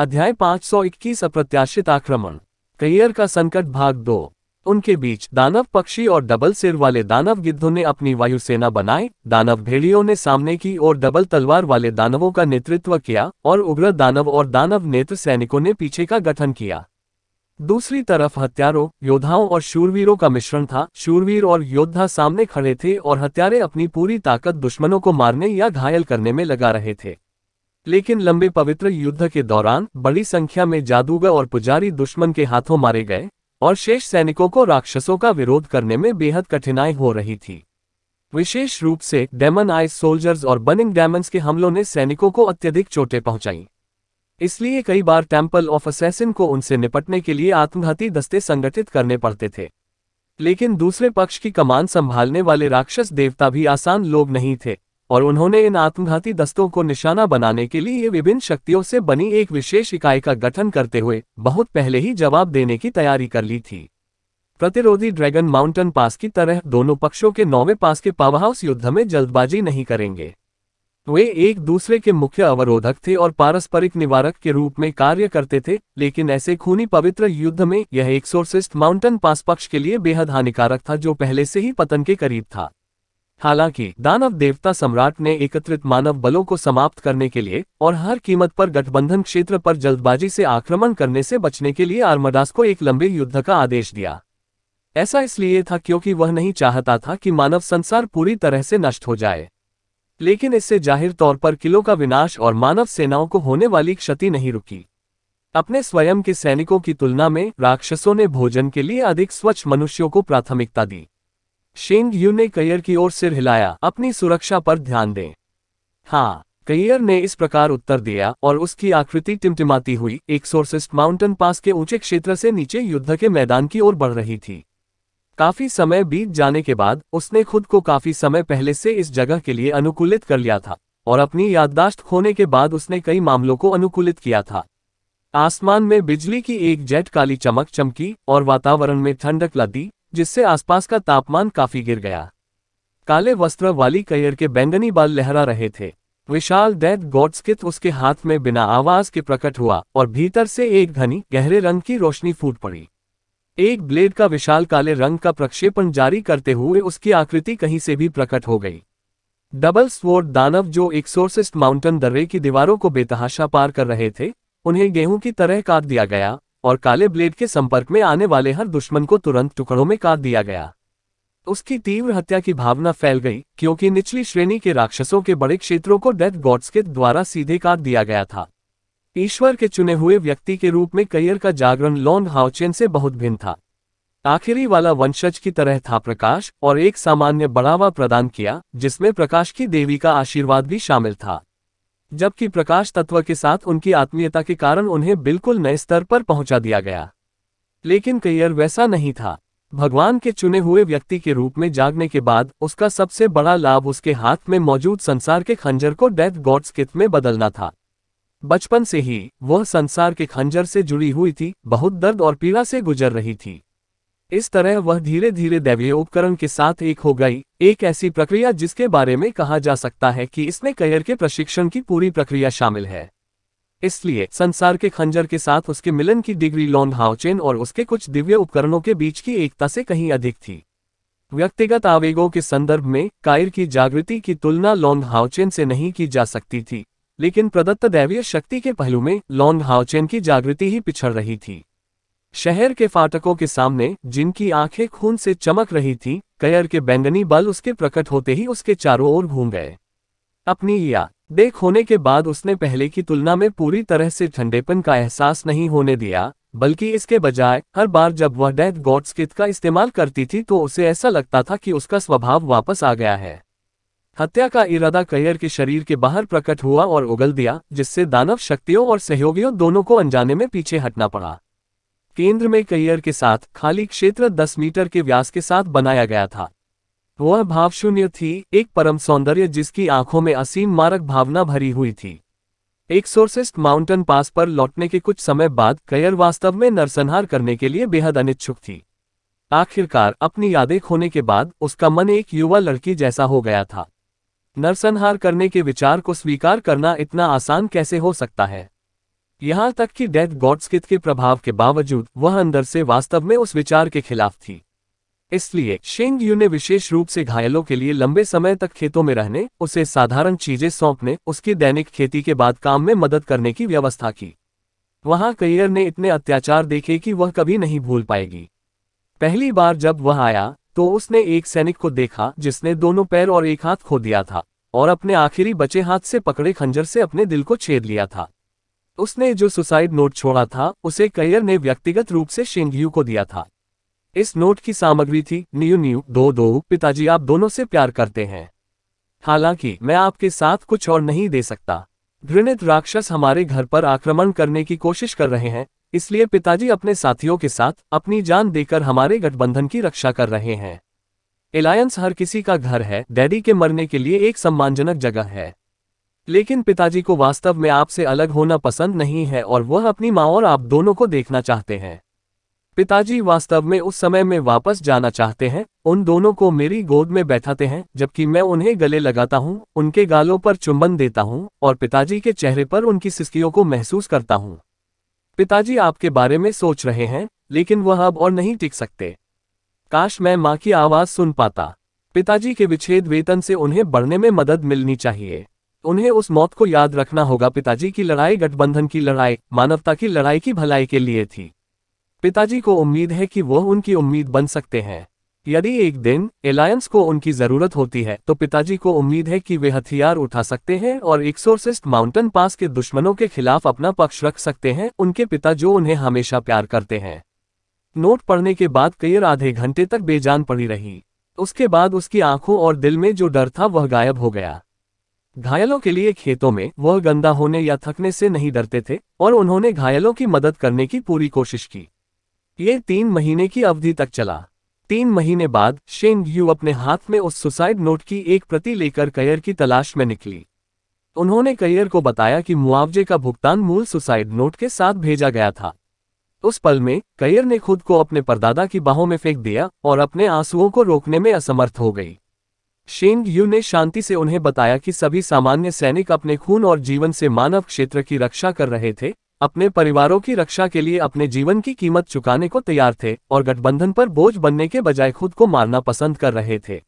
अध्याय 521 अप्रत्याशित आक्रमण कैयर का संकट भाग दो उनके बीच दानव पक्षी और डबल सिर वाले दानव गिद्धों ने अपनी वायुसेना बनाए दानव भेड़ियों ने सामने की ओर डबल तलवार वाले दानवों का नेतृत्व किया और उग्र दानव और दानव नेत्र सैनिकों ने पीछे का गठन किया दूसरी तरफ हत्यारों योद्धाओं और शूरवीरों का मिश्रण था शूरवीर और योद्धा सामने खड़े थे और हत्यारे अपनी पूरी ताकत दुश्मनों को मारने या घायल करने में लगा रहे थे लेकिन लंबे पवित्र युद्ध के दौरान बड़ी संख्या में जादूगर और पुजारी दुश्मन के हाथों मारे गए और शेष सैनिकों को राक्षसों का विरोध करने में बेहद कठिनाई हो रही थी विशेष रूप से डेमन आइस सोल्जर्स और बनिंग डैमंस के हमलों ने सैनिकों को अत्यधिक चोटें पहुंचाईं इसलिए कई बार टेम्पल ऑफ असैसिन को उनसे निपटने के लिए आत्मघाती दस्ते संगठित करने पड़ते थे लेकिन दूसरे पक्ष की कमान संभालने वाले राक्षस देवता भी आसान लोग नहीं थे और उन्होंने इन आत्मघाती दस्तों को निशाना बनाने के लिए विभिन्न शक्तियों से बनी एक विशेष इकाई का गठन करते हुए बहुत पहले ही जवाब देने की तैयारी कर ली थी प्रतिरोधी ड्रैगन माउंटेन पास की तरह दोनों पक्षों के नौवे पास के पावरहाउस युद्ध में जल्दबाजी नहीं करेंगे वे एक दूसरे के मुख्य अवरोधक थे और पारस्परिक निवारक के रूप में कार्य करते थे लेकिन ऐसे खूनी पवित्र युद्ध में यह एक सोर्सिस्ट माउंटेन पास पक्ष के लिए बेहद हानिकारक था जो पहले से ही पतन के करीब था हालांकि दानव देवता सम्राट ने एकत्रित मानव बलों को समाप्त करने के लिए और हर कीमत पर गठबंधन क्षेत्र पर जल्दबाजी से आक्रमण करने से बचने के लिए आर्मदास को एक लंबे युद्ध का आदेश दिया ऐसा इसलिए था क्योंकि वह नहीं चाहता था कि मानव संसार पूरी तरह से नष्ट हो जाए लेकिन इससे जाहिर तौर पर किलों का विनाश और मानव सेनाओं को होने वाली क्षति नहीं रुकी अपने स्वयं के सैनिकों की तुलना में राक्षसों ने भोजन के लिए अधिक स्वच्छ मनुष्यों को प्राथमिकता दी शेंग यू ने कैयर की ओर सिर हिलाया अपनी सुरक्षा पर ध्यान दें हाँ कैयर ने इस प्रकार उत्तर दिया और उसकी आकृति टिमटिमाती हुई एक सोर्सिस्ट माउंटेन पास के ऊंचे क्षेत्र से नीचे युद्ध के मैदान की ओर बढ़ रही थी काफी समय बीत जाने के बाद उसने खुद को काफी समय पहले से इस जगह के लिए अनुकूलित कर लिया था और अपनी याददाश्त खोने के बाद उसने कई मामलों को अनुकूलित किया था आसमान में बिजली की एक जेट काली चमक चमकी और वातावरण में ठंडक लदी जिससे आसपास का तापमान काफी गिर गया काले वस्त्र वाली कैयर के बैंगनी बाल लहरा रहे थे विशाल दैत गॉडस्कित उसके हाथ में बिना आवाज के प्रकट हुआ और भीतर से एक घनी गहरे रंग की रोशनी फूट पड़ी एक ब्लेड का विशाल काले रंग का प्रक्षेपण जारी करते हुए उसकी आकृति कहीं से भी प्रकट हो गई डबल स्वोर्ड दानव जो एक सोर्सिस्ट माउंटेन दर्रे की दीवारों को बेतहाशा पार कर रहे थे उन्हें गेहूं की तरह काट दिया गया और काले ब्लेड के संपर्क में आने वाले हर दुश्मन को तुरंत टुकड़ों में काट दिया गया उसकी तीव्र हत्या की भावना फैल गई क्योंकि निचली श्रेणी के राक्षसों के बड़े क्षेत्रों को डेथ गॉड्स के द्वारा सीधे काट दिया गया था ईश्वर के चुने हुए व्यक्ति के रूप में कैयर का जागरण लॉन्ग हाउचेन से बहुत भिन्न था आखिरी वाला वंशज की तरह था प्रकाश और एक सामान्य बढ़ावा प्रदान किया जिसमें प्रकाश की देवी का आशीर्वाद भी शामिल था जबकि प्रकाश तत्व के साथ उनकी आत्मीयता के कारण उन्हें बिल्कुल नए स्तर पर पहुंचा दिया गया लेकिन कैयर वैसा नहीं था भगवान के चुने हुए व्यक्ति के रूप में जागने के बाद उसका सबसे बड़ा लाभ उसके हाथ में मौजूद संसार के खंजर को डेथ गॉड्स कित में बदलना था बचपन से ही वह संसार के खंजर से जुड़ी हुई थी बहुत दर्द और पीड़ा से गुजर रही थी इस तरह वह धीरे धीरे दैवीय उपकरण के साथ एक हो गई एक ऐसी प्रक्रिया जिसके बारे में कहा जा सकता है कि इसमें करियर के प्रशिक्षण की पूरी प्रक्रिया शामिल है इसलिए संसार के खंजर के साथ उसके मिलन की डिग्री लॉन्ग हाउचेन और उसके कुछ दिव्य उपकरणों के बीच की एकता से कहीं अधिक थी व्यक्तिगत आवेगों के संदर्भ में कायर की जागृति की तुलना लॉन्ग हाउचेन से नहीं की जा सकती थी लेकिन प्रदत्त दैवीय शक्ति के पहलू में लॉन्ग हाउचेन की जागृति ही पिछड़ रही थी शहर के फाटकों के सामने जिनकी आंखें खून से चमक रही थीं, कयर के बैंगनी बल उसके प्रकट होते ही उसके चारों ओर घूम गए अपनी या देख होने के बाद उसने पहले की तुलना में पूरी तरह से ठंडेपन का एहसास नहीं होने दिया बल्कि इसके बजाय हर बार जब वह डेथ गॉड्स का इस्तेमाल करती थी तो उसे ऐसा लगता था कि उसका स्वभाव वापस आ गया है हत्या का इरादा कैयर के शरीर के बाहर प्रकट हुआ और उगल दिया जिससे दानव शक्तियों और सहयोगियों दोनों को अनजाने में पीछे हटना पड़ा केंद्र में कैयर के साथ खाली क्षेत्र 10 मीटर के व्यास के साथ बनाया गया था वह भावशून्य थी एक परम सौंदर्य जिसकी आंखों में असीम मारक भावना भरी हुई थी एक सोर्सिस्ट माउंटेन पास पर लौटने के कुछ समय बाद कैयर वास्तव में नरसंहार करने के लिए बेहद अनिच्छुक थी आखिरकार अपनी यादें खोने के बाद उसका मन एक युवा लड़की जैसा हो गया था नरसंहार करने के विचार को स्वीकार करना इतना आसान कैसे हो सकता है यहाँ तक कि डेथ गॉडस्किथ के प्रभाव के बावजूद वह अंदर से वास्तव में उस विचार के खिलाफ थी इसलिए शेंग यू ने विशेष रूप से घायलों के लिए लंबे समय तक खेतों में रहने उसे साधारण चीजें सौंपने उसकी दैनिक खेती के बाद काम में मदद करने की व्यवस्था की वहां कैयर ने इतने अत्याचार देखे कि वह कभी नहीं भूल पाएगी पहली बार जब वह आया तो उसने एक सैनिक को देखा जिसने दोनों पैर और एक हाथ खो दिया था और अपने आखिरी बचे हाथ से पकड़े खंजर से अपने दिल को छेद लिया था उसने जो सुसाइड नोट छोड़ा था उसे कैयर ने व्यक्तिगत रूप से शेंगयू को दिया था इस नोट की सामग्री थी न्यू न्यू दो दो पिताजी आप दोनों से प्यार करते हैं हालांकि मैं आपके साथ कुछ और नहीं दे सकता घृणित राक्षस हमारे घर पर आक्रमण करने की कोशिश कर रहे हैं इसलिए पिताजी अपने साथियों के साथ अपनी जान देकर हमारे गठबंधन की रक्षा कर रहे हैं एलायंस हर किसी का घर है डैडी के मरने के लिए एक सम्मानजनक जगह है लेकिन पिताजी को वास्तव में आपसे अलग होना पसंद नहीं है और वह अपनी माँ और आप दोनों को देखना चाहते हैं पिताजी वास्तव में उस समय में वापस जाना चाहते हैं उन दोनों को मेरी गोद में बैठाते हैं जबकि मैं उन्हें गले लगाता हूँ उनके गालों पर चुंबन देता हूँ और पिताजी के चेहरे पर उनकी सिस्कियों को महसूस करता हूँ पिताजी आपके बारे में सोच रहे हैं लेकिन वह अब और नहीं टिक सकते काश मैं माँ की आवाज़ सुन पाता पिताजी के विच्छेद वेतन से उन्हें बढ़ने में मदद मिलनी चाहिए उन्हें उस मौत को याद रखना होगा पिताजी की लड़ाई गठबंधन की लड़ाई मानवता की लड़ाई की भलाई के लिए थी पिताजी को उम्मीद है कि वह उनकी उम्मीद बन सकते हैं यदि एक दिन एलायंस को उनकी जरूरत होती है तो पिताजी को उम्मीद है कि वे हथियार उठा सकते हैं और एक्सोर्सिस्ट माउंटेन पास के दुश्मनों के खिलाफ अपना पक्ष रख सकते हैं उनके पिता जो उन्हें हमेशा प्यार करते हैं नोट पढ़ने के बाद कई आधे घंटे तक बेजान पड़ी रही उसके बाद उसकी आंखों और दिल में जो डर था वह गायब हो गया घायलों के लिए खेतों में वह गंदा होने या थकने से नहीं डरते थे और उन्होंने घायलों की मदद करने की पूरी कोशिश की ये तीन महीने की अवधि तक चला तीन महीने बाद शेन यू अपने हाथ में उस सुसाइड नोट की एक प्रति लेकर कैयर की तलाश में निकली उन्होंने कैयर को बताया कि मुआवजे का भुगतान मूल सुसाइड नोट के साथ भेजा गया था उस पल में कयर ने खुद को अपने परदादा की बाहों में फेंक दिया और अपने आंसुओं को रोकने में असमर्थ हो गई शेंग यू ने शांति से उन्हें बताया कि सभी सामान्य सैनिक अपने खून और जीवन से मानव क्षेत्र की रक्षा कर रहे थे अपने परिवारों की रक्षा के लिए अपने जीवन की कीमत चुकाने को तैयार थे और गठबंधन पर बोझ बनने के बजाय खुद को मारना पसंद कर रहे थे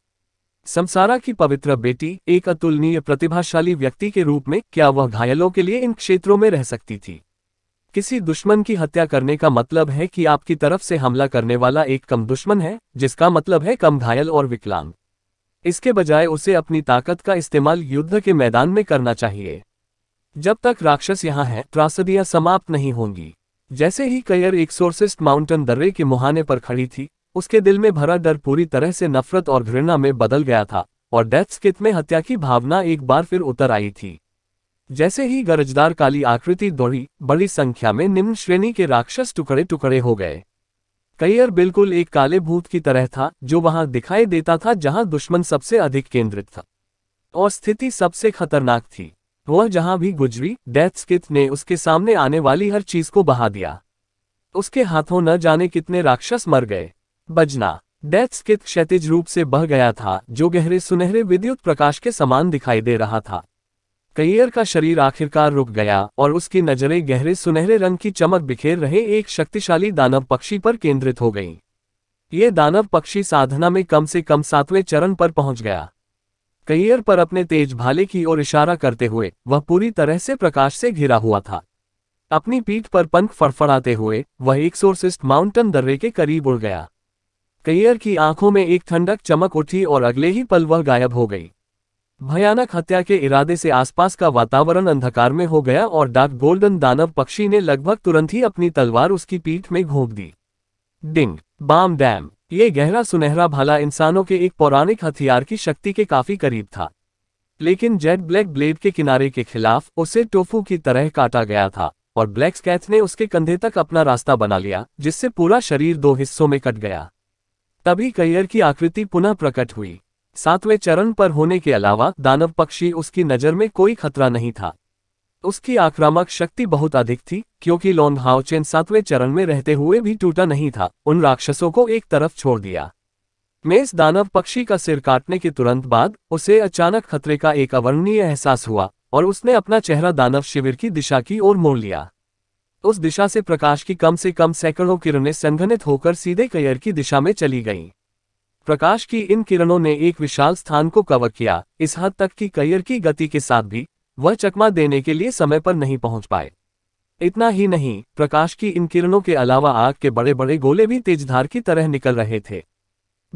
समसारा की पवित्र बेटी एक अतुलनीय प्रतिभाशाली व्यक्ति के रूप में क्या वह घायलों के लिए इन क्षेत्रों में रह सकती थी किसी दुश्मन की हत्या करने का मतलब है कि आपकी तरफ से हमला करने वाला एक कम दुश्मन है जिसका मतलब है कम घायल और विकलांग इसके बजाय उसे अपनी ताकत का इस्तेमाल युद्ध के मैदान में करना चाहिए जब तक राक्षस यहाँ हैं त्रासदियाँ समाप्त नहीं होंगी जैसे ही कयर एक सोर्सिस्ट माउंटेन दर्रे के मुहाने पर खड़ी थी उसके दिल में भरा डर पूरी तरह से नफरत और घृणा में बदल गया था और डेथ स्कित में हत्या की भावना एक बार फिर उतर आई थी जैसे ही गरजदार काली आकृति दौड़ी बड़ी संख्या में निम्न श्रेणी के राक्षस टुकड़े टुकड़े हो गए कैयर बिल्कुल एक काले भूत की तरह था जो वहां दिखाई देता था जहां दुश्मन सबसे अधिक केंद्रित था और स्थिति सबसे खतरनाक थी वह जहां भी गुजरी डेथ स्किथ ने उसके सामने आने वाली हर चीज को बहा दिया उसके हाथों न जाने कितने राक्षस मर गए बजना डेथ स्किथ क्षैतिज रूप से बह गया था जो गहरे सुनहरे विद्युत प्रकाश के समान दिखाई दे रहा था कैयर का शरीर आखिरकार रुक गया और उसकी नजरें गहरे सुनहरे रंग की चमक बिखेर रहे एक शक्तिशाली दानव पक्षी पर केंद्रित हो गईं। ये दानव पक्षी साधना में कम से कम सातवें चरण पर पहुंच गया कैयर पर अपने तेज भाले की ओर इशारा करते हुए वह पूरी तरह से प्रकाश से घिरा हुआ था अपनी पीठ पर पंख फड़फड़ाते हुए वह एक सोर्सिस्ट माउंटेन दर्रे के करीब उड़ गया कैयर की आंखों में एक ठंडक चमक उठी और अगले ही पल वह गायब हो गई भयानक हत्या के इरादे से आसपास का वातावरण अंधकार में हो गया और डाक गोल्डन दानव पक्षी ने लगभग तुरंत ही अपनी तलवार उसकी पीठ में घोंप दी डिंग बाम डैम ये गहरा सुनहरा भाला इंसानों के एक पौराणिक हथियार की शक्ति के काफी करीब था लेकिन जेड ब्लैक ब्लेड के किनारे के खिलाफ उसे टोफू की तरह काटा गया था और ब्लैक स्कैथ ने उसके कंधे तक अपना रास्ता बना लिया जिससे पूरा शरीर दो हिस्सों में कट गया तभी कैयर की आकृति पुनः प्रकट हुई सातवें चरण पर होने के अलावा दानव पक्षी उसकी नज़र में कोई खतरा नहीं था उसकी आक्रामक शक्ति बहुत अधिक थी क्योंकि लोन हाउचेन सातवें चरण में रहते हुए भी टूटा नहीं था उन राक्षसों को एक तरफ छोड़ दिया मेज दानव पक्षी का सिर काटने के तुरंत बाद उसे अचानक खतरे का एक अवर्णीय एहसास हुआ और उसने अपना चेहरा दानव शिविर की दिशा की ओर मोड़ लिया उस दिशा से प्रकाश की कम से कम सैकड़ों किरणें संघनित होकर सीधे कैयर की दिशा में चली गईं। प्रकाश की इन किरणों ने एक विशाल स्थान को कवर किया इस हद तक कि करियर की गति के साथ भी वह चकमा देने के लिए समय पर नहीं पहुंच पाए इतना ही नहीं प्रकाश की इन किरणों के अलावा आग के बड़े बड़े गोले भी तेजधार की तरह निकल रहे थे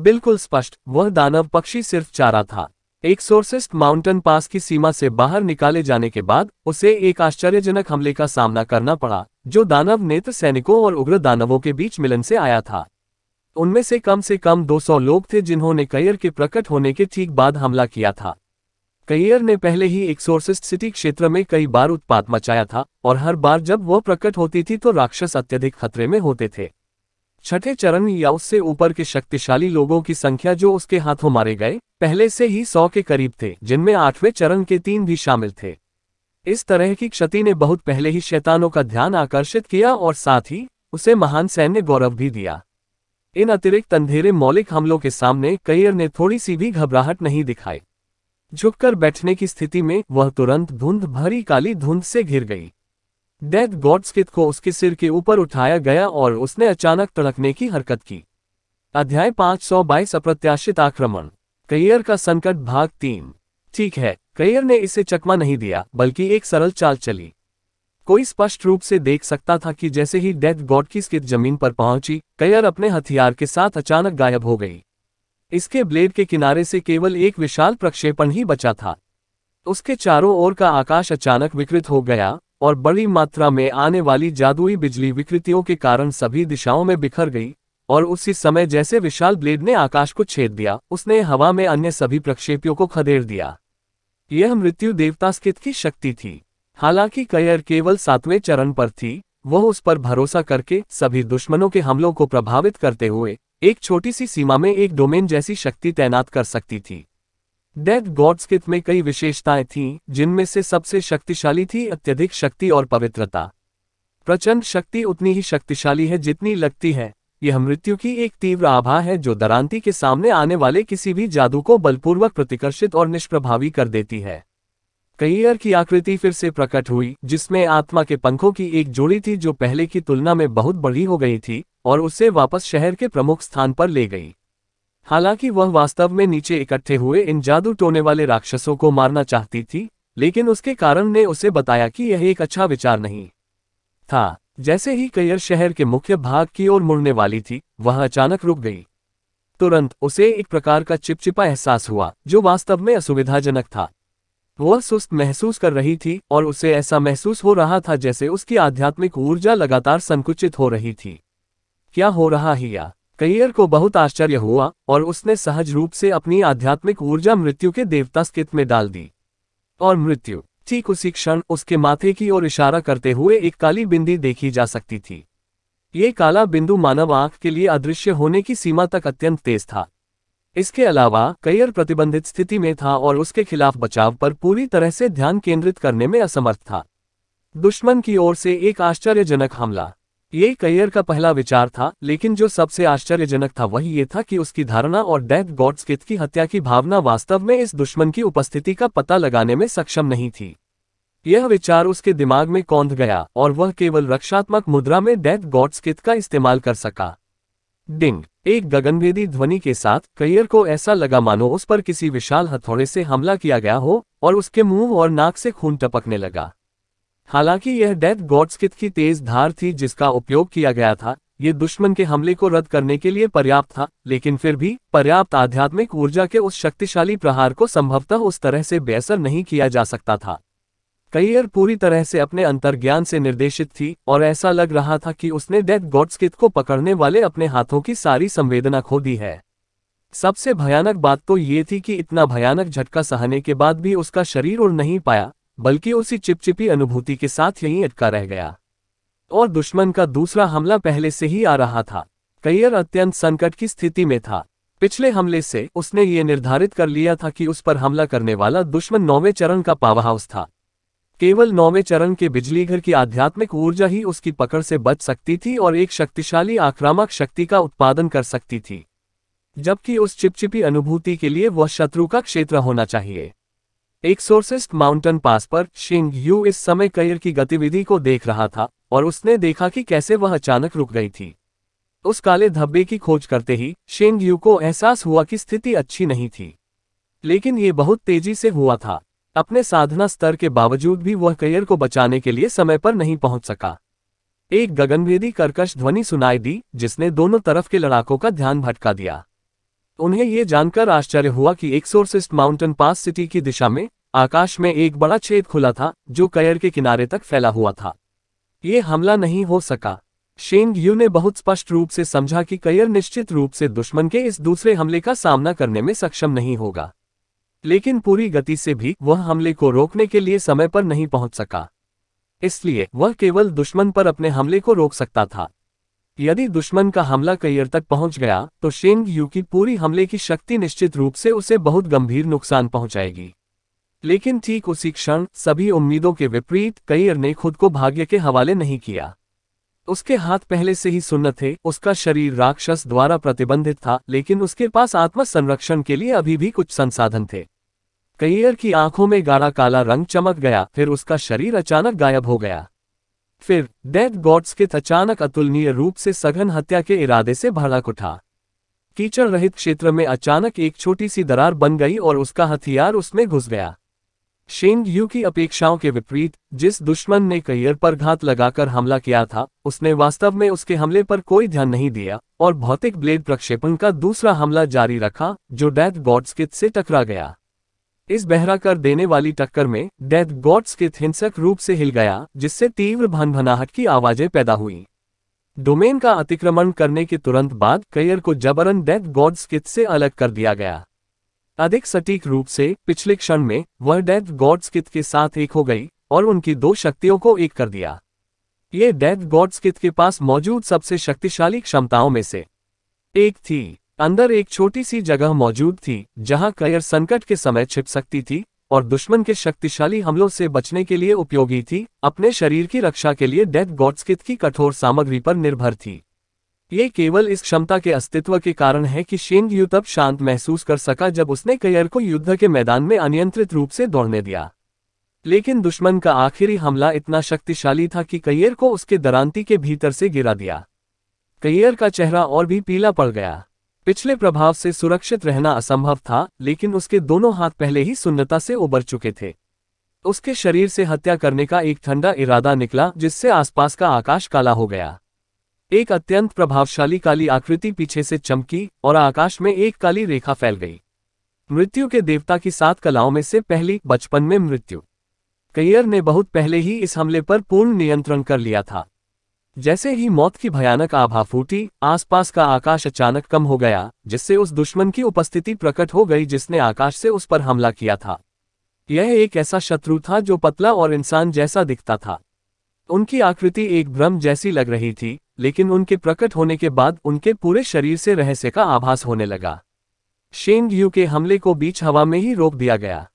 बिल्कुल स्पष्ट वह दानव पक्षी सिर्फ चारा था एक सोर्सिस्ट माउंटेन पास की सीमा से बाहर निकाले जाने के बाद उसे एक आश्चर्यजनक हमले का सामना करना पड़ा जो दानव नेत्र सैनिकों और उग्र दानवों के बीच मिलन से आया था उनमें से कम से कम 200 लोग थे जिन्होंने कैयर के प्रकट होने के ठीक बाद हमला किया था कैयर ने पहले ही एक्सोर्सिस्ट सिटी क्षेत्र में कई बार उत्पात मचाया था और हर बार जब वह प्रकट होती थी तो राक्षस अत्यधिक खतरे में होते थे छठे चरण या उससे ऊपर के शक्तिशाली लोगों की संख्या जो उसके हाथों मारे गए पहले से ही सौ के करीब थे जिनमें आठवें चरण के तीन भी शामिल थे इस तरह की क्षति ने बहुत पहले ही शैतानों का ध्यान आकर्षित किया और साथ ही उसे महान सैन्य गौरव भी दिया इन अतिरिक्त अंधेरे मौलिक हमलों के सामने कैयर ने थोड़ी सी भी घबराहट नहीं दिखाई झुककर बैठने की स्थिति में वह तुरंत धुंध भरी काली धुंध से घिर गई डेथ गॉड्सकित को उसके सिर के ऊपर उठाया गया और उसने अचानक तड़कने की हरकत की अध्याय 522 अप्रत्याशित आक्रमण कैयर का संकट भाग तीन ठीक है कैयर ने इसे चकमा नहीं दिया बल्कि एक सरल चाल चली कोई स्पष्ट रूप से देख सकता था कि जैसे ही डेथ गॉड की स्कित जमीन पर पहुंची कयर अपने हथियार के साथ अचानक गायब हो गई इसके ब्लेड के किनारे से केवल एक विशाल प्रक्षेपण ही बचा था उसके चारों ओर का आकाश अचानक विकृत हो गया और बड़ी मात्रा में आने वाली जादुई बिजली विकृतियों के कारण सभी दिशाओं में बिखर गई और उसी समय जैसे विशाल ब्लेड ने आकाश को छेद दिया उसने हवा में अन्य सभी प्रक्षेपियों को खदेड़ दिया यह मृत्यु देवता स्कित की शक्ति थी हालांकि कयर केवल सातवें चरण पर थी वह उस पर भरोसा करके सभी दुश्मनों के हमलों को प्रभावित करते हुए एक छोटी सी सीमा में एक डोमेन जैसी शक्ति तैनात कर सकती थी डेथ गॉड्स में कई विशेषताएं थीं जिनमें से सबसे शक्तिशाली थी अत्यधिक शक्ति और पवित्रता प्रचंड शक्ति उतनी ही शक्तिशाली है जितनी लगती है यह मृत्यु की एक तीव्र आभा है जो दरांती के सामने आने वाले किसी भी जादू को बलपूर्वक प्रतिकर्षित और निष्प्रभावी कर देती है कैयर की आकृति फिर से प्रकट हुई जिसमें आत्मा के पंखों की एक जोड़ी थी जो पहले की तुलना में बहुत बड़ी हो गई थी और उसे वापस शहर के प्रमुख स्थान पर ले गई हालांकि वह वास्तव में नीचे इकट्ठे हुए इन जादू टोने वाले राक्षसों को मारना चाहती थी लेकिन उसके कारण ने उसे बताया कि यह एक अच्छा विचार नहीं था जैसे ही कैयर शहर के मुख्य भाग की ओर मुड़ने वाली थी वह अचानक रुक गई तुरंत उसे एक प्रकार का चिपचिपा एहसास हुआ जो वास्तव में असुविधाजनक था वह सुस्त महसूस कर रही थी और उसे ऐसा महसूस हो रहा था जैसे उसकी आध्यात्मिक ऊर्जा लगातार संकुचित हो रही थी क्या हो रहा है या कैयर को बहुत आश्चर्य हुआ और उसने सहज रूप से अपनी आध्यात्मिक ऊर्जा मृत्यु के देवता स्कित में डाल दी और मृत्यु ठीक उसी क्षण उसके माथे की ओर इशारा करते हुए एक काली बिंदी देखी जा सकती थी ये काला बिंदु मानव आंख के लिए अदृश्य होने की सीमा तक अत्यंत तेज था इसके अलावा कैयर प्रतिबंधित स्थिति में था और उसके खिलाफ बचाव पर पूरी तरह से ध्यान केंद्रित करने में असमर्थ था दुश्मन की ओर से एक आश्चर्यजनक हमला ये कैयर का पहला विचार था लेकिन जो सबसे आश्चर्यजनक था वही ये था कि उसकी धारणा और डेथ गॉड्सकिथ की हत्या की भावना वास्तव में इस दुश्मन की उपस्थिति का पता लगाने में सक्षम नहीं थी यह विचार उसके दिमाग में कौंध गया और वह केवल रक्षात्मक मुद्रा में डेथ गॉड्सकिथ का इस्तेमाल कर सका डिंग एक गगनभेदी ध्वनि के साथ कैयर को ऐसा लगा मानो उस पर किसी विशाल हथौड़े से हमला किया गया हो और उसके मुंह और नाक से खून टपकने लगा हालांकि यह डेथ गॉड्सकित की तेज धार थी जिसका उपयोग किया गया था ये दुश्मन के हमले को रद्द करने के लिए पर्याप्त था लेकिन फिर भी पर्याप्त आध्यात्मिक ऊर्जा के उस शक्तिशाली प्रहार को संभवतः उस तरह से बेअसर नहीं किया जा सकता था कैयर पूरी तरह से अपने अंतर्ज्ञान से निर्देशित थी और ऐसा लग रहा था कि उसने डेथ गॉड्सकित को पकड़ने वाले अपने हाथों की सारी संवेदना खो दी है सबसे भयानक बात तो ये थी कि इतना भयानक झटका सहने के बाद भी उसका शरीर उड़ नहीं पाया बल्कि उसी चिपचिपी अनुभूति के साथ यहीं अटका रह गया और दुश्मन का दूसरा हमला पहले से ही आ रहा था कैयर अत्यंत संकट की स्थिति में था पिछले हमले से उसने ये निर्धारित कर लिया था कि उस पर हमला करने वाला दुश्मन नौवे चरण का पावहाउस था केवल नौवें चरण के बिजलीघर की आध्यात्मिक ऊर्जा ही उसकी पकड़ से बच सकती थी और एक शक्तिशाली आक्रामक शक्ति का उत्पादन कर सकती थी जबकि उस चिपचिपी अनुभूति के लिए वह शत्रु का क्षेत्र होना चाहिए एक सोर्सिस्ट माउंटेन पास पर शिंग यू इस समय कयर की गतिविधि को देख रहा था और उसने देखा कि कैसे वह अचानक रुक गई थी उस काले धब्बे की खोज करते ही शिंग यू को एहसास हुआ कि स्थिति अच्छी नहीं थी लेकिन ये बहुत तेजी से हुआ था अपने साधना स्तर के बावजूद भी वह करियर को बचाने के लिए समय पर नहीं पहुंच सका एक गगनभेदी कर्कश ध्वनि सुनाई दी जिसने दोनों तरफ के लड़ाकों का ध्यान भटका दिया उन्हें यह जानकर आश्चर्य हुआ कि एक सोर्सिस्ट माउंटेन पास सिटी की दिशा में आकाश में एक बड़ा छेद खुला था जो कयर के किनारे तक फैला हुआ था ये हमला नहीं हो सका शेंग यू ने बहुत स्पष्ट रूप से समझा कि कयर निश्चित रूप से दुश्मन के इस दूसरे हमले का सामना करने में सक्षम नहीं होगा लेकिन पूरी गति से भी वह हमले को रोकने के लिए समय पर नहीं पहुंच सका इसलिए वह केवल दुश्मन पर अपने हमले को रोक सकता था यदि दुश्मन का हमला कैयर तक पहुंच गया तो शेंग यू की पूरी हमले की शक्ति निश्चित रूप से उसे बहुत गंभीर नुकसान पहुंचाएगी लेकिन ठीक उसी क्षण सभी उम्मीदों के विपरीत कैयर ने खुद को भाग्य के हवाले नहीं किया उसके हाथ पहले से ही सुन्न थे उसका शरीर राक्षस द्वारा प्रतिबंधित था लेकिन उसके पास आत्म संरक्षण के लिए अभी भी कुछ संसाधन थे कैयर की आंखों में गाढ़ा काला रंग चमक गया फिर उसका शरीर अचानक गायब हो गया फिर डेथ गॉड्स के अचानक अतुलनीय रूप से सघन हत्या के इरादे से भड़क उठा कीचड़ रहित क्षेत्र में अचानक एक छोटी सी दरार बन गई और उसका हथियार उसमें घुस गया शेंग यू की अपेक्षाओं के विपरीत जिस दुश्मन ने कैयर पर घात लगाकर हमला किया था उसने वास्तव में उसके हमले पर कोई ध्यान नहीं दिया और भौतिक ब्लेड प्रक्षेपण का दूसरा हमला जारी रखा जो डेथ किट से टकरा गया इस बहरा कर देने वाली टक्कर में डेथ गॉड्स के हिंसक रूप से हिल गया जिससे तीव्र भनभनाहट की आवाजें पैदा हुई डोमेन का अतिक्रमण करने के तुरंत बाद कैयर को जबरन डेथ गॉड्स कित से अलग कर दिया गया अधिक सटीक रूप से पिछले क्षण में वह डेथ गॉड्स किथ के साथ एक हो गई और उनकी दो शक्तियों को एक कर दिया ये डेथ गॉड्स किथ के पास मौजूद सबसे शक्तिशाली क्षमताओं में से एक थी अंदर एक छोटी सी जगह मौजूद थी जहां कयर संकट के समय छिप सकती थी और दुश्मन के शक्तिशाली हमलों से बचने के लिए उपयोगी थी अपने शरीर की रक्षा के लिए डेथ गॉडस्कित की कठोर सामग्री पर निर्भर थी ये केवल इस क्षमता के अस्तित्व के कारण है कि शेंग यू तब शांत महसूस कर सका जब उसने कयर को युद्ध के मैदान में अनियंत्रित रूप से दौड़ने दिया लेकिन दुश्मन का आखिरी हमला इतना शक्तिशाली था कि कैयर को उसके दरांती के भीतर से गिरा दिया कैयर का चेहरा और भी पीला पड़ गया पिछले प्रभाव से सुरक्षित रहना असंभव था लेकिन उसके दोनों हाथ पहले ही सुन्नता से उबर चुके थे उसके शरीर से हत्या करने का एक ठंडा इरादा निकला जिससे आसपास का आकाश काला हो गया एक अत्यंत प्रभावशाली काली आकृति पीछे से चमकी और आकाश में एक काली रेखा फैल गई मृत्यु के देवता की सात कलाओं में से पहली बचपन में मृत्यु कैयर ने बहुत पहले ही इस हमले पर पूर्ण नियंत्रण कर लिया था जैसे ही मौत की भयानक आभा फूटी आसपास का आकाश अचानक कम हो गया जिससे उस दुश्मन की उपस्थिति प्रकट हो गई जिसने आकाश से उस पर हमला किया था यह एक ऐसा शत्रु था जो पतला और इंसान जैसा दिखता था उनकी आकृति एक भ्रम जैसी लग रही थी लेकिन उनके प्रकट होने के बाद उनके पूरे शरीर से रहस्य का आभास होने लगा शेंग यू के हमले को बीच हवा में ही रोक दिया गया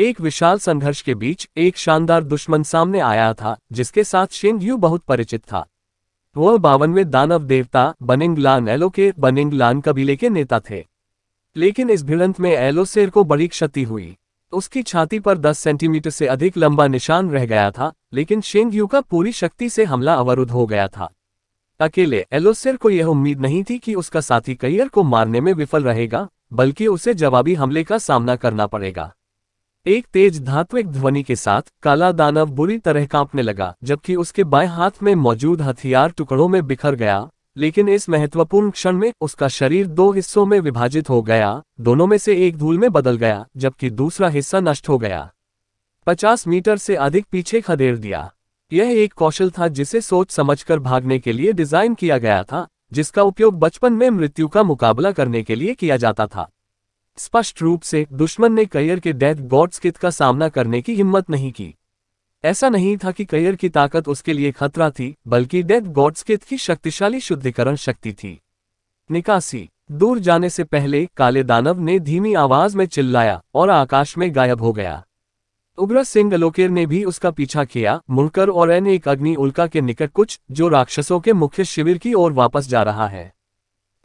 एक विशाल संघर्ष के बीच एक शानदार दुश्मन सामने आया था जिसके साथ शेंग यू बहुत परिचित था वह बावनवे दानव देवता बनिंगलान एलो के बनिंगलान कबीले के नेता थे लेकिन इस भिड़ंत में एलो को बड़ी क्षति हुई उसकी छाती पर 10 सेंटीमीटर से अधिक लंबा निशान रह गया था लेकिन शेंग यू का पूरी शक्ति से हमला अवरुद्ध हो गया था अकेले एलोसेर को यह उम्मीद नहीं थी कि उसका साथी कैयर को मारने में विफल रहेगा बल्कि उसे जवाबी हमले का सामना करना पड़ेगा एक तेज धात्विक ध्वनि के साथ काला दानव बुरी तरह कांपने लगा जबकि उसके बाएं हाथ में मौजूद हथियार टुकड़ों में बिखर गया लेकिन इस महत्वपूर्ण क्षण में उसका शरीर दो हिस्सों में विभाजित हो गया दोनों में से एक धूल में बदल गया जबकि दूसरा हिस्सा नष्ट हो गया पचास मीटर से अधिक पीछे खदेड़ दिया यह एक कौशल था जिसे सोच समझकर भागने के लिए डिजाइन किया गया था जिसका उपयोग बचपन में मृत्यु का मुकाबला करने के लिए किया जाता था स्पष्ट रूप से दुश्मन ने कैयर के डेथ गॉड्स का सामना करने की हिम्मत नहीं की ऐसा नहीं था कि कैयर की ताकत उसके लिए खतरा थी बल्कि डेथ गॉड्स की शक्तिशाली शुद्धिकरण शक्ति थी निकासी दूर जाने से पहले काले दानव ने धीमी आवाज में चिल्लाया और आकाश में गायब हो गया उग्र सिंह अलोकेर ने भी उसका पीछा किया मुड़कर और एन एक अग्नि उल्का के निकट कुछ जो राक्षसों के मुख्य शिविर की ओर वापस जा रहा है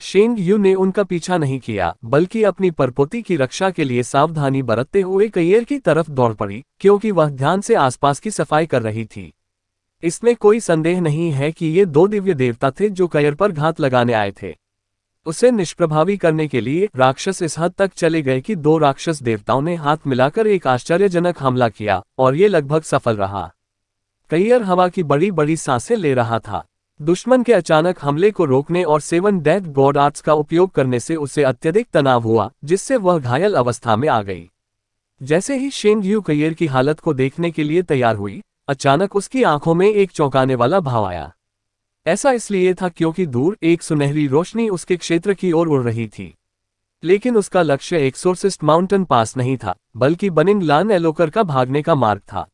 शेंग यू ने उनका पीछा नहीं किया बल्कि अपनी परपोती की रक्षा के लिए सावधानी बरतते हुए कैयर की तरफ दौड़ पड़ी क्योंकि वह ध्यान से आसपास की सफाई कर रही थी इसमें कोई संदेह नहीं है कि ये दो दिव्य देवता थे जो कैयर पर घात लगाने आए थे उसे निष्प्रभावी करने के लिए राक्षस इस हद तक चले गए कि दो राक्षस देवताओं ने हाथ मिलाकर एक आश्चर्यजनक हमला किया और ये लगभग सफल रहा कैयर हवा की बड़ी बड़ी सांसें ले रहा था दुश्मन के अचानक हमले को रोकने और सेवन डेथ गॉड आर्ट्स का उपयोग करने से उसे अत्यधिक तनाव हुआ जिससे वह घायल अवस्था में आ गई जैसे ही शेंग यू कैयर की हालत को देखने के लिए तैयार हुई अचानक उसकी आंखों में एक चौंकाने वाला भाव आया ऐसा इसलिए था क्योंकि दूर एक सुनहरी रोशनी उसके क्षेत्र की ओर उड़ रही थी लेकिन उसका लक्ष्य एक्सोर्सिस्ट माउंटेन पास नहीं था बल्कि बनिंग लान एलोकर का भागने का मार्ग था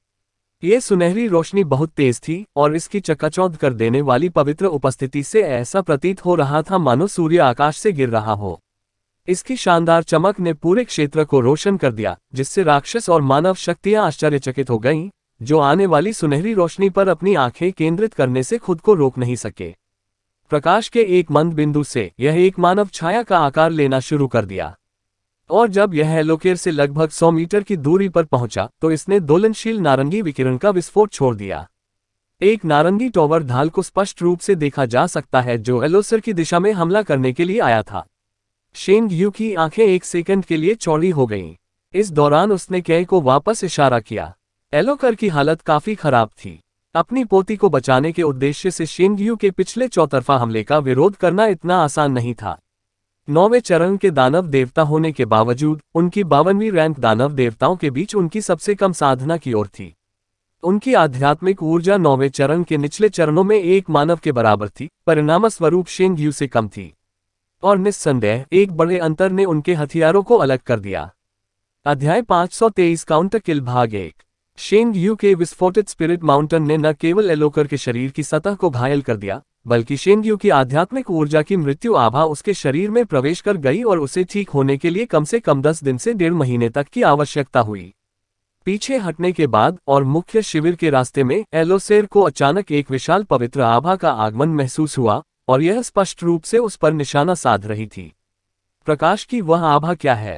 ये सुनहरी रोशनी बहुत तेज थी और इसकी चकाचौंध कर देने वाली पवित्र उपस्थिति से ऐसा प्रतीत हो रहा था मानो सूर्य आकाश से गिर रहा हो इसकी शानदार चमक ने पूरे क्षेत्र को रोशन कर दिया जिससे राक्षस और मानव शक्तियां आश्चर्यचकित हो गईं, जो आने वाली सुनहरी रोशनी पर अपनी आंखें केंद्रित करने से खुद को रोक नहीं सके प्रकाश के एक मंद बिंदु से यह एक मानव छाया का आकार लेना शुरू कर दिया और जब यह हेलोकेर से लगभग 100 मीटर की दूरी पर पहुंचा तो इसने दोलनशील नारंगी विकिरण का विस्फोट छोड़ दिया एक नारंगी टॉवर ढाल को स्पष्ट रूप से देखा जा सकता है जो एलोसर की दिशा में हमला करने के लिए आया था शेंग यू की आंखें एक सेकंड के लिए चौड़ी हो गईं। इस दौरान उसने कै को वापस इशारा किया एलोकर की हालत काफी खराब थी अपनी पोती को बचाने के उद्देश्य से शेंग यू के पिछले चौतरफा हमले का विरोध करना इतना आसान नहीं था नौवें चरण के दानव देवता होने के बावजूद उनकी बावनवीं रैंक दानव देवताओं के बीच उनकी सबसे कम साधना की ओर थी उनकी आध्यात्मिक ऊर्जा नौवें चरण के निचले चरणों में एक मानव के बराबर थी परिणाम स्वरूप शेंग यू से कम थी और निस्संदेह एक बड़े अंतर ने उनके हथियारों को अलग कर दिया अध्याय 523 काउंटर किल भाग एक शेंग यू के विस्फोटित स्पिरिट माउंटेन ने न केवल एलोकर के शरीर की सतह को घायल कर दिया बल्कि शेंगयू की आध्यात्मिक ऊर्जा की मृत्यु आभा उसके शरीर में प्रवेश कर गई और उसे ठीक होने के लिए कम से कम दस दिन से डेढ़ महीने तक की आवश्यकता हुई पीछे हटने के बाद और मुख्य शिविर के रास्ते में एलोसेर को अचानक एक विशाल पवित्र आभा का आगमन महसूस हुआ और यह स्पष्ट रूप से उस पर निशाना साध रही थी प्रकाश की वह आभा क्या है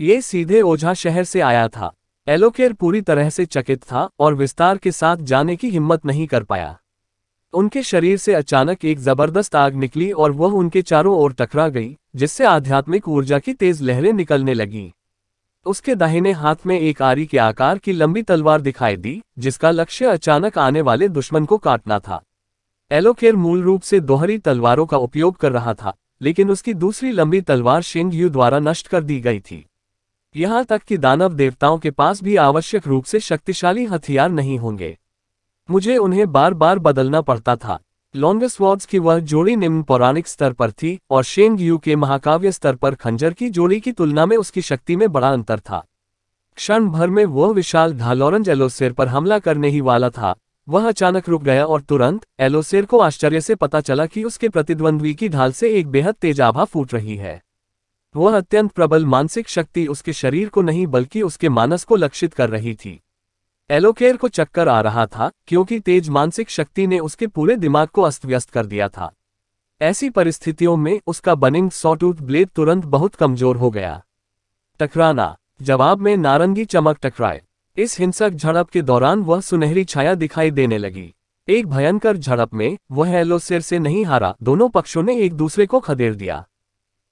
ये सीधे ओझा शहर से आया था एलोकेर पूरी तरह से चकित था और विस्तार के साथ जाने की हिम्मत नहीं कर पाया उनके शरीर से अचानक एक जबरदस्त आग निकली और वह उनके चारों ओर टकरा गई जिससे आध्यात्मिक ऊर्जा की तेज लहरें निकलने लगीं उसके दाहिने हाथ में एक आरी के आकार की लंबी तलवार दिखाई दी जिसका लक्ष्य अचानक आने वाले दुश्मन को काटना था एलोकेर मूल रूप से दोहरी तलवारों का उपयोग कर रहा था लेकिन उसकी दूसरी लंबी तलवार शिंग यू द्वारा नष्ट कर दी गई थी यहाँ तक कि दानव देवताओं के पास भी आवश्यक रूप से शक्तिशाली हथियार नहीं होंगे मुझे उन्हें बार बार बदलना पड़ता था लॉन्गस वॉर्ड्स की वह जोड़ी निम्न पौराणिक स्तर पर थी और शेंग यू के महाकाव्य स्तर पर खंजर की जोड़ी की तुलना में उसकी शक्ति में बड़ा अंतर था क्षण भर में वह विशाल धालोरंज एलोसेर पर हमला करने ही वाला था वह अचानक रुक गया और तुरंत एलोसेर को आश्चर्य से पता चला कि उसके प्रतिद्वंद्वी की ढाल से एक बेहद तेजाभा फूट रही है वह अत्यंत प्रबल मानसिक शक्ति उसके शरीर को नहीं बल्कि उसके मानस को लक्षित कर रही थी एलोकेर को चक्कर आ रहा था क्योंकि तेज मानसिक शक्ति ने उसके पूरे दिमाग को अस्त व्यस्त कर दिया था ऐसी परिस्थितियों में उसका बनिंग सॉटूथ ब्लेड तुरंत बहुत कमजोर हो गया टकराना जवाब में नारंगी चमक टकराए इस हिंसक झड़प के दौरान वह सुनहरी छाया दिखाई देने लगी एक भयंकर झड़प में वह एलोसेर से नहीं हारा दोनों पक्षों ने एक दूसरे को खदेड़ दिया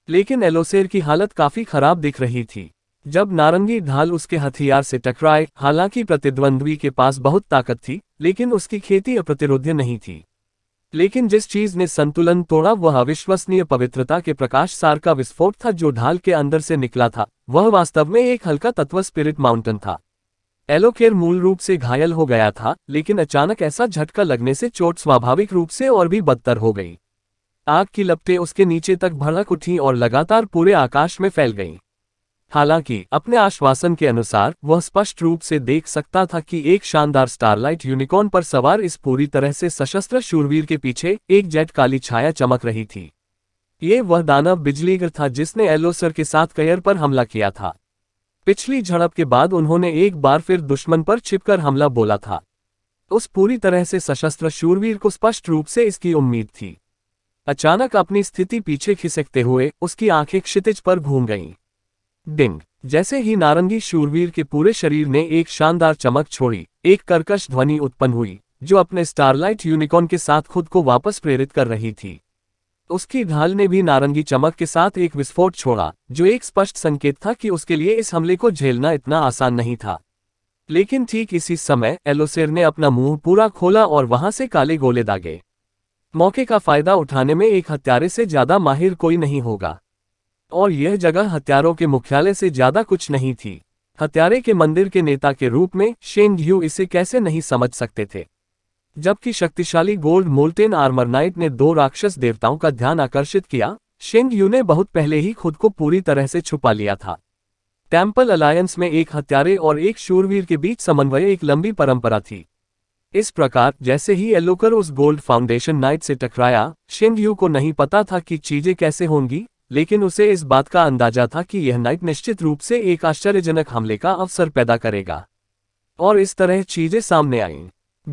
लेकिन एलोसेर की हालत काफी खराब दिख रही थी जब नारंगी ढाल उसके हथियार से टकराए हालांकि प्रतिद्वंद्वी के पास बहुत ताकत थी लेकिन उसकी खेती अप्रतिरोध्य नहीं थी लेकिन जिस चीज ने संतुलन तोड़ा वह अविश्वसनीय पवित्रता के प्रकाश सार का विस्फोट था जो ढाल के अंदर से निकला था वह वास्तव में एक हल्का तत्व स्पिरिट माउंटेन था एलोकेर मूल रूप से घायल हो गया था लेकिन अचानक ऐसा झटका लगने से चोट स्वाभाविक रूप से और भी बदतर हो गई आग की लपटें उसके नीचे तक भड़क उठी और लगातार पूरे आकाश में फैल गईं हालांकि अपने आश्वासन के अनुसार वह स्पष्ट रूप से देख सकता था कि एक शानदार स्टारलाइट यूनिकॉर्न पर सवार इस पूरी तरह से सशस्त्र शूरवीर के पीछे एक जेट काली छाया चमक रही थी ये वह दानव बिजलीगर था जिसने एलोसर के साथ कयर पर हमला किया था पिछली झड़प के बाद उन्होंने एक बार फिर दुश्मन पर छिपकर हमला बोला था उस पूरी तरह से सशस्त्र शूरवीर को स्पष्ट रूप से इसकी उम्मीद थी अचानक अपनी स्थिति पीछे खिसकते हुए उसकी आंखें क्षितिज पर घूम गईं डिंग जैसे ही नारंगी शूरवीर के पूरे शरीर ने एक शानदार चमक छोड़ी एक कर्कश ध्वनि उत्पन्न हुई जो अपने स्टारलाइट यूनिकॉर्न के साथ खुद को वापस प्रेरित कर रही थी उसकी ढाल ने भी नारंगी चमक के साथ एक विस्फोट छोड़ा जो एक स्पष्ट संकेत था कि उसके लिए इस हमले को झेलना इतना आसान नहीं था लेकिन ठीक इसी समय एलोसेर ने अपना मुंह पूरा खोला और वहां से काले गोले दागे मौके का फायदा उठाने में एक हत्यारे से ज्यादा माहिर कोई नहीं होगा और यह जगह हथियारों के मुख्यालय से ज्यादा कुछ नहीं थी हत्यारे के मंदिर के नेता के रूप में शेंग यू इसे कैसे नहीं समझ सकते थे जबकि शक्तिशाली गोल्ड मोल्टेन आर्मर नाइट ने दो राक्षस देवताओं का ध्यान आकर्षित किया शेंग यू ने बहुत पहले ही खुद को पूरी तरह से छुपा लिया था टेम्पल अलायंस में एक हत्यारे और एक शूरवीर के बीच समन्वय एक लंबी परंपरा थी इस प्रकार जैसे ही एलोकर उस गोल्ड फाउंडेशन नाइट से टकराया शेंग यू को नहीं पता था कि चीजें कैसे होंगी लेकिन उसे इस बात का अंदाजा था कि यह नाइट निश्चित रूप से एक आश्चर्यजनक हमले का अवसर पैदा करेगा और इस तरह चीजें सामने आईं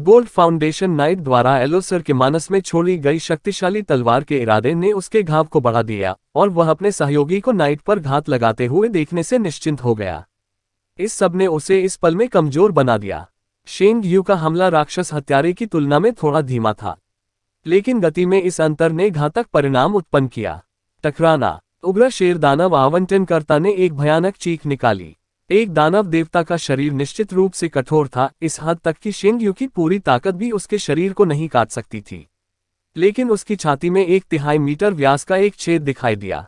गोल्ड फाउंडेशन नाइट द्वारा एलोसर के मानस में छोड़ी गई शक्तिशाली तलवार के इरादे ने उसके घाव को बढ़ा दिया और वह अपने सहयोगी को नाइट पर घात लगाते हुए देखने से निश्चिंत हो गया इस सब ने उसे इस पल में कमजोर बना दिया शेंग यू का हमला राक्षस हत्यारे की तुलना में थोड़ा धीमा था लेकिन गति में इस अंतर ने घातक परिणाम उत्पन्न किया टकराना उग्र शेर दानव आवंटन करता ने एक भयानक चीख निकाली एक दानव देवता का शरीर निश्चित रूप से कठोर था इस हद तक कि शेंगयू की पूरी ताकत भी उसके शरीर को नहीं काट सकती थी लेकिन उसकी छाती में एक तिहाई मीटर व्यास का एक छेद दिखाई दिया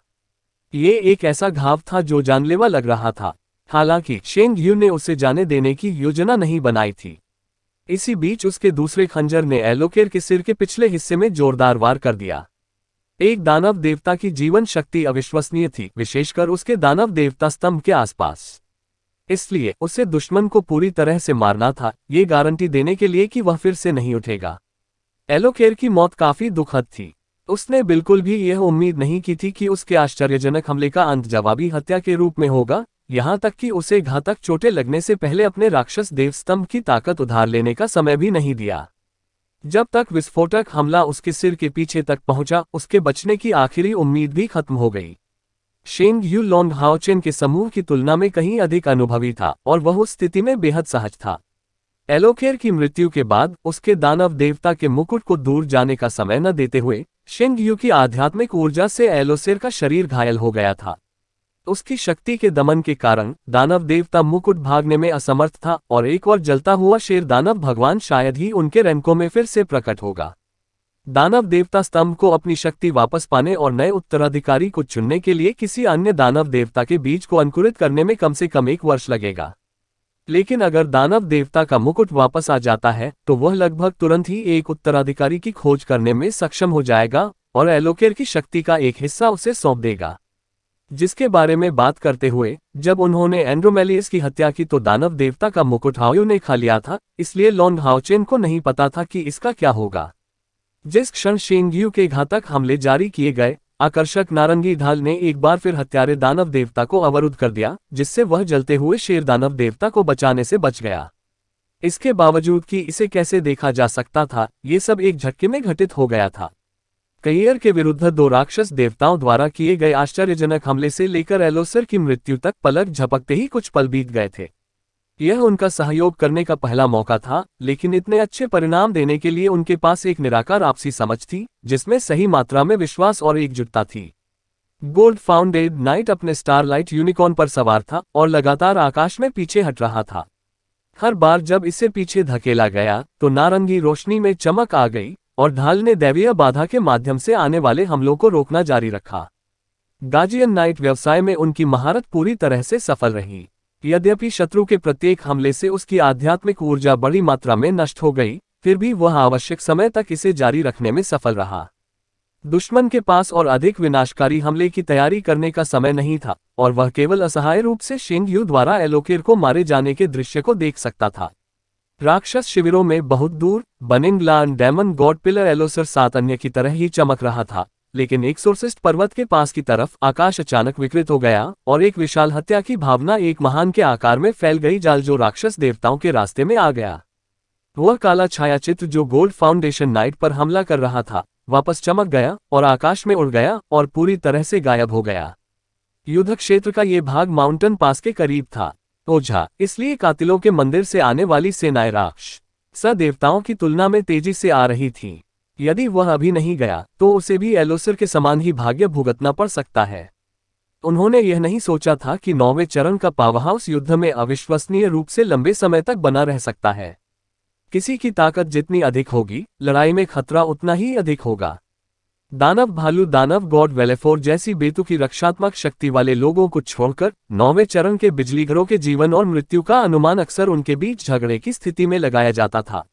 ये एक ऐसा घाव था जो जानलेवा लग रहा था हालांकि शेंग यू ने उसे जाने देने की योजना नहीं बनाई थी इसी बीच उसके दूसरे खंजर ने एलोकेर के सिर के पिछले हिस्से में जोरदार वार कर दिया एक दानव देवता की जीवन शक्ति अविश्वसनीय थी विशेषकर उसके दानव देवता स्तंभ के आसपास इसलिए उसे दुश्मन को पूरी तरह से मारना था ये गारंटी देने के लिए कि वह फिर से नहीं उठेगा एलोकेर की मौत काफी दुखद थी उसने बिल्कुल भी यह उम्मीद नहीं की थी कि उसके आश्चर्यजनक हमले का अंत जवाबी हत्या के रूप में होगा यहाँ तक कि उसे घातक चोटें लगने से पहले अपने राक्षस देवस्तंभ की ताकत उधार लेने का समय भी नहीं दिया जब तक विस्फोटक हमला उसके सिर के पीछे तक पहुंचा उसके बचने की आखिरी उम्मीद भी खत्म हो गई शेंग यू लोंग हाओचेन के समूह की तुलना में कहीं अधिक अनुभवी था और वह उस स्थिति में बेहद सहज था एलोखेर की मृत्यु के बाद उसके दानव देवता के मुकुट को दूर जाने का समय न देते हुए शेंग यू की आध्यात्मिक ऊर्जा से एलोसेर का शरीर घायल हो गया था उसकी शक्ति के दमन के कारण दानव देवता मुकुट भागने में असमर्थ था और एक और जलता हुआ शेर दानव भगवान शायद ही उनके रैंकों में फिर से प्रकट होगा दानव देवता स्तंभ को अपनी शक्ति वापस पाने और नए उत्तराधिकारी को चुनने के लिए किसी अन्य दानव देवता के बीज को अंकुरित करने में कम से कम एक वर्ष लगेगा लेकिन अगर दानव देवता का मुकुट वापस आ जाता है तो वह लगभग तुरंत ही एक उत्तराधिकारी की खोज करने में सक्षम हो जाएगा और एलोकेर की शक्ति का एक हिस्सा उसे सौंप देगा जिसके बारे में बात करते हुए जब उन्होंने एंड्रोमेलियस की हत्या की तो दानव देवता का मुकुट हाउ ने खा लिया था इसलिए लॉन्ग हाउचेन को नहीं पता था कि इसका क्या होगा जिस क्षण शेंगयू के घातक हमले जारी किए गए आकर्षक नारंगी ढाल ने एक बार फिर हत्यारे दानव देवता को अवरुद्ध कर दिया जिससे वह जलते हुए शेर दानव देवता को बचाने से बच गया इसके बावजूद कि इसे कैसे देखा जा सकता था ये सब एक झटके में घटित हो गया था कैयर के विरुद्ध दो राक्षस देवताओं द्वारा किए गए आश्चर्यजनक हमले से लेकर एलोसर की मृत्यु तक पलक झपकते ही कुछ पल बीत गए थे यह उनका सहयोग करने का पहला मौका था लेकिन इतने अच्छे परिणाम देने के लिए उनके पास एक निराकार आपसी समझ थी जिसमें सही मात्रा में विश्वास और एकजुटता थी गोल्ड फाउंडेड नाइट अपने स्टारलाइट यूनिकॉर्न पर सवार था और लगातार आकाश में पीछे हट रहा था हर बार जब इसे पीछे धकेला गया तो नारंगी रोशनी में चमक आ गई और ढाल ने दैवीय बाधा के माध्यम से आने वाले हमलों को रोकना जारी रखा गाजियन नाइट व्यवसाय में उनकी महारत पूरी तरह से सफल रही यद्यपि शत्रु के प्रत्येक हमले से उसकी आध्यात्मिक ऊर्जा बड़ी मात्रा में नष्ट हो गई फिर भी वह आवश्यक समय तक इसे जारी रखने में सफल रहा दुश्मन के पास और अधिक विनाशकारी हमले की तैयारी करने का समय नहीं था और वह केवल असहाय रूप से शेंग यू द्वारा एलोकेर को मारे जाने के दृश्य को देख सकता था राक्षस शिविरों में बहुत दूर बनिंगलान डैमन गॉड पिलर एलोसर सात अन्य की तरह ही चमक रहा था लेकिन एक सोर्सिस्ट पर्वत के पास की तरफ आकाश अचानक विकृत हो गया और एक विशाल हत्या की भावना एक महान के आकार में फैल गई जाल जो राक्षस देवताओं के रास्ते में आ गया वह काला छायाचित्र जो गोल्ड फाउंडेशन नाइट पर हमला कर रहा था वापस चमक गया और आकाश में उड़ गया और पूरी तरह से गायब हो गया युद्ध क्षेत्र का ये भाग माउंटेन पास के करीब था ओझा इसलिए कातिलों के मंदिर से आने वाली सेनाएं राक्ष स देवताओं की तुलना में तेजी से आ रही थी यदि वह अभी नहीं गया तो उसे भी एलोसर के समान ही भाग्य भुगतना पड़ सकता है उन्होंने यह नहीं सोचा था कि नौवें चरण का पावहाउस युद्ध में अविश्वसनीय रूप से लंबे समय तक बना रह सकता है किसी की ताकत जितनी अधिक होगी लड़ाई में खतरा उतना ही अधिक होगा दानव भालू दानव गॉड वेलेफोर जैसी बेतु की रक्षात्मक शक्ति वाले लोगों को छोड़कर नौवे चरण के बिजलीघरों के जीवन और मृत्यु का अनुमान अक्सर उनके बीच झगड़े की स्थिति में लगाया जाता था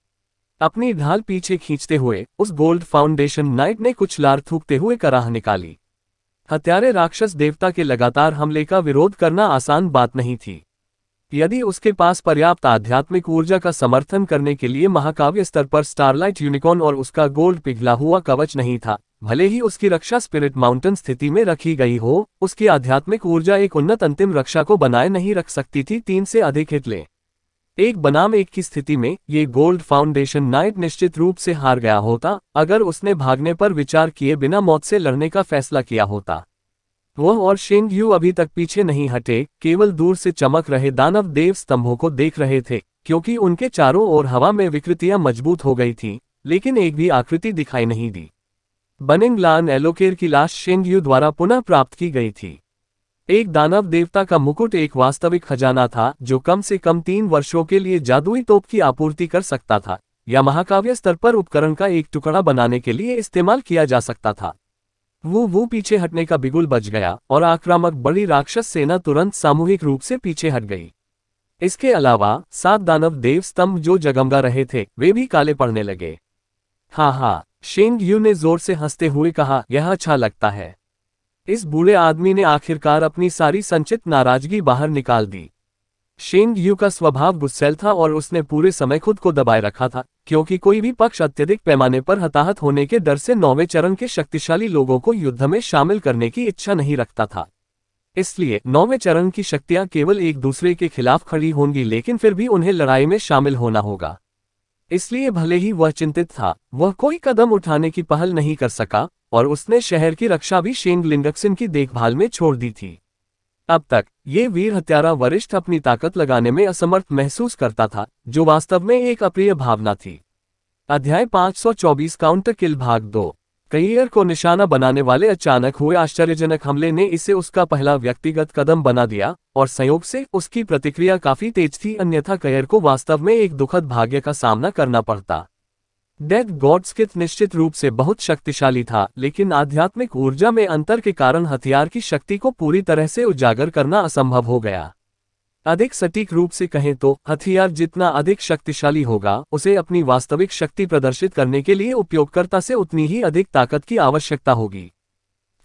अपनी ढाल पीछे खींचते हुए उस गोल्ड फाउंडेशन नाइट ने कुछ लार थूकते हुए कराह निकाली हत्यारे राक्षस देवता के लगातार हमले का विरोध करना आसान बात नहीं थी यदि उसके पास पर्याप्त आध्यात्मिक ऊर्जा का समर्थन करने के लिए महाकाव्य स्तर पर स्टारलाइट यूनिकॉर्न और उसका गोल्ड पिघला हुआ कवच नहीं था भले ही उसकी रक्षा स्पिरिट माउंटेन स्थिति में रखी गई हो उसकी आध्यात्मिक ऊर्जा एक उन्नत अंतिम रक्षा को बनाए नहीं रख सकती थी तीन से अधिक हिट एक बनाम एक की स्थिति में ये गोल्ड फाउंडेशन नाइट निश्चित रूप से हार गया होता अगर उसने भागने पर विचार किए बिना मौत से लड़ने का फैसला किया होता वह और शेंग यू अभी तक पीछे नहीं हटे केवल दूर से चमक रहे दानव देव स्तंभों को देख रहे थे क्योंकि उनके चारों ओर हवा में विकृतियां मजबूत हो गई थी लेकिन एक भी आकृति दिखाई नहीं दी बनिंगलान एलोकेर की लाश शेंगयू द्वारा पुनः प्राप्त की गई थी एक दानव देवता का मुकुट एक वास्तविक खजाना था जो कम से कम तीन वर्षों के लिए जादुई तोप की आपूर्ति कर सकता था या महाकाव्य स्तर पर उपकरण का एक टुकड़ा बनाने के लिए इस्तेमाल किया जा सकता था वो वो पीछे हटने का बिगुल बच गया और आक्रामक बड़ी राक्षस सेना तुरंत सामूहिक रूप से पीछे हट गई इसके अलावा सात दानव देव स्तंभ जो जगमगा रहे थे वे भी काले पड़ने लगे हाँ हाँ शेंग यू ने जोर से हंसते हुए कहा यह अच्छा लगता है इस बूढ़े आदमी ने आखिरकार अपनी सारी संचित नाराजगी बाहर निकाल दी शेंग यू का स्वभाव गुस्सेल था और उसने पूरे समय खुद को दबाए रखा था क्योंकि कोई भी पक्ष अत्यधिक पैमाने पर हताहत होने के डर से नौवे चरण के शक्तिशाली लोगों को युद्ध में शामिल करने की इच्छा नहीं रखता था इसलिए नौवे चरण की शक्तियां केवल एक दूसरे के खिलाफ खड़ी होंगी लेकिन फिर भी उन्हें लड़ाई में शामिल होना होगा इसलिए भले ही वह चिंतित था वह कोई कदम उठाने की पहल नहीं कर सका और उसने शहर की रक्षा भी शेंग लिंडक्सन की देखभाल में छोड़ दी थी अब तक ये वीर हत्यारा वरिष्ठ अपनी ताकत लगाने में असमर्थ महसूस करता था जो वास्तव में एक अप्रिय भावना थी अध्याय 524 काउंटर किल भाग दो करियर को निशाना बनाने वाले अचानक हुए आश्चर्यजनक हमले ने इसे उसका पहला व्यक्तिगत कदम बना दिया और संयोग से उसकी प्रतिक्रिया काफी तेज थी अन्यथा करियर को वास्तव में एक दुखद भाग्य का सामना करना पड़ता डेथ गॉड्स के निश्चित रूप से बहुत शक्तिशाली था लेकिन आध्यात्मिक ऊर्जा में अंतर के कारण हथियार की शक्ति को पूरी तरह से उजागर करना असंभव हो गया अधिक सटीक रूप से कहें तो हथियार जितना अधिक शक्तिशाली होगा उसे अपनी वास्तविक शक्ति प्रदर्शित करने के लिए उपयोगकर्ता से उतनी ही अधिक ताकत की आवश्यकता होगी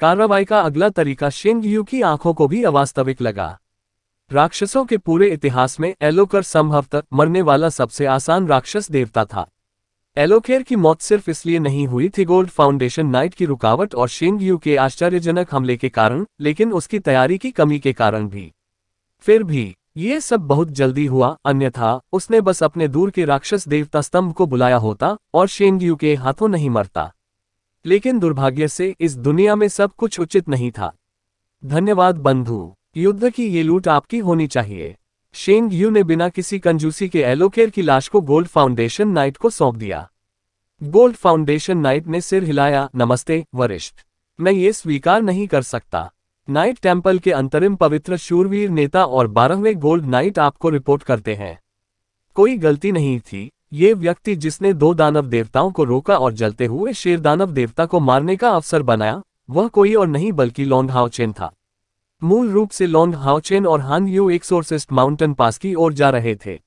कार्रवाई का अगला तरीका शेंग यू की आंखों को भी अवास्तविक लगा राक्षसों के पूरे इतिहास में एलोकर संभवतः मरने वाला सबसे आसान राक्षस देवता था एलोकेर की मौत सिर्फ इसलिए नहीं हुई थी गोल्ड फाउंडेशन नाइट की रुकावट और शेंग यू के आश्चर्यजनक हमले के कारण लेकिन उसकी तैयारी की कमी के कारण भी फिर भी ये सब बहुत जल्दी हुआ अन्यथा उसने बस अपने दूर के राक्षस देवता स्तंभ को बुलाया होता और शेंगयू के हाथों नहीं मरता लेकिन दुर्भाग्य से इस दुनिया में सब कुछ उचित नहीं था धन्यवाद बंधु युद्ध की ये लूट आपकी होनी चाहिए शेंग यू ने बिना किसी कंजूसी के एलोकेर की लाश को गोल्ड फाउंडेशन नाइट को सौंप दिया गोल्ड फाउंडेशन नाइट ने सिर हिलाया नमस्ते वरिष्ठ मैं ये स्वीकार नहीं कर सकता नाइट टेम्पल के अंतरिम पवित्र शूरवीर नेता और बारहवें गोल्ड नाइट आपको रिपोर्ट करते हैं कोई गलती नहीं थी ये व्यक्ति जिसने दो दानव देवताओं को रोका और जलते हुए शेर दानव देवता को मारने का अवसर बनाया वह कोई और नहीं बल्कि लॉन्ग हाउचेन था मूल रूप से लॉन्ग हाउचेन और हान यू एक्सोर्सिस्ट माउंटेन पास की ओर जा रहे थे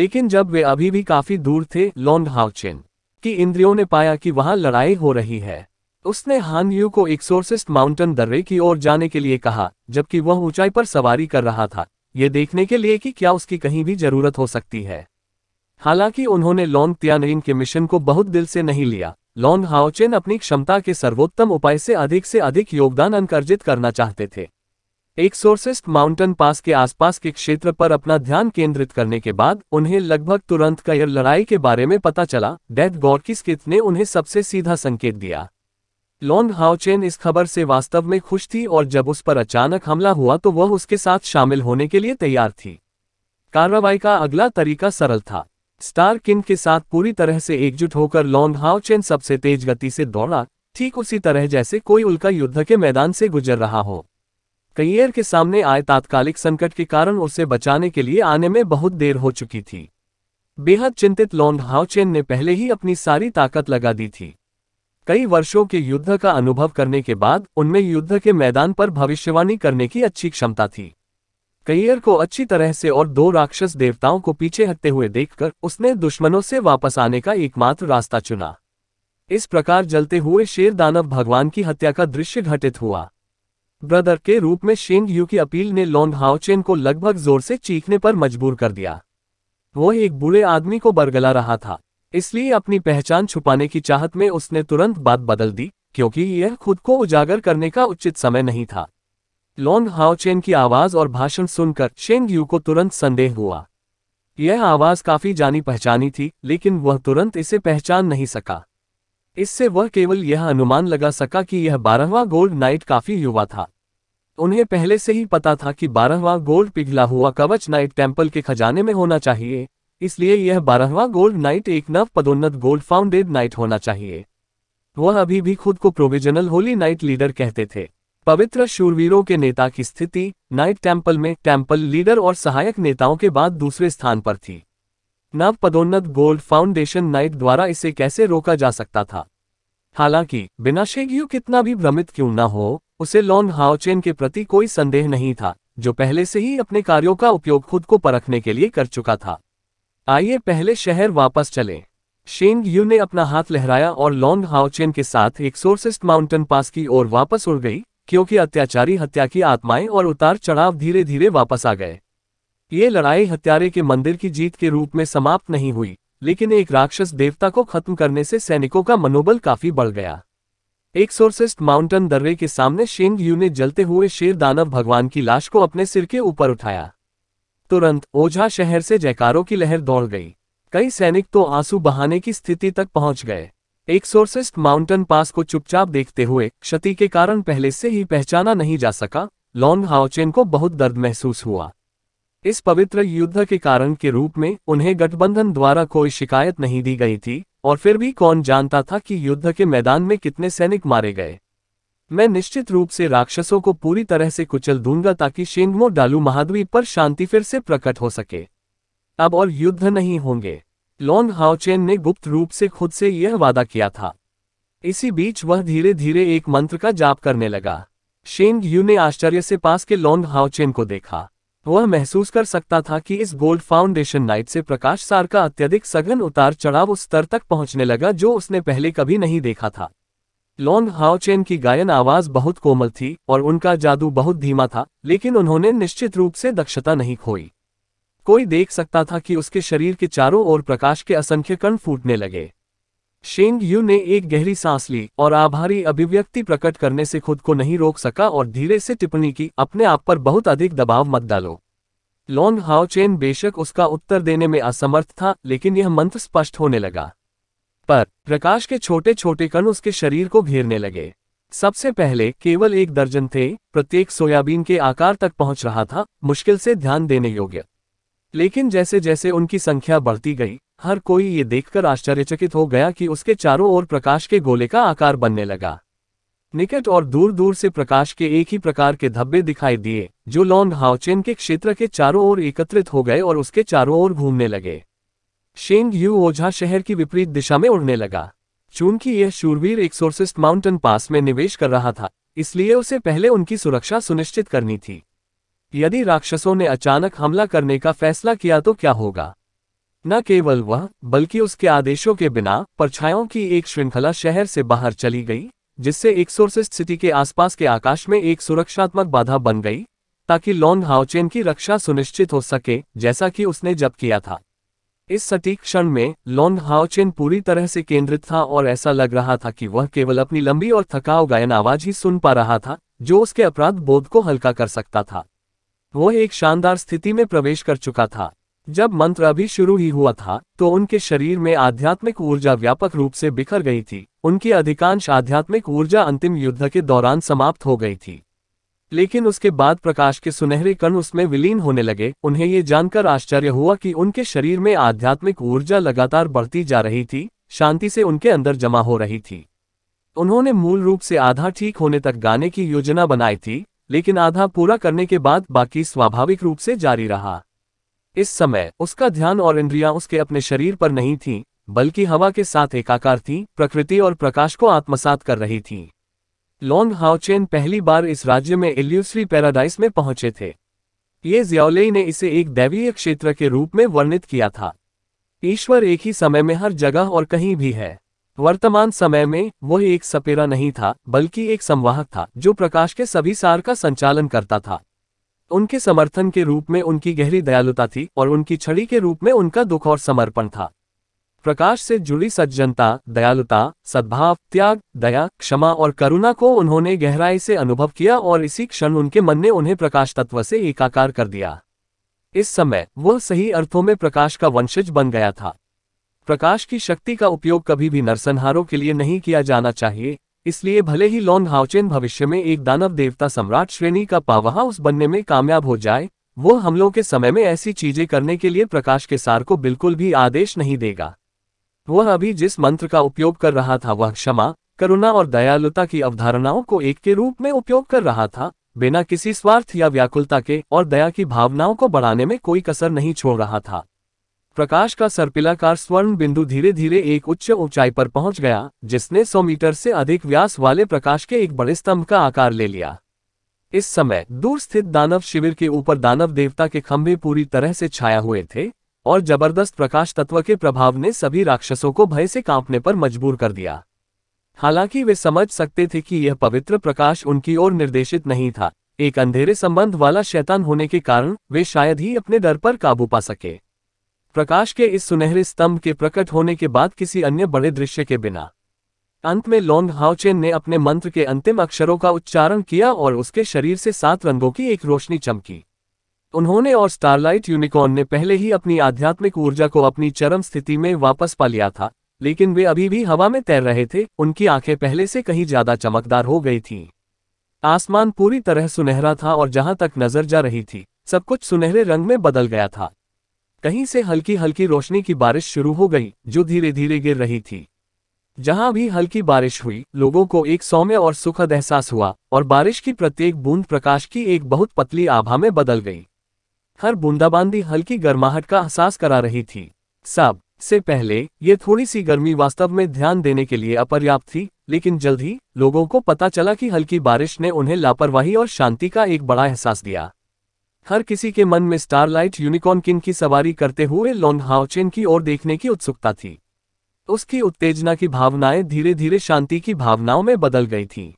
लेकिन जब वे अभी भी काफी दूर थे लॉन्ग हाउचेन की इंद्रियों ने पाया कि वहां लड़ाई हो रही है उसने हान यू को एक सोर्सिस्ट माउंटेन दर्रे की ओर जाने के लिए कहा जबकि वह ऊंचाई पर सवारी कर रहा था ये देखने के लिए कि क्या उसकी कहीं भी जरूरत हो सकती है हालांकि उन्होंने लॉन्ग त्यान के मिशन को बहुत दिल से नहीं लिया लॉन्ग हाओचेन अपनी क्षमता के सर्वोत्तम उपाय से अधिक से अधिक योगदान अनकर्जित करना चाहते थे एक सोर्सिस्ट माउंटेन पास के आसपास के क्षेत्र पर अपना ध्यान केंद्रित करने के बाद उन्हें लगभग तुरंत कयर लड़ाई के बारे में पता चला डेथ की स्कित ने उन्हें सबसे सीधा संकेत दिया लॉन्ग हाउचेन इस खबर से वास्तव में खुश थी और जब उस पर अचानक हमला हुआ तो वह उसके साथ शामिल होने के लिए तैयार थी कार्रवाई का अगला तरीका सरल था स्टार किंग के साथ पूरी तरह से एकजुट होकर लॉन्ग हाउचेन सबसे तेज गति से दौड़ा ठीक उसी तरह जैसे कोई उल्का युद्ध के मैदान से गुजर रहा हो कैयर के सामने आए तात्कालिक संकट के कारण उसे बचाने के लिए आने में बहुत देर हो चुकी थी बेहद चिंतित लॉन्ग हाउचेन ने पहले ही अपनी सारी ताकत लगा दी थी कई वर्षों के युद्ध का अनुभव करने के बाद उनमें युद्ध के मैदान पर भविष्यवाणी करने की अच्छी क्षमता थी कैयर को अच्छी तरह से और दो राक्षस देवताओं को पीछे हटते हुए देखकर उसने दुश्मनों से वापस आने का एकमात्र रास्ता चुना इस प्रकार जलते हुए शेर दानव भगवान की हत्या का दृश्य घटित हुआ ब्रदर के रूप में शेंग यू की अपील ने लॉन्ग हाउचेन को लगभग जोर से चीखने पर मजबूर कर दिया वो एक बुरे आदमी को बरगला रहा था इसलिए अपनी पहचान छुपाने की चाहत में उसने तुरंत बात बदल दी क्योंकि यह खुद को उजागर करने का उचित समय नहीं था लॉन्ग हाओचेन की आवाज और भाषण सुनकर शेंग यू को तुरंत संदेह हुआ यह आवाज काफी जानी पहचानी थी लेकिन वह तुरंत इसे पहचान नहीं सका इससे वह केवल यह अनुमान लगा सका कि यह बारहवा गोल्ड नाइट काफी युवा था उन्हें पहले से ही पता था कि बारहवा गोल्ड पिघला हुआ कवच नाइट टेम्पल के खजाने में होना चाहिए इसलिए यह बारहवा गोल्ड नाइट एक नव पदोन्नत गोल्ड फाउंडेड नाइट होना चाहिए वह अभी भी खुद को प्रोविजनल होली नाइट लीडर कहते थे पवित्र शूरवीरों के नेता की स्थिति नाइट टेम्पल में टेम्पल लीडर और सहायक नेताओं के बाद दूसरे स्थान पर थी नव पदोन्नत गोल्ड फाउंडेशन नाइट द्वारा इसे कैसे रोका जा सकता था हालांकि बिना शेगियो कितना भी भ्रमित क्यों न हो उसे लॉन हाउचेन के प्रति कोई संदेह नहीं था जो पहले से ही अपने कार्यों का उपयोग खुद को परखने के लिए कर चुका था आइए पहले शहर वापस चलें शेंग यू ने अपना हाथ लहराया और लॉन्ग हाउचेन के साथ एक सोर्सिस्ट माउंटेन पास की ओर वापस उड़ गई क्योंकि अत्याचारी हत्या की आत्माएं और उतार चढ़ाव धीरे धीरे वापस आ गए ये लड़ाई हत्यारे के मंदिर की जीत के रूप में समाप्त नहीं हुई लेकिन एक राक्षस देवता को खत्म करने से सैनिकों का मनोबल काफी बढ़ गया एक सोर्सिस्ट माउंटेन दर्रे के सामने शेंग यू ने जलते हुए शेर दानव भगवान की लाश को अपने सिर के ऊपर उठाया तुरंत ओझा शहर से जयकारों की लहर दौड़ गई कई सैनिक तो आंसू बहाने की स्थिति तक पहुंच गए एक सोर्सिस्ट माउंटेन पास को चुपचाप देखते हुए क्षति के कारण पहले से ही पहचाना नहीं जा सका लॉन्ग हाउचेन को बहुत दर्द महसूस हुआ इस पवित्र युद्ध के कारण के रूप में उन्हें गठबंधन द्वारा कोई शिकायत नहीं दी गई थी और फिर भी कौन जानता था कि युद्ध के मैदान में कितने सैनिक मारे गए मैं निश्चित रूप से राक्षसों को पूरी तरह से कुचल दूंगा ताकि शेंगमो डालू महाद्वीप पर शांति फिर से प्रकट हो सके अब और युद्ध नहीं होंगे लॉन्ग हाउचेन ने गुप्त रूप से खुद से यह वादा किया था इसी बीच वह धीरे धीरे एक मंत्र का जाप करने लगा शेंग यू ने आश्चर्य से पास के लॉन्ग हाउचेन को देखा वह महसूस कर सकता था कि इस गोल्ड फाउंडेशन नाइट से प्रकाश सार का अत्यधिक सघन उतार चढ़ाव उस स्तर तक पहुंचने लगा जो उसने पहले कभी नहीं देखा था लॉन्ग हाओचेन की गायन आवाज बहुत कोमल थी और उनका जादू बहुत धीमा था लेकिन उन्होंने निश्चित रूप से दक्षता नहीं खोई कोई देख सकता था कि उसके शरीर के चारों ओर प्रकाश के असंख्य कण फूटने लगे शेंग यू ने एक गहरी सांस ली और आभारी अभिव्यक्ति प्रकट करने से खुद को नहीं रोक सका और धीरे से टिप्पणी की अपने आप पर बहुत अधिक दबाव मत डालो लॉन्ग हाओचेन बेशक उसका उत्तर देने में असमर्थ था लेकिन यह मंत्र स्पष्ट होने लगा पर प्रकाश के छोटे छोटे कण उसके शरीर को घेरने लगे सबसे पहले केवल एक दर्जन थे प्रत्येक सोयाबीन के आकार तक पहुंच रहा था मुश्किल से ध्यान देने योग्य लेकिन जैसे जैसे उनकी संख्या बढ़ती गई हर कोई ये देखकर आश्चर्यचकित हो गया कि उसके चारों ओर प्रकाश के गोले का आकार बनने लगा निकट और दूर दूर से प्रकाश के एक ही प्रकार के धब्बे दिखाई दिए जो लॉन्ग हाउचेन के क्षेत्र के चारों ओर एकत्रित हो गए और उसके चारों ओर घूमने लगे शेंग यू ओझा शहर की विपरीत दिशा में उड़ने लगा चूंकि यह शूरवीर एक्सोर्सिस्ट माउंटेन पास में निवेश कर रहा था इसलिए उसे पहले उनकी सुरक्षा सुनिश्चित करनी थी यदि राक्षसों ने अचानक हमला करने का फैसला किया तो क्या होगा न केवल वह बल्कि उसके आदेशों के बिना परछायों की एक श्रृंखला शहर से बाहर चली गई जिससे एक्सोर्सिस्ट सिटी के आसपास के आकाश में एक सुरक्षात्मक बाधा बन गई ताकि लॉन्ग हाउचेन की रक्षा सुनिश्चित हो सके जैसा कि उसने जब किया था इस सटीक क्षण में लॉन्ग हाउचेन पूरी तरह से केंद्रित था और ऐसा लग रहा था कि वह केवल अपनी लंबी और थकाव गायन आवाज ही सुन पा रहा था जो उसके अपराध बोध को हल्का कर सकता था वह एक शानदार स्थिति में प्रवेश कर चुका था जब मंत्र अभी शुरू ही हुआ था तो उनके शरीर में आध्यात्मिक ऊर्जा व्यापक रूप से बिखर गई थी उनकी अधिकांश आध्यात्मिक ऊर्जा अंतिम युद्ध के दौरान समाप्त हो गई थी लेकिन उसके बाद प्रकाश के सुनहरे कण उसमें विलीन होने लगे उन्हें ये जानकर आश्चर्य हुआ कि उनके शरीर में आध्यात्मिक ऊर्जा लगातार बढ़ती जा रही थी शांति से उनके अंदर जमा हो रही थी उन्होंने मूल रूप से आधा ठीक होने तक गाने की योजना बनाई थी लेकिन आधा पूरा करने के बाद बाकी स्वाभाविक रूप से जारी रहा इस समय उसका ध्यान और इंद्रियां उसके अपने शरीर पर नहीं थीं, बल्कि हवा के साथ एकाकार थीं, प्रकृति और प्रकाश को आत्मसात कर रही थीं। लॉन्ग हाउचेन पहली बार इस राज्य में एल्यूसरी पैराडाइस में पहुंचे थे ये जियाले ने इसे एक दैवीय क्षेत्र के रूप में वर्णित किया था ईश्वर एक ही समय में हर जगह और कहीं भी है वर्तमान समय में वह एक सपेरा नहीं था बल्कि एक संवाहक था जो प्रकाश के सभी सार का संचालन करता था उनके समर्थन के रूप में उनकी गहरी दयालुता थी और उनकी छड़ी के रूप में उनका दुख और समर्पण था प्रकाश से जुड़ी सज्जनता दयालुता सद्भाव त्याग दया क्षमा और करुणा को उन्होंने गहराई से अनुभव किया और इसी क्षण उनके मन ने उन्हें प्रकाश तत्व से एकाकार कर दिया इस समय वह सही अर्थों में प्रकाश का वंशज बन गया था प्रकाश की शक्ति का उपयोग कभी भी नरसंहारों के लिए नहीं किया जाना चाहिए इसलिए भले ही लॉन्ग हाउचेन भविष्य में एक दानव देवता सम्राट श्रेणी का उस बनने में कामयाब हो जाए वो हमलों के समय में ऐसी चीजें करने के लिए प्रकाश के सार को बिल्कुल भी आदेश नहीं देगा वह अभी जिस मंत्र का उपयोग कर रहा था वह क्षमा करुणा और दयालुता की अवधारणाओं को एक के रूप में उपयोग कर रहा था बिना किसी स्वार्थ या व्याकुलता के और दया की भावनाओं को बढ़ाने में कोई कसर नहीं छोड़ रहा था प्रकाश का सर्पिलाकार स्वर्ण बिंदु धीरे धीरे एक उच्च ऊंचाई पर पहुंच गया जिसने 100 मीटर से अधिक व्यास वाले प्रकाश के एक बड़े स्तंभ का आकार ले लिया इस समय दूर स्थित दानव शिविर के ऊपर दानव देवता के खंभे पूरी तरह से छाया हुए थे और जबरदस्त प्रकाश तत्व के प्रभाव ने सभी राक्षसों को भय से कांपने पर मजबूर कर दिया हालांकि वे समझ सकते थे कि यह पवित्र प्रकाश उनकी ओर निर्देशित नहीं था एक अंधेरे संबंध वाला शैतान होने के कारण वे शायद ही अपने डर पर काबू पा सके प्रकाश के इस सुनहरे स्तंभ के प्रकट होने के बाद किसी अन्य बड़े दृश्य के बिना अंत में लोंग हाउचेन ने अपने मंत्र के अंतिम अक्षरों का उच्चारण किया और उसके शरीर से सात रंगों की एक रोशनी चमकी उन्होंने और स्टारलाइट यूनिकॉर्न ने पहले ही अपनी आध्यात्मिक ऊर्जा को अपनी चरम स्थिति में वापस पा लिया था लेकिन वे अभी भी हवा में तैर रहे थे उनकी आंखें पहले से कहीं ज्यादा चमकदार हो गई थीं आसमान पूरी तरह सुनहरा था और जहां तक नजर जा रही थी सब कुछ सुनहरे रंग में बदल गया था कहीं से हल्की हल्की रोशनी की बारिश शुरू हो गई जो धीरे धीरे गिर रही थी जहां भी हल्की बारिश हुई लोगों को एक सौम्य और सुखद एहसास हुआ और बारिश की प्रत्येक बूंद प्रकाश की एक बहुत पतली आभा में बदल गई हर बूंदाबांदी हल्की गर्माहट का एहसास करा रही थी सब से पहले ये थोड़ी सी गर्मी वास्तव में ध्यान देने के लिए अपर्याप्त थी लेकिन जल्द ही लोगों को पता चला कि हल्की बारिश ने उन्हें लापरवाही और शांति का एक बड़ा एहसास दिया हर किसी के मन में स्टारलाइट यूनिकॉर्न किंग की सवारी करते हुए लॉन्ग हाउचेन की ओर देखने की उत्सुकता थी उसकी उत्तेजना की भावनाएं धीरे धीरे शांति की भावनाओं में बदल गई थीं।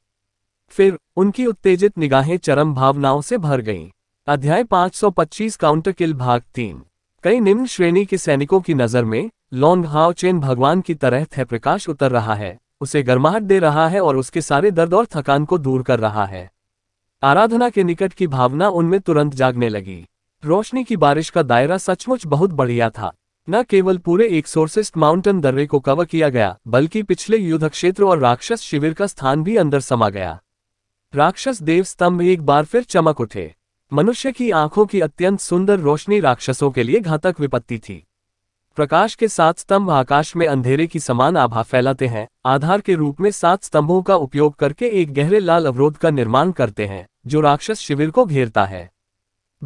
फिर उनकी उत्तेजित निगाहें चरम भावनाओं से भर गईं। अध्याय 525 काउंटर किल भाग तीन कई निम्न श्रेणी के सैनिकों की नजर में लॉन्ग हाव चेन भगवान की तरह थे प्रकाश उतर रहा है उसे गर्माहट दे रहा है और उसके सारे दर्द और थकान को दूर कर रहा है आराधना के निकट की भावना उनमें तुरंत जागने लगी रोशनी की बारिश का दायरा सचमुच बहुत बढ़िया था न केवल पूरे एक सोर्सिस्ट माउंटेन दर्रे को कवर किया गया बल्कि पिछले युद्ध क्षेत्र और राक्षस शिविर का स्थान भी अंदर समा गया राक्षस देव स्तंभ एक बार फिर चमक उठे मनुष्य की आंखों की अत्यंत सुंदर रोशनी राक्षसों के लिए घातक विपत्ति थी प्रकाश के सात स्तंभ आकाश में अंधेरे की समान आभा फैलाते हैं आधार के रूप में सात स्तंभों का उपयोग करके एक गहरे लाल अवरोध का निर्माण करते हैं जो राक्षस शिविर को घेरता है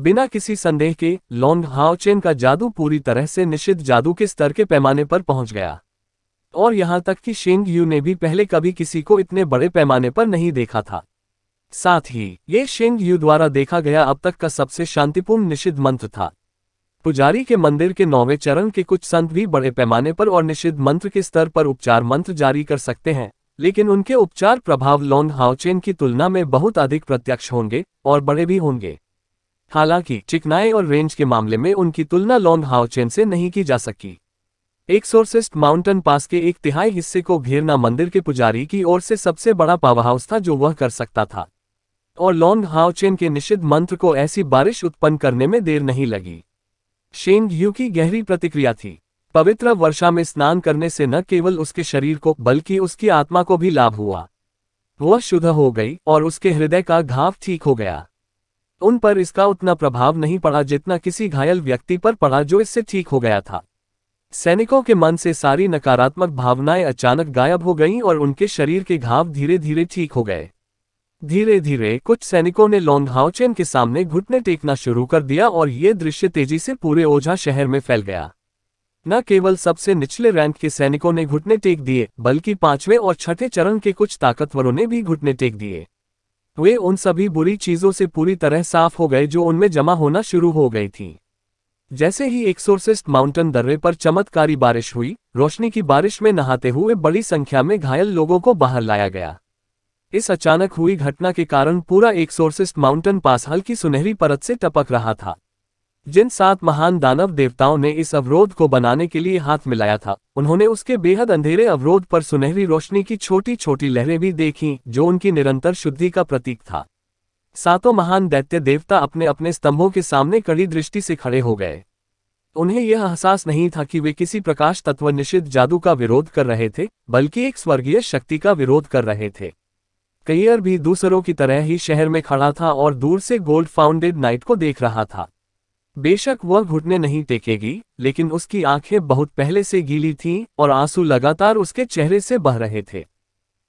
बिना किसी संदेह के लॉन्ग हाओचेन का जादू पूरी तरह से निषिद्ध जादू के स्तर के पैमाने पर पहुंच गया और यहां तक कि शेंग यू ने भी पहले कभी किसी को इतने बड़े पैमाने पर नहीं देखा था साथ ही ये शेंग यू द्वारा देखा गया अब तक का सबसे शांतिपूर्ण निषिद्ध मंत्र था पुजारी के मंदिर के नौवें चरण के कुछ संत भी बड़े पैमाने पर और निषिद्ध मंत्र के स्तर पर उपचार मंत्र जारी कर सकते हैं लेकिन उनके उपचार प्रभाव लॉन्ग हाउचेन की तुलना में बहुत अधिक प्रत्यक्ष होंगे और बड़े भी होंगे हालांकि चिकनाई और रेंज के मामले में उनकी तुलना लॉन्ग हाउचेन से नहीं की जा सकी एक सोर्सिस्ट माउंटेन पास के एक तिहाई हिस्से को घेरना मंदिर के पुजारी की ओर से सबसे बड़ा हाउस था जो वह कर सकता था और लॉन्ग हाओचेन के निषिद्ध मंत्र को ऐसी बारिश उत्पन्न करने में देर नहीं लगी शेंग यू की गहरी प्रतिक्रिया थी पवित्र वर्षा में स्नान करने से न केवल उसके शरीर को बल्कि उसकी आत्मा को भी लाभ हुआ वह शुद्ध हो गई और उसके हृदय का घाव ठीक हो गया उन पर इसका उतना प्रभाव नहीं पड़ा जितना किसी घायल व्यक्ति पर पड़ा जो इससे ठीक हो गया था सैनिकों के मन से सारी नकारात्मक भावनाएं अचानक गायब हो गईं और उनके शरीर के घाव धीरे धीरे ठीक हो गए धीरे धीरे कुछ सैनिकों ने लोंगहाउचेन के सामने घुटने टेकना शुरू कर दिया और ये दृश्य तेजी से पूरे ओझा शहर में फैल गया न केवल सबसे निचले रैंक के सैनिकों ने घुटने टेक दिए बल्कि पांचवें और छठे चरण के कुछ ताकतवरों ने भी घुटने टेक दिए वे उन सभी बुरी चीजों से पूरी तरह साफ हो गए जो उनमें जमा होना शुरू हो गई थी जैसे ही एक्सोर्सिस्ट माउंटेन दर्रे पर चमत्कारी बारिश हुई रोशनी की बारिश में नहाते हुए बड़ी संख्या में घायल लोगों को बाहर लाया गया इस अचानक हुई घटना के कारण पूरा एक सोर्सिस्ट माउंटेन पास हल्की सुनहरी परत से टपक रहा था जिन सात महान दानव देवताओं ने इस अवरोध को बनाने के लिए हाथ मिलाया था उन्होंने उसके बेहद अंधेरे अवरोध पर सुनहरी रोशनी की छोटी छोटी लहरें भी देखीं जो उनकी निरंतर शुद्धि का प्रतीक था सातों महान दैत्य देवता अपने अपने स्तंभों के सामने कड़ी दृष्टि से खड़े हो गए उन्हें यह एहसास नहीं था कि वे किसी प्रकाश तत्व निषिद्ध जादू का विरोध कर रहे थे बल्कि एक स्वर्गीय शक्ति का विरोध कर रहे थे कैयर भी दूसरों की तरह ही शहर में खड़ा था और दूर से गोल्ड फाउंडेड नाइट को देख रहा था बेशक वह घुटने नहीं टेकेगी लेकिन उसकी आंखें बहुत पहले से गीली थीं और आंसू लगातार उसके चेहरे से बह रहे थे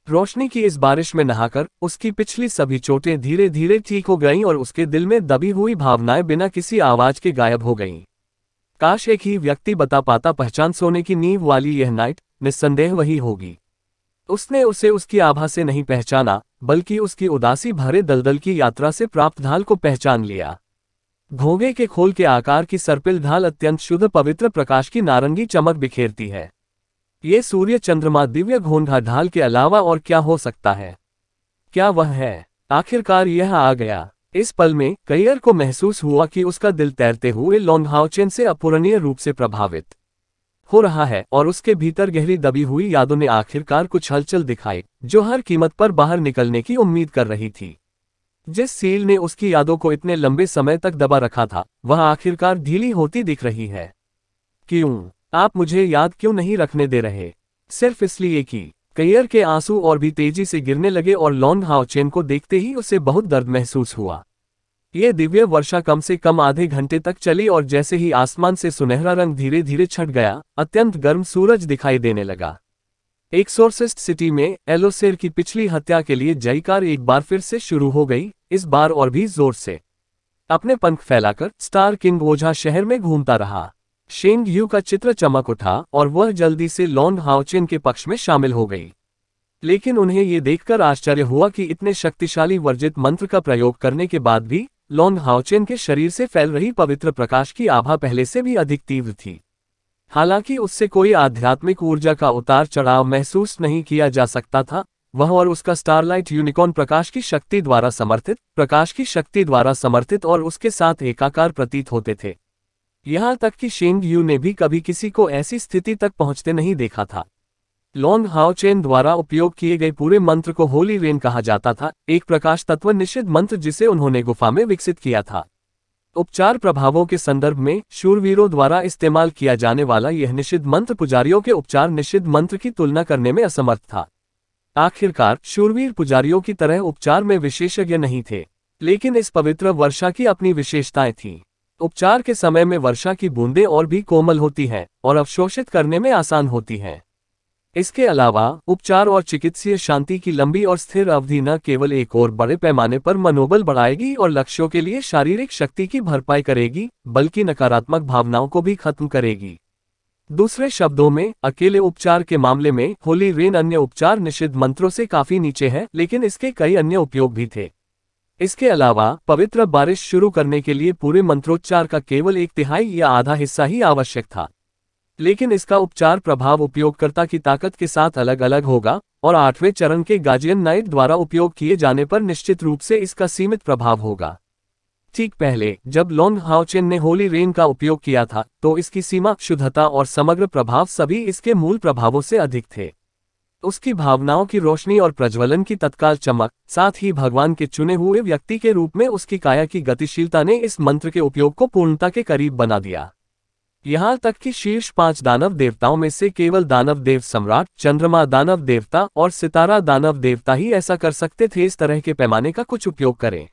रोशनी की इस बारिश में नहाकर उसकी पिछली सभी चोटें धीरे धीरे ठीक हो गईं और उसके दिल में दबी हुई भावनाएं बिना किसी आवाज के गायब हो गईं काश एक ही व्यक्ति बता पाता पहचान सोने की नींव वाली यह नाइट निस्संदेह वही होगी उसने उसे उसकी आभा से नहीं पहचाना बल्कि उसकी उदासी भरे दलदल की यात्रा से प्राप्त ढाल को पहचान लिया घोंगे के खोल के आकार की सर्पिल ढाल अत्यंत शुद्ध पवित्र प्रकाश की नारंगी चमक बिखेरती है ये सूर्य चंद्रमा दिव्य घोंघा ढाल के अलावा और क्या हो सकता है क्या वह है आखिरकार यह आ गया इस पल में कैयर को महसूस हुआ कि उसका दिल तैरते हुए लॉन्गहाउचेन से अपूरणीय रूप से प्रभावित हो रहा है और उसके भीतर गहरी दबी हुई यादों ने आखिरकार कुछ हलचल दिखाई जो हर कीमत पर बाहर निकलने की उम्मीद कर रही थी जिस सील ने उसकी यादों को इतने लंबे समय तक दबा रखा था वह आखिरकार ढीली होती दिख रही है क्यों आप मुझे याद क्यों नहीं रखने दे रहे सिर्फ इसलिए कि कैयर के आंसू और भी तेजी से गिरने लगे और लॉन्ग हाउचेन को देखते ही उसे बहुत दर्द महसूस हुआ ये दिव्य वर्षा कम से कम आधे घंटे तक चली और जैसे ही आसमान से सुनहरा रंग धीरे धीरे छट गया अत्यंत गर्म सूरज दिखाई देने लगा एक सोर्सिस्ट सिटी में एलोसेर की पिछली हत्या के लिए जयकार एक बार फिर से शुरू हो गई इस बार और भी जोर से अपने पंख फैलाकर स्टार किंग ओझा शहर में घूमता रहा शेंग यू का चित्र चमक उठा और वह जल्दी से लॉन्ड हाउचिन के पक्ष में शामिल हो गई लेकिन उन्हें ये देखकर आश्चर्य हुआ कि इतने शक्तिशाली वर्जित मंत्र का प्रयोग करने के बाद भी लॉन हाउचेन के शरीर से फैल रही पवित्र प्रकाश की आभा पहले से भी अधिक तीव्र थी हालांकि उससे कोई आध्यात्मिक ऊर्जा का उतार चढ़ाव महसूस नहीं किया जा सकता था वह और उसका स्टारलाइट यूनिकॉर्न प्रकाश की शक्ति द्वारा समर्थित प्रकाश की शक्ति द्वारा समर्थित और उसके साथ एकाकार प्रतीत होते थे यहां तक कि शेंग यू ने भी कभी किसी को ऐसी स्थिति तक पहुंचते नहीं देखा था लॉन्ग हाओ चेन द्वारा उपयोग किए गए पूरे मंत्र को होली रेन कहा जाता था एक प्रकाश तत्व निश्चित मंत्र जिसे उन्होंने गुफा में विकसित किया था उपचार प्रभावों के संदर्भ में शूरवीरों द्वारा इस्तेमाल किया जाने वाला यह निषिद्ध मंत्र पुजारियों के उपचार निषिद्ध मंत्र की तुलना करने में असमर्थ था आखिरकार शूरवीर पुजारियों की तरह उपचार में विशेषज्ञ नहीं थे लेकिन इस पवित्र वर्षा की अपनी विशेषताएं थीं उपचार के समय में वर्षा की बूंदें और भी कोमल होती हैं और अवशोषित करने में आसान होती हैं इसके अलावा उपचार और चिकित्सीय शांति की लंबी और स्थिर अवधि न केवल एक और बड़े पैमाने पर मनोबल बढ़ाएगी और लक्ष्यों के लिए शारीरिक शक्ति की भरपाई करेगी बल्कि नकारात्मक भावनाओं को भी खत्म करेगी दूसरे शब्दों में अकेले उपचार के मामले में होली रेन अन्य उपचार निषिद्ध मंत्रों से काफी नीचे है लेकिन इसके कई अन्य उपयोग भी थे इसके अलावा पवित्र बारिश शुरू करने के लिए पूरे मंत्रोच्चार का केवल एक तिहाई या आधा हिस्सा ही आवश्यक था लेकिन इसका उपचार प्रभाव उपयोगकर्ता की ताकत के साथ अलग अलग होगा और आठवें चरण के गाजियन नाइट द्वारा उपयोग किए जाने पर निश्चित रूप से इसका सीमित प्रभाव होगा ठीक पहले जब लॉन्ग हाउचेन ने होली रेन का उपयोग किया था तो इसकी सीमा शुद्धता और समग्र प्रभाव सभी इसके मूल प्रभावों से अधिक थे उसकी भावनाओं की रोशनी और प्रज्वलन की तत्काल चमक साथ ही भगवान के चुने हुए व्यक्ति के रूप में उसकी काया की गतिशीलता ने इस मंत्र के उपयोग को पूर्णता के करीब बना दिया यहाँ तक कि शीर्ष पांच दानव देवताओं में से केवल दानव देव सम्राट चंद्रमा दानव देवता और सितारा दानव देवता ही ऐसा कर सकते थे इस तरह के पैमाने का कुछ उपयोग करें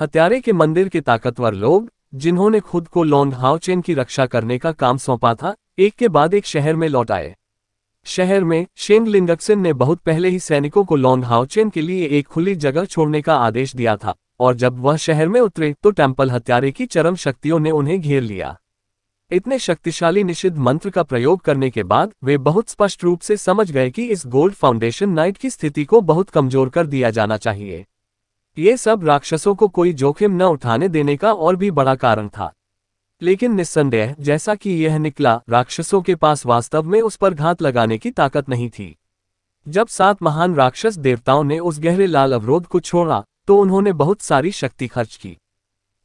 हत्यारे के मंदिर के ताकतवर लोग जिन्होंने खुद को लॉन्ग हाउचेन की रक्षा करने का काम सौंपा था एक के बाद एक शहर में लौट आए शहर में शेन लिंडक्सन ने बहुत पहले ही सैनिकों को लॉन्ग हाउचेन के लिए एक खुली जगह छोड़ने का आदेश दिया था और जब वह शहर में उतरे तो टेम्पल हत्यारे की चरम शक्तियों ने उन्हें घेर लिया इतने शक्तिशाली निषिद्ध मंत्र का प्रयोग करने के बाद वे बहुत स्पष्ट रूप से समझ गए कि इस गोल्ड फाउंडेशन नाइट की स्थिति को बहुत कमजोर कर दिया जाना चाहिए ये सब राक्षसों को कोई जोखिम न उठाने देने का और भी बड़ा कारण था लेकिन निस्संदेह जैसा कि यह निकला राक्षसों के पास वास्तव में उस पर घात लगाने की ताकत नहीं थी जब सात महान राक्षस देवताओं ने उस गहरे लाल अवरोध को छोड़ा तो उन्होंने बहुत सारी शक्ति खर्च की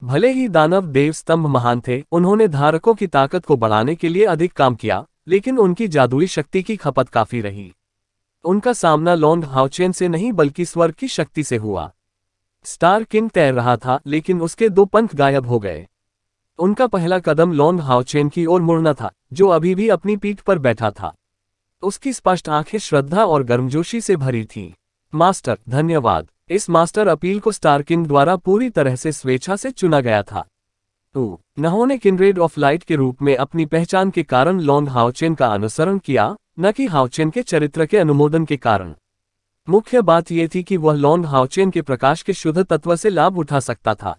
भले ही दानव देव स्तंभ महान थे उन्होंने धारकों की ताकत को बढ़ाने के लिए अधिक काम किया लेकिन उनकी जादुई शक्ति की खपत काफी रही उनका सामना लॉन्ग हाउचेन से नहीं बल्कि स्वर्ग की शक्ति से हुआ स्टार किंग तैर रहा था लेकिन उसके दो पंख गायब हो गए उनका पहला कदम लॉन्ग हाउचेन की ओर मुड़ना था जो अभी भी अपनी पीठ पर बैठा था उसकी स्पष्ट आंखें श्रद्धा और गर्मजोशी से भरी थीं मास्टर धन्यवाद इस मास्टर अपील को स्टारकिन द्वारा पूरी तरह से स्वेच्छा से चुना गया था टू नहोने किनरेड ऑफ लाइट के रूप में अपनी पहचान के कारण लॉन्ग हाउचेन का अनुसरण किया न कि हाउचेन के चरित्र के अनुमोदन के कारण मुख्य बात यह थी कि वह लॉन्ग हाउचेन के प्रकाश के शुद्ध तत्व से लाभ उठा सकता था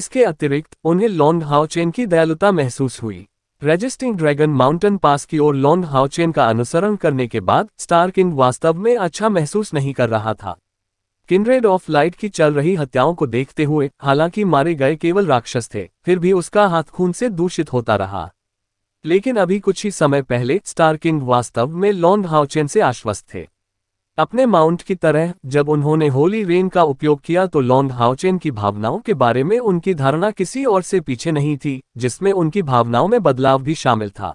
इसके अतिरिक्त उन्हें लॉन्ग हाउचेन की दयालुता महसूस हुई रेजिस्टिंग ड्रैगन माउंटेन पास की ओर लॉन्ग हाउचेन का अनुसरण करने के बाद स्टारकिंग वास्तव में अच्छा महसूस नहीं कर रहा था किनरेड ऑफ लाइट की चल रही हत्याओं को देखते हुए हालांकि मारे गए केवल राक्षस थे फिर भी उसका हाथ खून से दूषित होता रहा लेकिन अभी कुछ ही समय पहले स्टार किंग वास्तव में लॉन्ड हाउचेन से आश्वस्त थे अपने माउंट की तरह जब उन्होंने होली रेन का उपयोग किया तो लॉन्ड हाउचेन की भावनाओं के बारे में उनकी धारणा किसी और से पीछे नहीं थी जिसमें उनकी भावनाओं में बदलाव भी शामिल था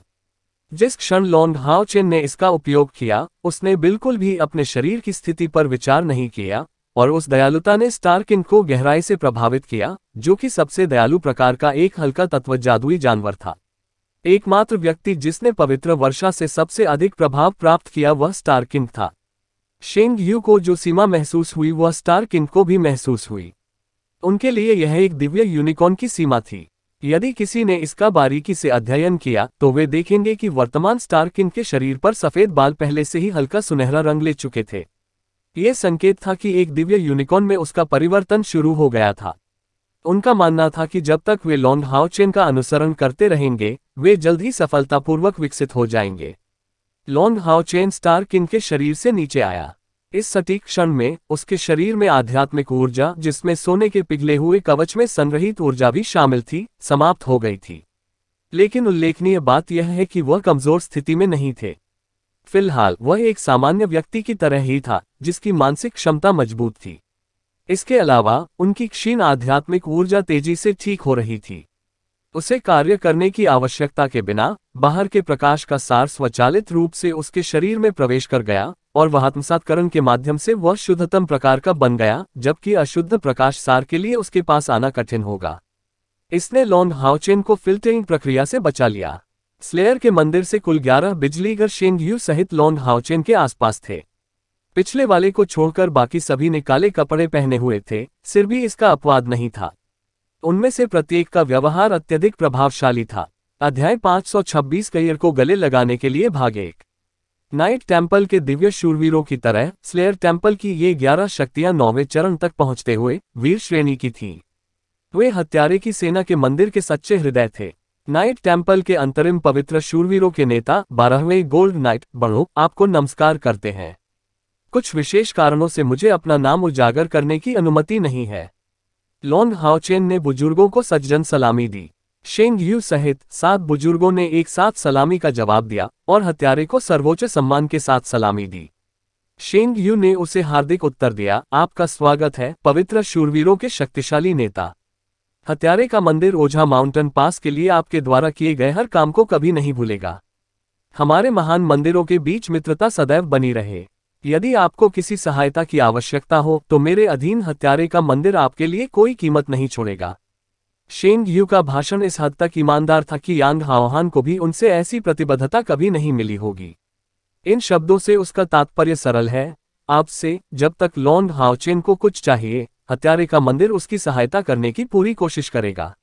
जिस क्षण लॉन्ड हाउचेन ने इसका उपयोग किया उसने बिल्कुल भी अपने शरीर की स्थिति पर विचार नहीं किया और उस दयालुता ने स्टारकिन को गहराई से प्रभावित किया जो कि सबसे दयालु प्रकार का एक हल्का तत्व जादुई जानवर था एकमात्र व्यक्ति जिसने पवित्र वर्षा से सबसे अधिक प्रभाव प्राप्त किया वह स्टारकिन था शेंग यू को जो सीमा महसूस हुई वह स्टारकिन को भी महसूस हुई उनके लिए यह एक दिव्य यूनिकॉर्न की सीमा थी यदि किसी ने इसका बारीकी से अध्ययन किया तो वे देखेंगे कि वर्तमान स्टारकिन के शरीर पर सफेद बाल पहले से ही हल्का सुनहरा रंग ले चुके थे ये संकेत था कि एक दिव्य यूनिकॉर्न में उसका परिवर्तन शुरू हो गया था उनका मानना था कि जब तक वे लॉन्ग हाउ चेन का अनुसरण करते रहेंगे वे जल्द ही सफलतापूर्वक विकसित हो जाएंगे लॉन्ग हाउ चेन स्टार किन के शरीर से नीचे आया इस सटीक क्षण में उसके शरीर में आध्यात्मिक ऊर्जा जिसमें सोने के पिघले हुए कवच में संग्रहित ऊर्जा भी शामिल थी समाप्त हो गई थी लेकिन उल्लेखनीय बात यह है कि वह कमजोर स्थिति में नहीं थे फिलहाल वह एक सामान्य व्यक्ति की तरह ही था जिसकी मानसिक क्षमता मजबूत थी इसके अलावा उनकी क्षीण आध्यात्मिक ऊर्जा तेजी से ठीक हो रही थी उसे कार्य करने की आवश्यकता के बिना बाहर के प्रकाश का सार स्वचालित रूप से उसके शरीर में प्रवेश कर गया और वह आत्मसात्करण के माध्यम से वह शुद्धतम प्रकार का बन गया जबकि अशुद्ध प्रकाश सार के लिए उसके पास आना कठिन होगा इसने लॉन्ग हाउचेन को फिल्टरिंग प्रक्रिया से बचा लिया स्लेयर के मंदिर से कुल 11 बिजलीगर शेंगयू सहित लॉन्ग हाउचेन के आसपास थे पिछले वाले को छोड़कर बाकी सभी ने काले कपड़े पहने हुए थे सिर भी इसका अपवाद नहीं था उनमें से प्रत्येक का व्यवहार अत्यधिक प्रभावशाली था अध्याय 526 कैयर को गले लगाने के लिए भाग एक नाइट टेम्पल के दिव्य शूरवीरों की तरह स्लेयर टेम्पल की ये ग्यारह शक्तियां नौवे चरण तक पहुंचते हुए वीर श्रेणी की थीं वे हत्यारे की सेना के मंदिर के सच्चे हृदय थे नाइट टेंपल के अंतरिम पवित्र शूरवीरों के नेता बारहवें गोल्ड नाइट बड़ो आपको नमस्कार करते हैं कुछ विशेष कारणों से मुझे अपना नाम उजागर करने की अनुमति नहीं है लॉन्ग हाओचेन ने बुजुर्गों को सज्जन सलामी दी शेंग यू सहित सात बुजुर्गों ने एक साथ सलामी का जवाब दिया और हत्यारे को सर्वोच्च सम्मान के साथ सलामी दी शेंग यू ने उसे हार्दिक उत्तर दिया आपका स्वागत है पवित्र शूरवीरों के शक्तिशाली नेता हत्यारे का मंदिर ओझा माउंटेन पास के लिए आपके द्वारा किए गए हर काम को कभी नहीं भूलेगा हमारे महान मंदिरों के बीच मित्रता सदैव बनी रहे यदि आपको किसी सहायता की आवश्यकता हो तो मेरे अधीन हत्यारे का मंदिर आपके लिए कोई कीमत नहीं छोड़ेगा शेंग यू का भाषण इस हद तक ईमानदार था कि यांग हाओहान को भी उनसे ऐसी प्रतिबद्धता कभी नहीं मिली होगी इन शब्दों से उसका तात्पर्य सरल है आपसे जब तक लॉन्ग हावचेन को कुछ चाहिए हत्यारे का मंदिर उसकी सहायता करने की पूरी कोशिश करेगा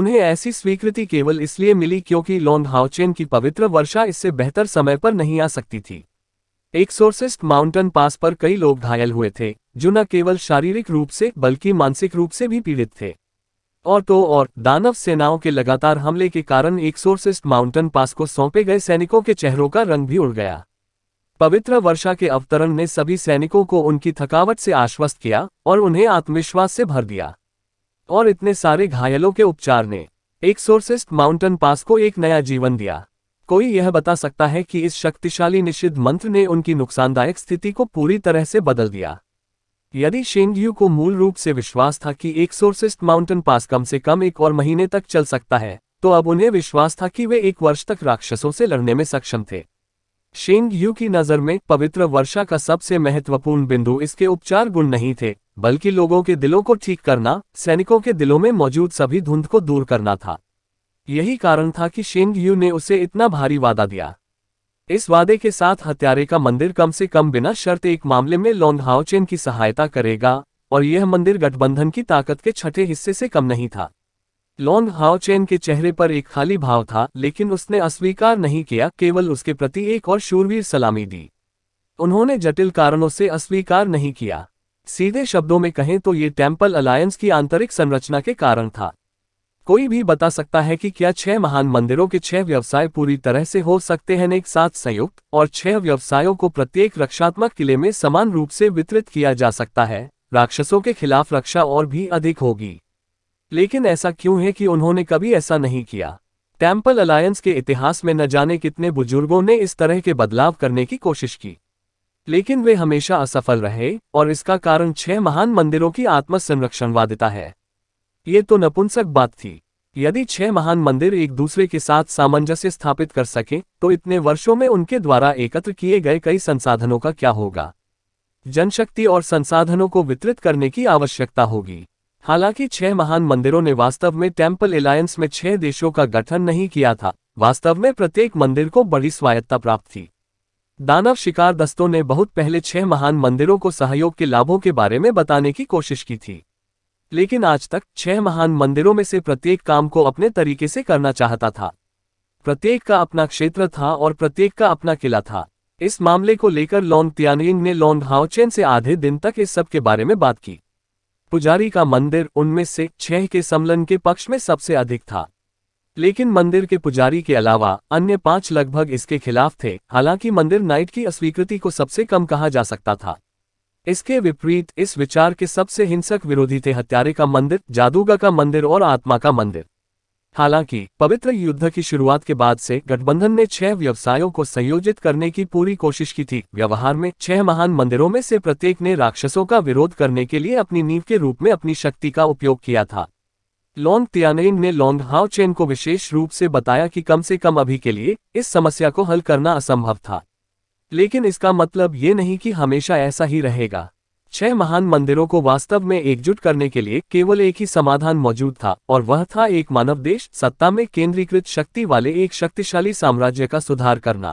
उन्हें ऐसी स्वीकृति केवल इसलिए मिली क्योंकि लॉन्ग हाउचेन की पवित्र वर्षा इससे बेहतर समय पर नहीं आ सकती थी एक सोर्सिस्ट माउंटेन पास पर कई लोग घायल हुए थे जो न केवल शारीरिक रूप से बल्कि मानसिक रूप से भी पीड़ित थे और तो और दानव सेनाओं के लगातार हमले के कारण एक सोर्सिस्ट माउंटेन पास को सौंपे गए सैनिकों के चेहरों का रंग भी उड़ गया पवित्र वर्षा के अवतरण ने सभी सैनिकों को उनकी थकावट से आश्वस्त किया और उन्हें आत्मविश्वास से भर दिया और इतने सारे घायलों के उपचार ने एक सोर्सिस्ट माउंटेन पास को एक नया जीवन दिया कोई यह बता सकता है कि इस शक्तिशाली निषिद्ध मंत्र ने उनकी नुकसानदायक स्थिति को पूरी तरह से बदल दिया यदि शेंगयू को मूल रूप से विश्वास था कि एक सोर्सिस्ट माउंटेन पास कम से कम एक और महीने तक चल सकता है तो अब उन्हें विश्वास था कि वे एक वर्ष तक राक्षसों से लड़ने में सक्षम थे शेंग यू की नज़र में पवित्र वर्षा का सबसे महत्वपूर्ण बिंदु इसके उपचार गुण नहीं थे बल्कि लोगों के दिलों को ठीक करना सैनिकों के दिलों में मौजूद सभी धुंध को दूर करना था यही कारण था कि शेंग यू ने उसे इतना भारी वादा दिया इस वादे के साथ हत्यारे का मंदिर कम से कम बिना शर्त एक मामले में लोंगहाओचेन की सहायता करेगा और यह मंदिर गठबंधन की ताकत के छठे हिस्से से कम नहीं था लॉन्ग हाओचेन के चेहरे पर एक खाली भाव था लेकिन उसने अस्वीकार नहीं किया केवल उसके प्रति एक और शूरवीर सलामी दी उन्होंने जटिल कारणों से अस्वीकार नहीं किया सीधे शब्दों में कहें तो ये टेम्पल अलायंस की आंतरिक संरचना के कारण था कोई भी बता सकता है कि क्या छह महान मंदिरों के छह व्यवसाय पूरी तरह से हो सकते हैं एक साथ संयुक्त और छह व्यवसायों को प्रत्येक रक्षात्मक किले में समान रूप से वितरित किया जा सकता है राक्षसों के खिलाफ रक्षा और भी अधिक होगी लेकिन ऐसा क्यों है कि उन्होंने कभी ऐसा नहीं किया टेम्पल अलायंस के इतिहास में न जाने कितने बुजुर्गों ने इस तरह के बदलाव करने की कोशिश की लेकिन वे हमेशा असफल रहे और इसका कारण छह महान मंदिरों की आत्मसंरक्षणवादिता है ये तो नपुंसक बात थी यदि छह महान मंदिर एक दूसरे के साथ सामंजस्य स्थापित कर सकें तो इतने वर्षों में उनके द्वारा एकत्र किए गए कई संसाधनों का क्या होगा जनशक्ति और संसाधनों को वितरित करने की आवश्यकता होगी हालांकि छह महान मंदिरों ने वास्तव में टेम्पल एलायंस में छह देशों का गठन नहीं किया था वास्तव में प्रत्येक मंदिर को बड़ी स्वायत्ता प्राप्त थी दानव शिकार दस्तों ने बहुत पहले छह महान मंदिरों को सहयोग के लाभों के बारे में बताने की कोशिश की थी लेकिन आज तक छह महान मंदिरों में से प्रत्येक काम को अपने तरीके से करना चाहता था प्रत्येक का अपना क्षेत्र था और प्रत्येक का अपना किला था इस मामले को लेकर लॉन्ग तियानिंग ने लॉन्ग हाउचेन से आधे दिन तक इस सब के बारे में बात की पुजारी का मंदिर उनमें से छह के सम्मलन के पक्ष में सबसे अधिक था लेकिन मंदिर के पुजारी के अलावा अन्य पांच लगभग इसके खिलाफ थे हालांकि मंदिर नाइट की अस्वीकृति को सबसे कम कहा जा सकता था इसके विपरीत इस विचार के सबसे हिंसक विरोधी थे हत्यारे का मंदिर जादूगा का मंदिर और आत्मा का मंदिर हालांकि पवित्र युद्ध की शुरुआत के बाद से गठबंधन ने छह व्यवसायों को संयोजित करने की पूरी कोशिश की थी व्यवहार में छह महान मंदिरों में से प्रत्येक ने राक्षसों का विरोध करने के लिए अपनी नींव के रूप में अपनी शक्ति का उपयोग किया था लॉन्ग तियानेन ने लॉन्ग हाउ चेन को विशेष रूप से बताया कि कम से कम अभी के लिए इस समस्या को हल करना असंभव था लेकिन इसका मतलब ये नहीं कि हमेशा ऐसा ही रहेगा छह महान मंदिरों को वास्तव में एकजुट करने के लिए केवल एक ही समाधान मौजूद था और वह था एक मानव देश सत्ता में केंद्रीकृत शक्ति वाले एक शक्तिशाली साम्राज्य का सुधार करना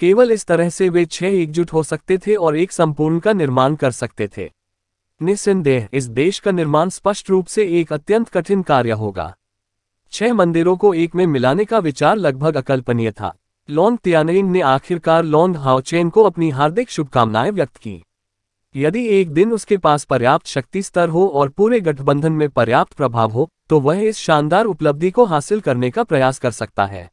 केवल इस तरह से वे छह एकजुट हो सकते थे और एक संपूर्ण का निर्माण कर सकते थे निस्संदेह इस देश का निर्माण स्पष्ट रूप से एक अत्यंत कठिन कार्य होगा छह मंदिरों को एक में मिलाने का विचार लगभग अकल्पनीय था लॉन्ग तियानिंग ने आखिरकार लॉन्ग हाउचेन को अपनी हार्दिक शुभकामनाएं व्यक्त की यदि एक दिन उसके पास पर्याप्त शक्ति स्तर हो और पूरे गठबंधन में पर्याप्त प्रभाव हो तो वह इस शानदार उपलब्धि को हासिल करने का प्रयास कर सकता है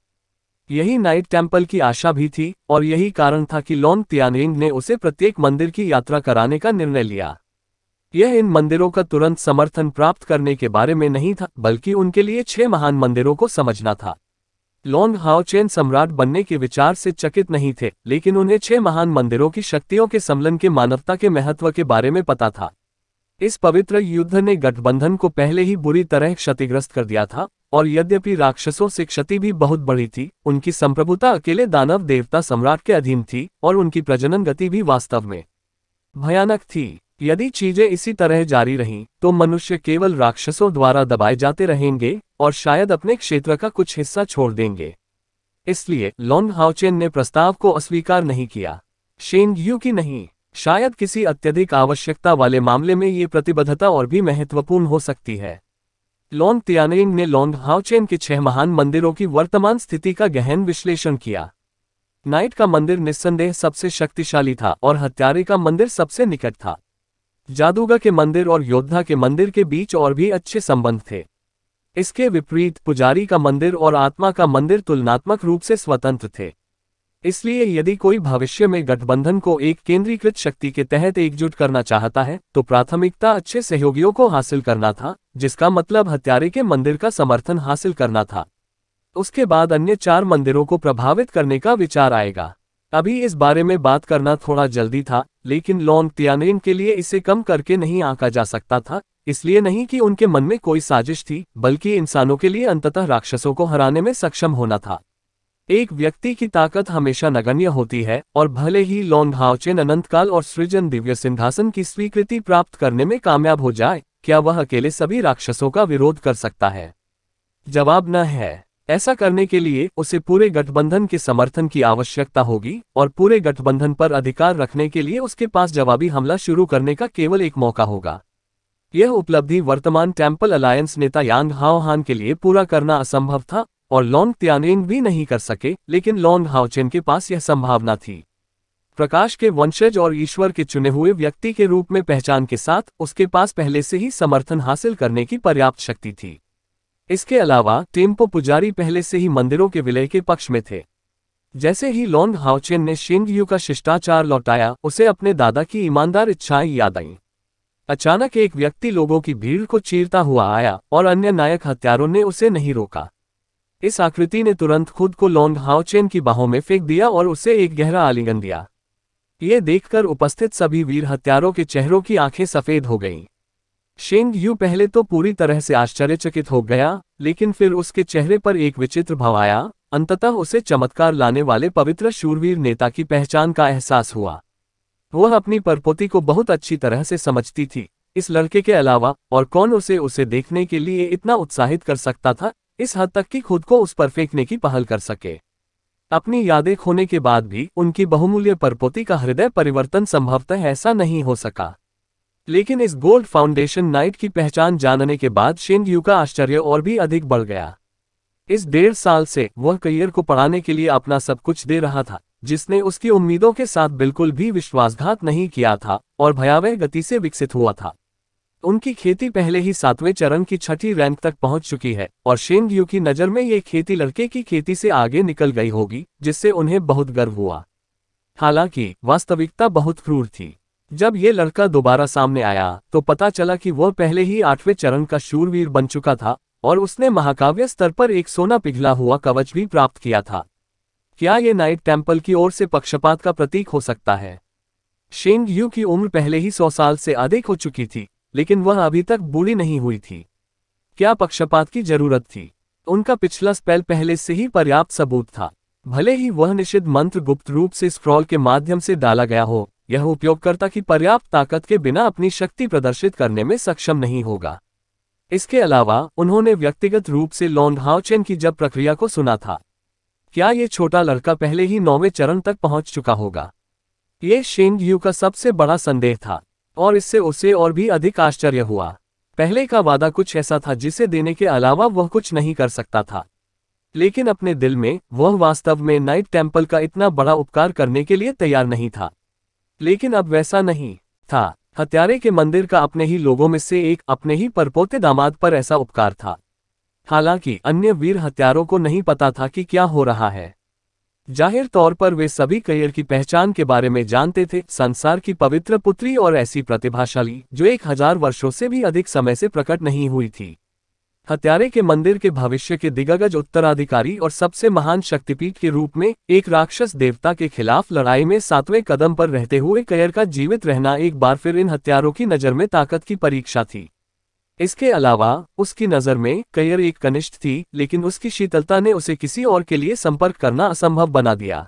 यही नाइट टेम्पल की आशा भी थी और यही कारण था कि लॉन्ग तियानिंग ने उसे प्रत्येक मंदिर की यात्रा कराने का निर्णय लिया यह इन मंदिरों का तुरंत समर्थन प्राप्त करने के बारे में नहीं था बल्कि उनके लिए छह महान मंदिरों को समझना था लॉन्ग हाओ चेन सम्राट बनने के विचार से चकित नहीं थे लेकिन उन्हें छह महान मंदिरों की शक्तियों के सम्मलन के मानवता के महत्व के बारे में पता था इस पवित्र युद्ध ने गठबंधन को पहले ही बुरी तरह क्षतिग्रस्त कर दिया था और यद्यपि राक्षसों से क्षति भी बहुत बड़ी थी उनकी संप्रभुता अकेले दानव देवता सम्राट के अधीन थी और उनकी प्रजनन गति भी वास्तव में भयानक थी यदि चीजें इसी तरह जारी रहीं तो मनुष्य केवल राक्षसों द्वारा दबाए जाते रहेंगे और शायद अपने क्षेत्र का कुछ हिस्सा छोड़ देंगे इसलिए लॉन्ग हाउचेन ने प्रस्ताव को अस्वीकार नहीं किया शेंग यू की नहीं शायद किसी अत्यधिक आवश्यकता वाले मामले में ये प्रतिबद्धता और भी महत्वपूर्ण हो सकती है लॉन्ग तियानिंग ने लॉन्ग हाउचेन के छह महान मंदिरों की वर्तमान स्थिति का गहन विश्लेषण किया नाइट का मंदिर निस्संदेह सबसे शक्तिशाली था और हत्यारे का मंदिर सबसे निकट था जादूगा के मंदिर और योद्धा के मंदिर के बीच और भी अच्छे संबंध थे इसके विपरीत पुजारी का मंदिर और आत्मा का मंदिर तुलनात्मक रूप से स्वतंत्र थे इसलिए यदि कोई भविष्य में गठबंधन को एक केंद्रीकृत शक्ति के तहत एकजुट करना चाहता है तो प्राथमिकता अच्छे सहयोगियों को हासिल करना था जिसका मतलब हत्यारे के मंदिर का समर्थन हासिल करना था उसके बाद अन्य चार मंदिरों को प्रभावित करने का विचार आएगा अभी इस बारे में बात करना थोड़ा जल्दी था लेकिन लॉन्ग तियानिंग के लिए इसे कम करके नहीं आंका जा सकता था इसलिए नहीं कि उनके मन में कोई साजिश थी बल्कि इंसानों के लिए अंततः राक्षसों को हराने में सक्षम होना था एक व्यक्ति की ताकत हमेशा नगण्य होती है और भले ही लॉन्ग हाउचेन अनंतकाल और सृजन दिव्य सिंहासन की स्वीकृति प्राप्त करने में कामयाब हो जाए क्या वह अकेले सभी राक्षसों का विरोध कर सकता है जवाब न है ऐसा करने के लिए उसे पूरे गठबंधन के समर्थन की आवश्यकता होगी और पूरे गठबंधन पर अधिकार रखने के लिए उसके पास जवाबी हमला शुरू करने का केवल एक मौका होगा यह उपलब्धि वर्तमान टेम्पल अलायंस नेता यांग हाओहान के लिए पूरा करना असंभव था और लॉन्ग त्यानेंग भी नहीं कर सके लेकिन लॉन्ग हाओचेन के पास यह संभावना थी प्रकाश के वंशज और ईश्वर के चुने हुए व्यक्ति के रूप में पहचान के साथ उसके पास पहले से ही समर्थन हासिल करने की पर्याप्त शक्ति थी इसके अलावा टेम्पो पुजारी पहले से ही मंदिरों के विलय के पक्ष में थे जैसे ही लॉन्ग हाउचेन ने शेंगयू का शिष्टाचार लौटाया उसे अपने दादा की ईमानदार इच्छाएं याद आईं अचानक एक व्यक्ति लोगों की भीड़ को चीरता हुआ आया और अन्य नायक हत्यारों ने उसे नहीं रोका इस आकृति ने तुरंत खुद को लॉन्ग हाउचेन की बाहों में फेंक दिया और उसे एक गहरा आलिंगन दिया ये देखकर उपस्थित सभी वीर हत्यारों के चेहरों की आंखें सफेद हो गईं शेंग यू पहले तो पूरी तरह से आश्चर्यचकित हो गया लेकिन फिर उसके चेहरे पर एक विचित्र भाव आया अंततः उसे चमत्कार लाने वाले पवित्र शूरवीर नेता की पहचान का एहसास हुआ वह अपनी परपोती को बहुत अच्छी तरह से समझती थी इस लड़के के अलावा और कौन उसे उसे देखने के लिए इतना उत्साहित कर सकता था इस हद तक कि खुद को उस पर फेंकने की पहल कर सके अपनी यादें खोने के बाद भी उनकी बहुमूल्य परपोती का हृदय परिवर्तन संभवतः ऐसा नहीं हो सका लेकिन इस गोल्ड फाउंडेशन नाइट की पहचान जानने के बाद शेन यू का आश्चर्य और भी अधिक बढ़ गया इस डेढ़ साल से वह करियर को पढ़ाने के लिए अपना सब कुछ दे रहा था जिसने उसकी उम्मीदों के साथ बिल्कुल भी विश्वासघात नहीं किया था और भयावह गति से विकसित हुआ था उनकी खेती पहले ही सातवें चरण की छठी रैंक तक पहुंच चुकी है और शेंग यू की नज़र में ये खेती लड़के की खेती से आगे निकल गई होगी जिससे उन्हें बहुत गर्व हुआ हालांकि वास्तविकता बहुत क्रूर थी जब ये लड़का दोबारा सामने आया तो पता चला कि वह पहले ही आठवें चरण का शूरवीर बन चुका था और उसने महाकाव्य स्तर पर एक सोना पिघला हुआ कवच भी प्राप्त किया था क्या ये नाइट टेम्पल की ओर से पक्षपात का प्रतीक हो सकता है शेंग यू की उम्र पहले ही सौ साल से अधिक हो चुकी थी लेकिन वह अभी तक बूढ़ी नहीं हुई थी क्या पक्षपात की जरूरत थी उनका पिछला स्पेल पहले से ही पर्याप्त सबूत था भले ही वह निषिद्ध मंत्र गुप्त रूप से स्क्रॉल के माध्यम से डाला गया हो यह उपयोगकर्ता की पर्याप्त ताकत के बिना अपनी शक्ति प्रदर्शित करने में सक्षम नहीं होगा इसके अलावा उन्होंने व्यक्तिगत रूप से लॉन्ग हाउचेन की जब प्रक्रिया को सुना था क्या ये छोटा लड़का पहले ही नौवें चरण तक पहुंच चुका होगा ये शेंग यू का सबसे बड़ा संदेह था और इससे उसे और भी अधिक आश्चर्य हुआ पहले का वादा कुछ ऐसा था जिसे देने के अलावा वह कुछ नहीं कर सकता था लेकिन अपने दिल में वह वास्तव में नाइट टेम्पल का इतना बड़ा उपकार करने के लिए तैयार नहीं था लेकिन अब वैसा नहीं था हत्यारे के मंदिर का अपने ही लोगों में से एक अपने ही परपोते दामाद पर ऐसा उपकार था हालांकि अन्य वीर हत्यारों को नहीं पता था कि क्या हो रहा है जाहिर तौर पर वे सभी कैयर की पहचान के बारे में जानते थे संसार की पवित्र पुत्री और ऐसी प्रतिभाशाली जो एक हजार वर्षों से भी अधिक समय से प्रकट नहीं हुई थी हत्यारे के मंदिर के भविष्य के दिग्गज उत्तराधिकारी और सबसे महान शक्तिपीठ के रूप में एक राक्षस देवता के खिलाफ लड़ाई में सातवें कदम पर रहते हुए कयर का जीवित रहना एक बार फिर इन हत्यारों की नज़र में ताकत की परीक्षा थी इसके अलावा उसकी नज़र में कयर एक कनिष्ठ थी लेकिन उसकी शीतलता ने उसे किसी और के लिए संपर्क करना असंभव बना दिया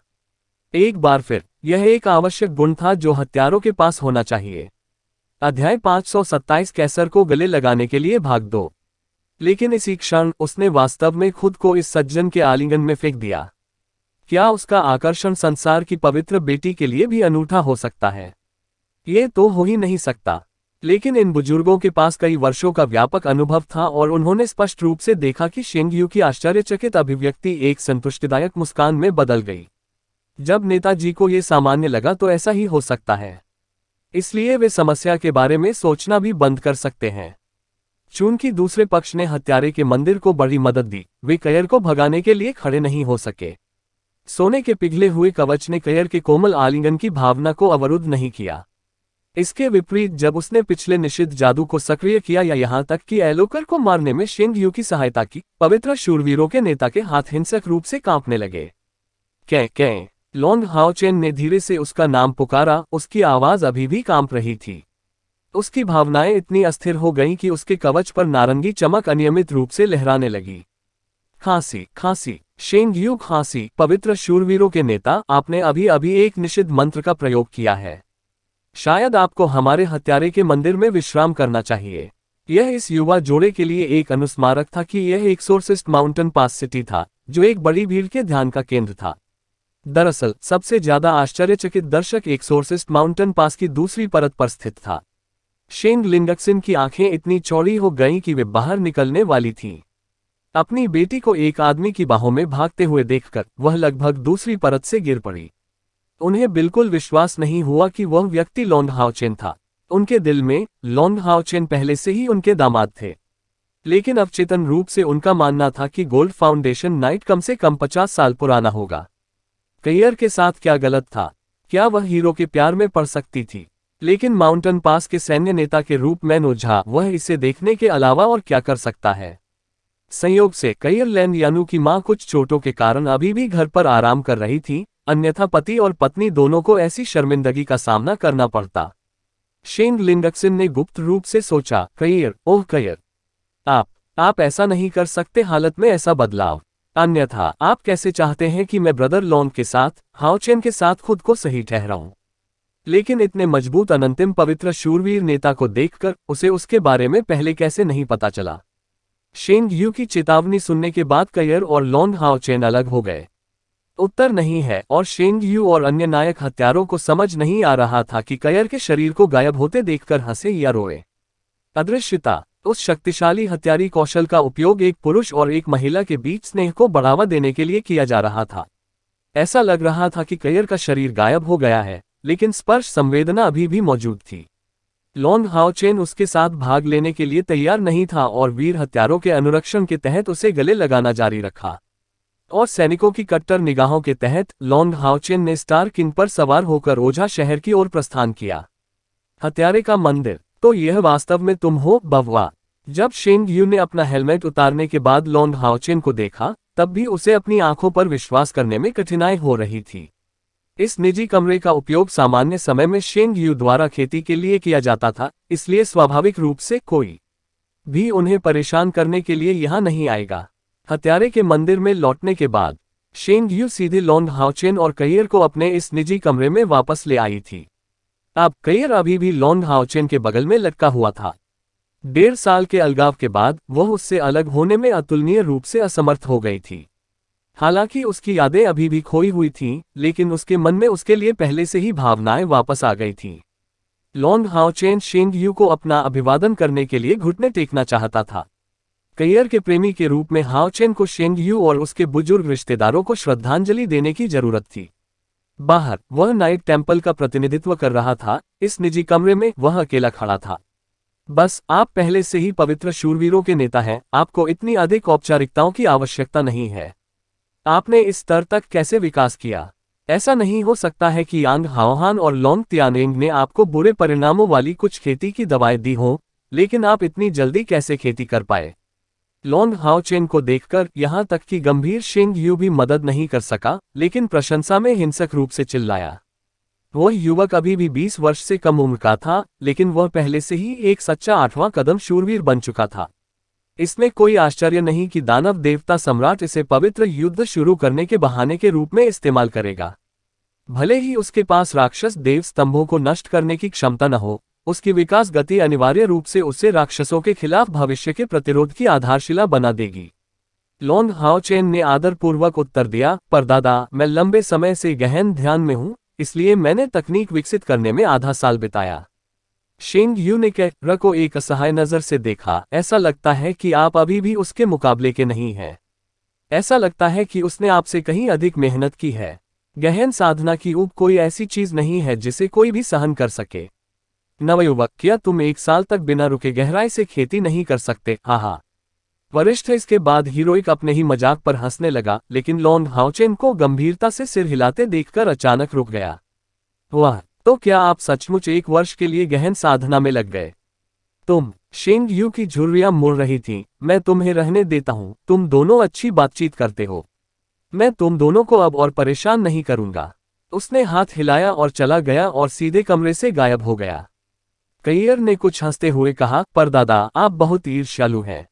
एक बार फिर यह एक आवश्यक गुण था जो हत्यारों के पास होना चाहिए अध्याय पांच कैसर को गले लगाने के लिए भाग दो लेकिन इसी क्षण उसने वास्तव में खुद को इस सज्जन के आलिंगन में फेंक दिया क्या उसका आकर्षण संसार की पवित्र बेटी के लिए भी अनूठा हो सकता है ये तो हो ही नहीं सकता लेकिन इन बुजुर्गों के पास कई वर्षों का व्यापक अनुभव था और उन्होंने स्पष्ट रूप से देखा कि शेंगयू की आश्चर्यचकित अभिव्यक्ति एक संतुष्टिदायक मुस्कान में बदल गई जब नेताजी को ये सामान्य लगा तो ऐसा ही हो सकता है इसलिए वे समस्या के बारे में सोचना भी बंद कर सकते हैं चूंकि दूसरे पक्ष ने हत्यारे के मंदिर को बड़ी मदद दी वे कयर को भगाने के लिए खड़े नहीं हो सके सोने के पिघले हुए कवच ने कयर के कोमल आलिंगन की भावना को अवरुद्ध नहीं किया इसके विपरीत जब उसने पिछले निषिद्ध जादू को सक्रिय किया या यहाँ तक कि एलोकर को मारने में शेंग यू की सहायता की पवित्र शूरवीरों के नेता के हाथ हिंसक रूप से कांपने लगे कै कै लॉन्ग हाओचेन ने धीरे से उसका नाम पुकारा उसकी आवाज अभी भी कांप रही थी उसकी भावनाएं इतनी अस्थिर हो गईं कि उसके कवच पर नारंगी चमक अनियमित रूप से लहराने लगी खांसी खांसी शेंग यू खांसी पवित्र शूरवीरों के नेता आपने अभी अभी एक निषिद्ध मंत्र का प्रयोग किया है शायद आपको हमारे हत्यारे के मंदिर में विश्राम करना चाहिए यह इस युवा जोड़े के लिए एक अनुस्मारक था कि यह एक सोर्सिस्ट माउंटेन पास सिटी था जो एक बड़ी भीड़ के ध्यान का केंद्र था दरअसल सबसे ज्यादा आश्चर्यचकित दर्शक एक सोर्सिस्ट माउंटेन पास की दूसरी परत पर स्थित था शेन लिंडक्सन की आंखें इतनी चौड़ी हो गईं कि वे बाहर निकलने वाली थीं। अपनी बेटी को एक आदमी की बाहों में भागते हुए देखकर वह लगभग दूसरी परत से गिर पड़ी उन्हें बिल्कुल विश्वास नहीं हुआ कि वह व्यक्ति लॉन्ड हाउचेन था उनके दिल में लॉन्ड हाउचेन पहले से ही उनके दामाद थे लेकिन अवचेतन रूप से उनका मानना था कि गोल्ड फाउंडेशन नाइट कम से कम पचास साल पुराना होगा कैयर के साथ क्या गलत था क्या वह हीरो के प्यार में पड़ सकती थी लेकिन माउंटेन पास के सैन्य नेता के रूप में नुझा वह इसे देखने के अलावा और क्या कर सकता है संयोग से कैयर लैन यानु की मां कुछ चोटों के कारण अभी भी घर पर आराम कर रही थी अन्यथा पति और पत्नी दोनों को ऐसी शर्मिंदगी का सामना करना पड़ता शेन लिंडक्सन ने गुप्त रूप से सोचा कैयर ओह कैयर आप आप ऐसा नहीं कर सकते हालत में ऐसा बदलाव अन्यथा आप कैसे चाहते हैं कि मैं ब्रदर लॉन के साथ हाउचेन के साथ खुद को सही ठहराऊं लेकिन इतने मजबूत अनंतिम पवित्र शूरवीर नेता को देखकर उसे उसके बारे में पहले कैसे नहीं पता चला शेंग यू की चेतावनी सुनने के बाद कयर और लॉन्ग हाओ चेन अलग हो गए उत्तर नहीं है और शेंग यू और अन्य नायक हत्यारों को समझ नहीं आ रहा था कि कयर के शरीर को गायब होते देखकर हंसे या रोए अदृश्यता उस शक्तिशाली हत्यारी कौशल का उपयोग एक पुरुष और एक महिला के बीच स्नेह को बढ़ावा देने के लिए किया जा रहा था ऐसा लग रहा था कि कयर का शरीर गायब हो गया है लेकिन स्पर्श संवेदना अभी भी मौजूद थी लॉन्ग हाउचेन उसके साथ भाग लेने के लिए तैयार नहीं था और वीर हथियारों के अनुरक्षण के तहत उसे गले लगाना जारी रखा और सैनिकों की कट्टर निगाहों के तहत लॉन्ग हाउचेन ने स्टार किंग पर सवार होकर ओझा शहर की ओर प्रस्थान किया हत्यारे का मंदिर तो यह वास्तव में तुम हो बववा जब शेंग यू ने अपना हेलमेट उतारने के बाद लॉन्ग हाउचेन को देखा तब भी उसे अपनी आंखों पर विश्वास करने में कठिनाई हो रही थी इस निजी कमरे का उपयोग सामान्य समय में शेंग यू द्वारा खेती के लिए किया जाता था इसलिए स्वाभाविक रूप से कोई भी उन्हें परेशान करने के लिए यहां नहीं आएगा हत्यारे के मंदिर में लौटने के बाद शेंग यू सीधे लोंग हाउचेन और कैयर को अपने इस निजी कमरे में वापस ले आई थी अब कैयर अभी भी लोंग हाउचेन के बगल में लटका हुआ था डेढ़ साल के अलगाव के बाद वह उससे अलग होने में अतुलनीय रूप से असमर्थ हो गई थी हालांकि उसकी यादें अभी भी खोई हुई थीं, लेकिन उसके मन में उसके लिए पहले से ही भावनाएं वापस आ गई थीं। लॉन्ग हाओ चेन शेंग यू को अपना अभिवादन करने के लिए घुटने टेकना चाहता था कैयर के प्रेमी के रूप में हाओ चेन को शेंग यू और उसके बुजुर्ग रिश्तेदारों को श्रद्धांजलि देने की जरूरत थी बाहर वह नाइट टेम्पल का प्रतिनिधित्व कर रहा था इस निजी कमरे में वह अकेला खड़ा था बस आप पहले से ही पवित्र शूरवीरों के नेता हैं आपको इतनी अधिक औपचारिकताओं की आवश्यकता नहीं है आपने इस स्तर तक कैसे विकास किया ऐसा नहीं हो सकता है कि यांग हाओहान और लोंग तियानेंग ने आपको बुरे परिणामों वाली कुछ खेती की दवाएं दी हों लेकिन आप इतनी जल्दी कैसे खेती कर पाए लोंग हाओचेन को देखकर यहां तक कि गंभीर शेंग यू भी मदद नहीं कर सका लेकिन प्रशंसा में हिंसक रूप से चिल्लाया वह युवक अभी भी 20 वर्ष से कम उम्र का था लेकिन वह पहले से ही एक सच्चा आठवां कदम शूरवीर बन चुका था इसमें कोई आश्चर्य नहीं कि दानव देवता सम्राट इसे पवित्र युद्ध शुरू करने के बहाने के रूप में इस्तेमाल करेगा भले ही उसके पास राक्षस देव स्तंभों को नष्ट करने की क्षमता न हो उसकी विकास गति अनिवार्य रूप से उसे राक्षसों के खिलाफ भविष्य के प्रतिरोध की आधारशिला बना देगी लोंग हाओचेन ने आदरपूर्वक उत्तर दिया परदादा मैं लंबे समय से गहन ध्यान में हूँ इसलिए मैंने तकनीक विकसित करने में आधा साल बिताया शेंग यू ने कैरा को एक असहाय नजर से देखा ऐसा लगता है कि आप अभी भी उसके मुकाबले के नहीं हैं ऐसा लगता है कि उसने आपसे कहीं अधिक मेहनत की है गहन साधना की ऊप कोई ऐसी चीज नहीं है जिसे कोई भी सहन कर सके नवयुवक क्या तुम एक साल तक बिना रुके गहराई से खेती नहीं कर सकते हाहा वरिष्ठ इसके बाद हीरोइक अपने ही मजाक पर हंसने लगा लेकिन लॉन्ग हाउचेन को गंभीरता से सिर हिलाते देखकर अचानक रुक गया वाह तो क्या आप सचमुच एक वर्ष के लिए गहन साधना में लग गए तुम शेंग यू की झुर्रियां मुड़ रही थीं, मैं तुम्हें रहने देता हूं तुम दोनों अच्छी बातचीत करते हो मैं तुम दोनों को अब और परेशान नहीं करूंगा उसने हाथ हिलाया और चला गया और सीधे कमरे से गायब हो गया कैयर ने कुछ हंसते हुए कहा परदादा आप बहुत ईर्ष्यालु हैं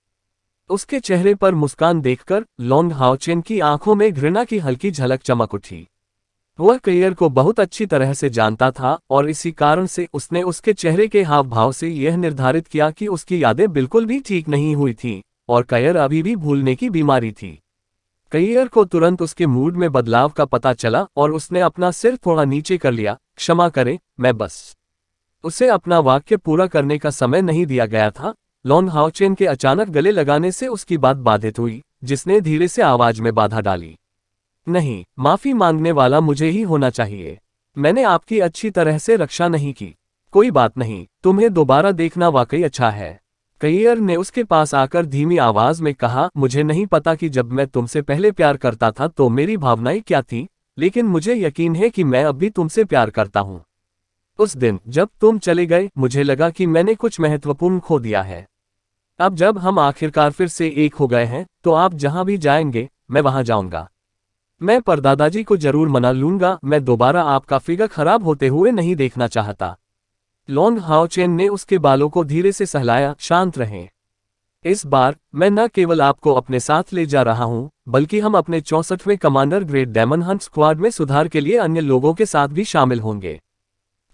उसके चेहरे पर मुस्कान देखकर लॉन्ग हाउचेन की आंखों में घृणा की हल्की झलक चमक उठी वह कैयर को बहुत अच्छी तरह से जानता था और इसी कारण से उसने उसके चेहरे के हाव भाव से यह निर्धारित किया कि उसकी यादें बिल्कुल भी ठीक नहीं हुई थीं और कयर अभी भी भूलने की बीमारी थी कयर को तुरंत उसके मूड में बदलाव का पता चला और उसने अपना सिर थोड़ा नीचे कर लिया क्षमा करें मैं बस उसे अपना वाक्य पूरा करने का समय नहीं दिया गया था लॉन हाउचेन के अचानक गले लगाने से उसकी बात बाधित हुई जिसने धीरे से आवाज में बाधा डाली नहीं माफी मांगने वाला मुझे ही होना चाहिए मैंने आपकी अच्छी तरह से रक्षा नहीं की कोई बात नहीं तुम्हें दोबारा देखना वाकई अच्छा है कैयर ने उसके पास आकर धीमी आवाज में कहा मुझे नहीं पता कि जब मैं तुमसे पहले प्यार करता था तो मेरी भावनाएं क्या थी लेकिन मुझे यकीन है कि मैं अब भी तुमसे प्यार करता हूँ उस दिन जब तुम चले गए मुझे लगा कि मैंने कुछ महत्वपूर्ण खो दिया है अब जब हम आखिरकार फिर से एक हो गए हैं तो आप जहां भी जाएंगे मैं वहां जाऊंगा मैं परदादाजी को जरूर मना लूंगा मैं दोबारा आपका फिगर खराब होते हुए नहीं देखना चाहता लॉन्ग हाउचेन ने उसके बालों को धीरे से सहलाया शांत रहें इस बार मैं न केवल आपको अपने साथ ले जा रहा हूं, बल्कि हम अपने चौसठवें commander great demon hunt squad में सुधार के लिए अन्य लोगों के साथ भी शामिल होंगे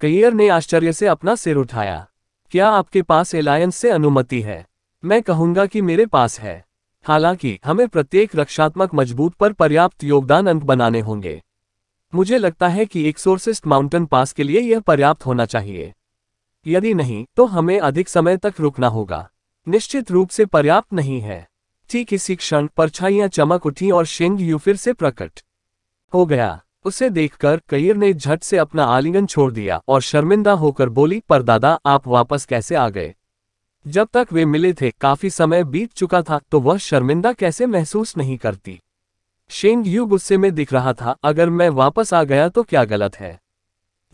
कैयर ने आश्चर्य से अपना सिर उठाया क्या आपके पास एलायंस से अनुमति है मैं कहूंगा कि मेरे पास है हालांकि हमें प्रत्येक रक्षात्मक मजबूत पर पर्याप्त योगदान अंक बनाने होंगे मुझे लगता है कि एक सोर्सिस्ट माउंटेन पास के लिए यह पर्याप्त होना चाहिए यदि नहीं तो हमें अधिक समय तक रुकना होगा निश्चित रूप से पर्याप्त नहीं है ठीक इसी क्षण परछाइयां चमक उठी और शेंग यू फिर से प्रकट हो गया उसे देखकर कईर ने झट से अपना आलिंगन छोड़ दिया और शर्मिंदा होकर बोली परदादा आप वापस कैसे आ गए जब तक वे मिले थे काफी समय बीत चुका था तो वह शर्मिंदा कैसे महसूस नहीं करती शेंग यू गुस्से में दिख रहा था अगर मैं वापस आ गया तो क्या गलत है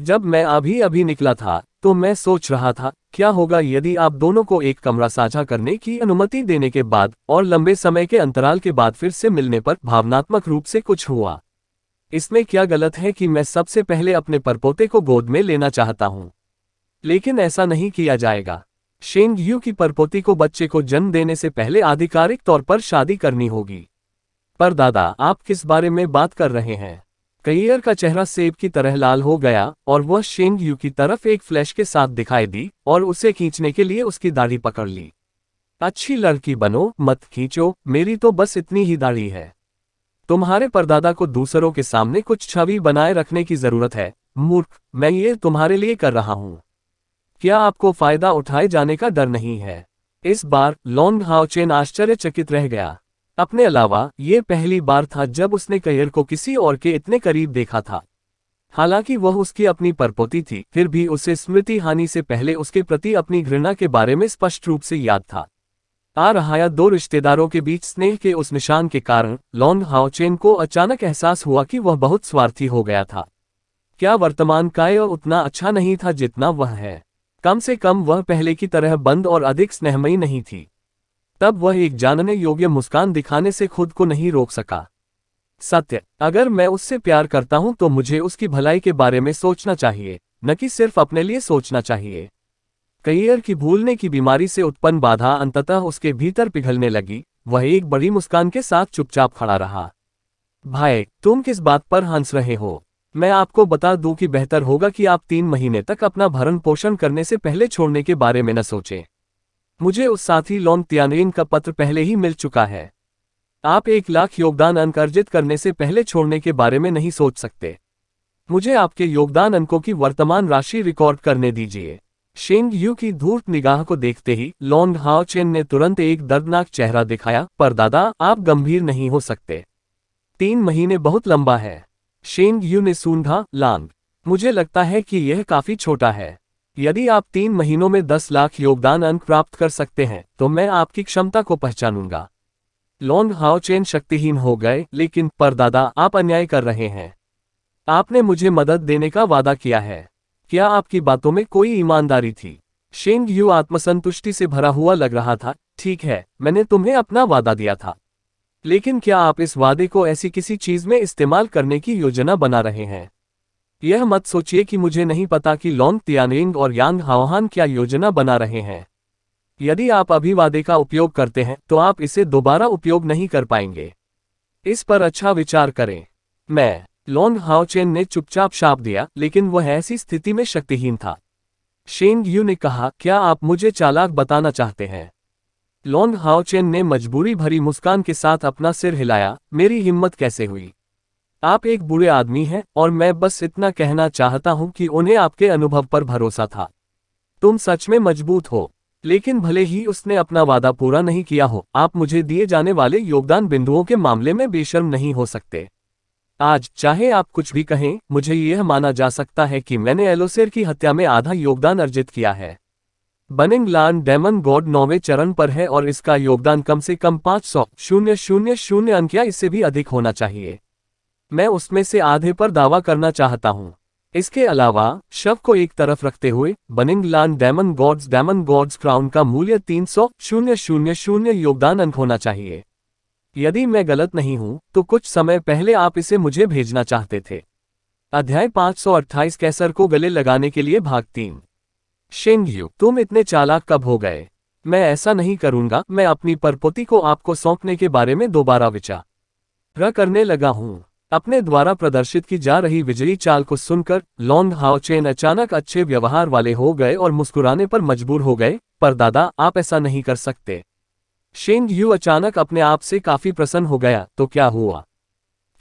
जब मैं अभी अभी निकला था तो मैं सोच रहा था क्या होगा यदि आप दोनों को एक कमरा साझा करने की अनुमति देने के बाद और लंबे समय के अंतराल के बाद फिर से मिलने पर भावनात्मक रूप से कुछ हुआ इसमें क्या गलत है कि मैं सबसे पहले अपने परपोते को गोद में लेना चाहता हूं लेकिन ऐसा नहीं किया जाएगा शेंग यू की परपोती को बच्चे को जन्म देने से पहले आधिकारिक तौर पर शादी करनी होगी पर दादा आप किस बारे में बात कर रहे हैं कैयर का चेहरा सेब की तरह लाल हो गया और वह शेंग यू की तरफ एक फ्लैश के साथ दिखाई दी और उसे खींचने के लिए उसकी दाढ़ी पकड़ ली अच्छी लड़की बनो मत खींचो मेरी तो बस इतनी ही दाढ़ी है तुम्हारे परदादा को दूसरों के सामने कुछ छवि बनाए रखने की जरूरत है मूर्ख मैं ये तुम्हारे लिए कर रहा हूँ क्या आपको फायदा उठाए जाने का डर नहीं है इस बार लॉन्ग हाउचेन आश्चर्यचकित रह गया अपने अलावा ये पहली बार था जब उसने कहियर को किसी और के इतने करीब देखा था हालांकि वह उसकी अपनी परपोती थी फिर भी उसे स्मृति हानि से पहले उसके प्रति अपनी घृणा के बारे में स्पष्ट रूप से याद था आ रहा दो रिश्तेदारों के बीच स्नेह के उस निशान के कारण लॉन्ग हाउचेन को अचानक एहसास हुआ कि वह बहुत स्वार्थी हो गया था क्या वर्तमान काय उतना अच्छा नहीं था जितना वह है कम से कम वह पहले की तरह बंद और अधिक स्नेहमयी नहीं थी तब वह एक जानने योग्य मुस्कान दिखाने से खुद को नहीं रोक सका सत्य अगर मैं उससे प्यार करता हूं तो मुझे उसकी भलाई के बारे में सोचना चाहिए न कि सिर्फ अपने लिए सोचना चाहिए कैयर की भूलने की बीमारी से उत्पन्न बाधा अंततः उसके भीतर पिघलने लगी वह एक बड़ी मुस्कान के साथ चुपचाप खड़ा रहा भाई तुम किस बात पर हंस रहे हो मैं आपको बता दूं कि बेहतर होगा कि आप तीन महीने तक अपना भरण पोषण करने से पहले छोड़ने के बारे में न सोचें मुझे उस साथी लोन त्यानयन का पत्र पहले ही मिल चुका है आप एक लाख योगदान अंक अर्जित करने से पहले छोड़ने के बारे में नहीं सोच सकते मुझे आपके योगदान अंकों की वर्तमान राशि रिकॉर्ड करने दीजिए शेंग यू की धूर्त निगाह को देखते ही लॉन्ग हाओ चेन ने तुरंत एक दर्दनाक चेहरा दिखाया पर दादा आप गंभीर नहीं हो सकते तीन महीने बहुत लंबा है शेंग यू ने सूंधा लांग मुझे लगता है कि यह काफी छोटा है यदि आप तीन महीनों में दस लाख योगदान अंक प्राप्त कर सकते हैं तो मैं आपकी क्षमता को पहचानूंगा लॉन्ग चेन शक्तिहीन हो गए लेकिन परदादा आप अन्याय कर रहे हैं आपने मुझे मदद देने का वादा किया है क्या आपकी बातों में कोई ईमानदारी थी शेंग यू आत्मसंतुष्टि से भरा हुआ लग रहा था ठीक है मैंने तुम्हें अपना वादा दिया था लेकिन क्या आप इस वादे को ऐसी किसी चीज में इस्तेमाल करने की योजना बना रहे हैं यह मत सोचिए कि मुझे नहीं पता कि लॉन्ग तियानिंग और यांग हवाहान क्या योजना बना रहे हैं यदि आप अभी वादे का उपयोग करते हैं तो आप इसे दोबारा उपयोग नहीं कर पाएंगे इस पर अच्छा विचार करें मैं लॉन्ग हाओचेन ने चुपचाप शाप दिया लेकिन वह ऐसी स्थिति में शक्तिहीन था शेंग यू ने कहा क्या आप मुझे चालाक बताना चाहते हैं लोंग हाओ चेन ने मजबूरी भरी मुस्कान के साथ अपना सिर हिलाया मेरी हिम्मत कैसे हुई आप एक बुरे आदमी हैं और मैं बस इतना कहना चाहता हूं कि उन्हें आपके अनुभव पर भरोसा था तुम सच में मजबूत हो लेकिन भले ही उसने अपना वादा पूरा नहीं किया हो आप मुझे दिए जाने वाले योगदान बिंदुओं के मामले में बेशर्म नहीं हो सकते आज चाहे आप कुछ भी कहें मुझे यह माना जा सकता है कि मैंने एलोसेर की हत्या में आधा योगदान अर्जित किया है बनिंगलान डेमन गॉड नौवे चरण पर है और इसका योगदान कम से कम पाँच सौ शून्य शून्य शून्य अंक या इससे भी अधिक होना चाहिए मैं उसमें से आधे पर दावा करना चाहता हूँ इसके अलावा शव को एक तरफ रखते हुए बनिंगलान demon gods demon gods crown का मूल्य तीन सौ शून्य शून्य शून्य योगदान अंक होना चाहिए यदि मैं गलत नहीं हूं तो कुछ समय पहले आप इसे मुझे भेजना चाहते थे अध्याय सौ अट्ठाईस कैसर को गले लगाने के लिए भाग तीन शेंगयू तुम इतने चालाक कब हो गए मैं ऐसा नहीं करूंगा मैं अपनी परपोती को आपको सौंपने के बारे में दोबारा विचार र करने लगा हूं अपने द्वारा प्रदर्शित की जा रही विजयी चाल को सुनकर लॉन्ग हाउचेन चेन अचानक अच्छे व्यवहार वाले हो गए और मुस्कुराने पर मजबूर हो गए पर दादा आप ऐसा नहीं कर सकते शेंग यू अचानक अपने आप से काफी प्रसन्न हो गया तो क्या हुआ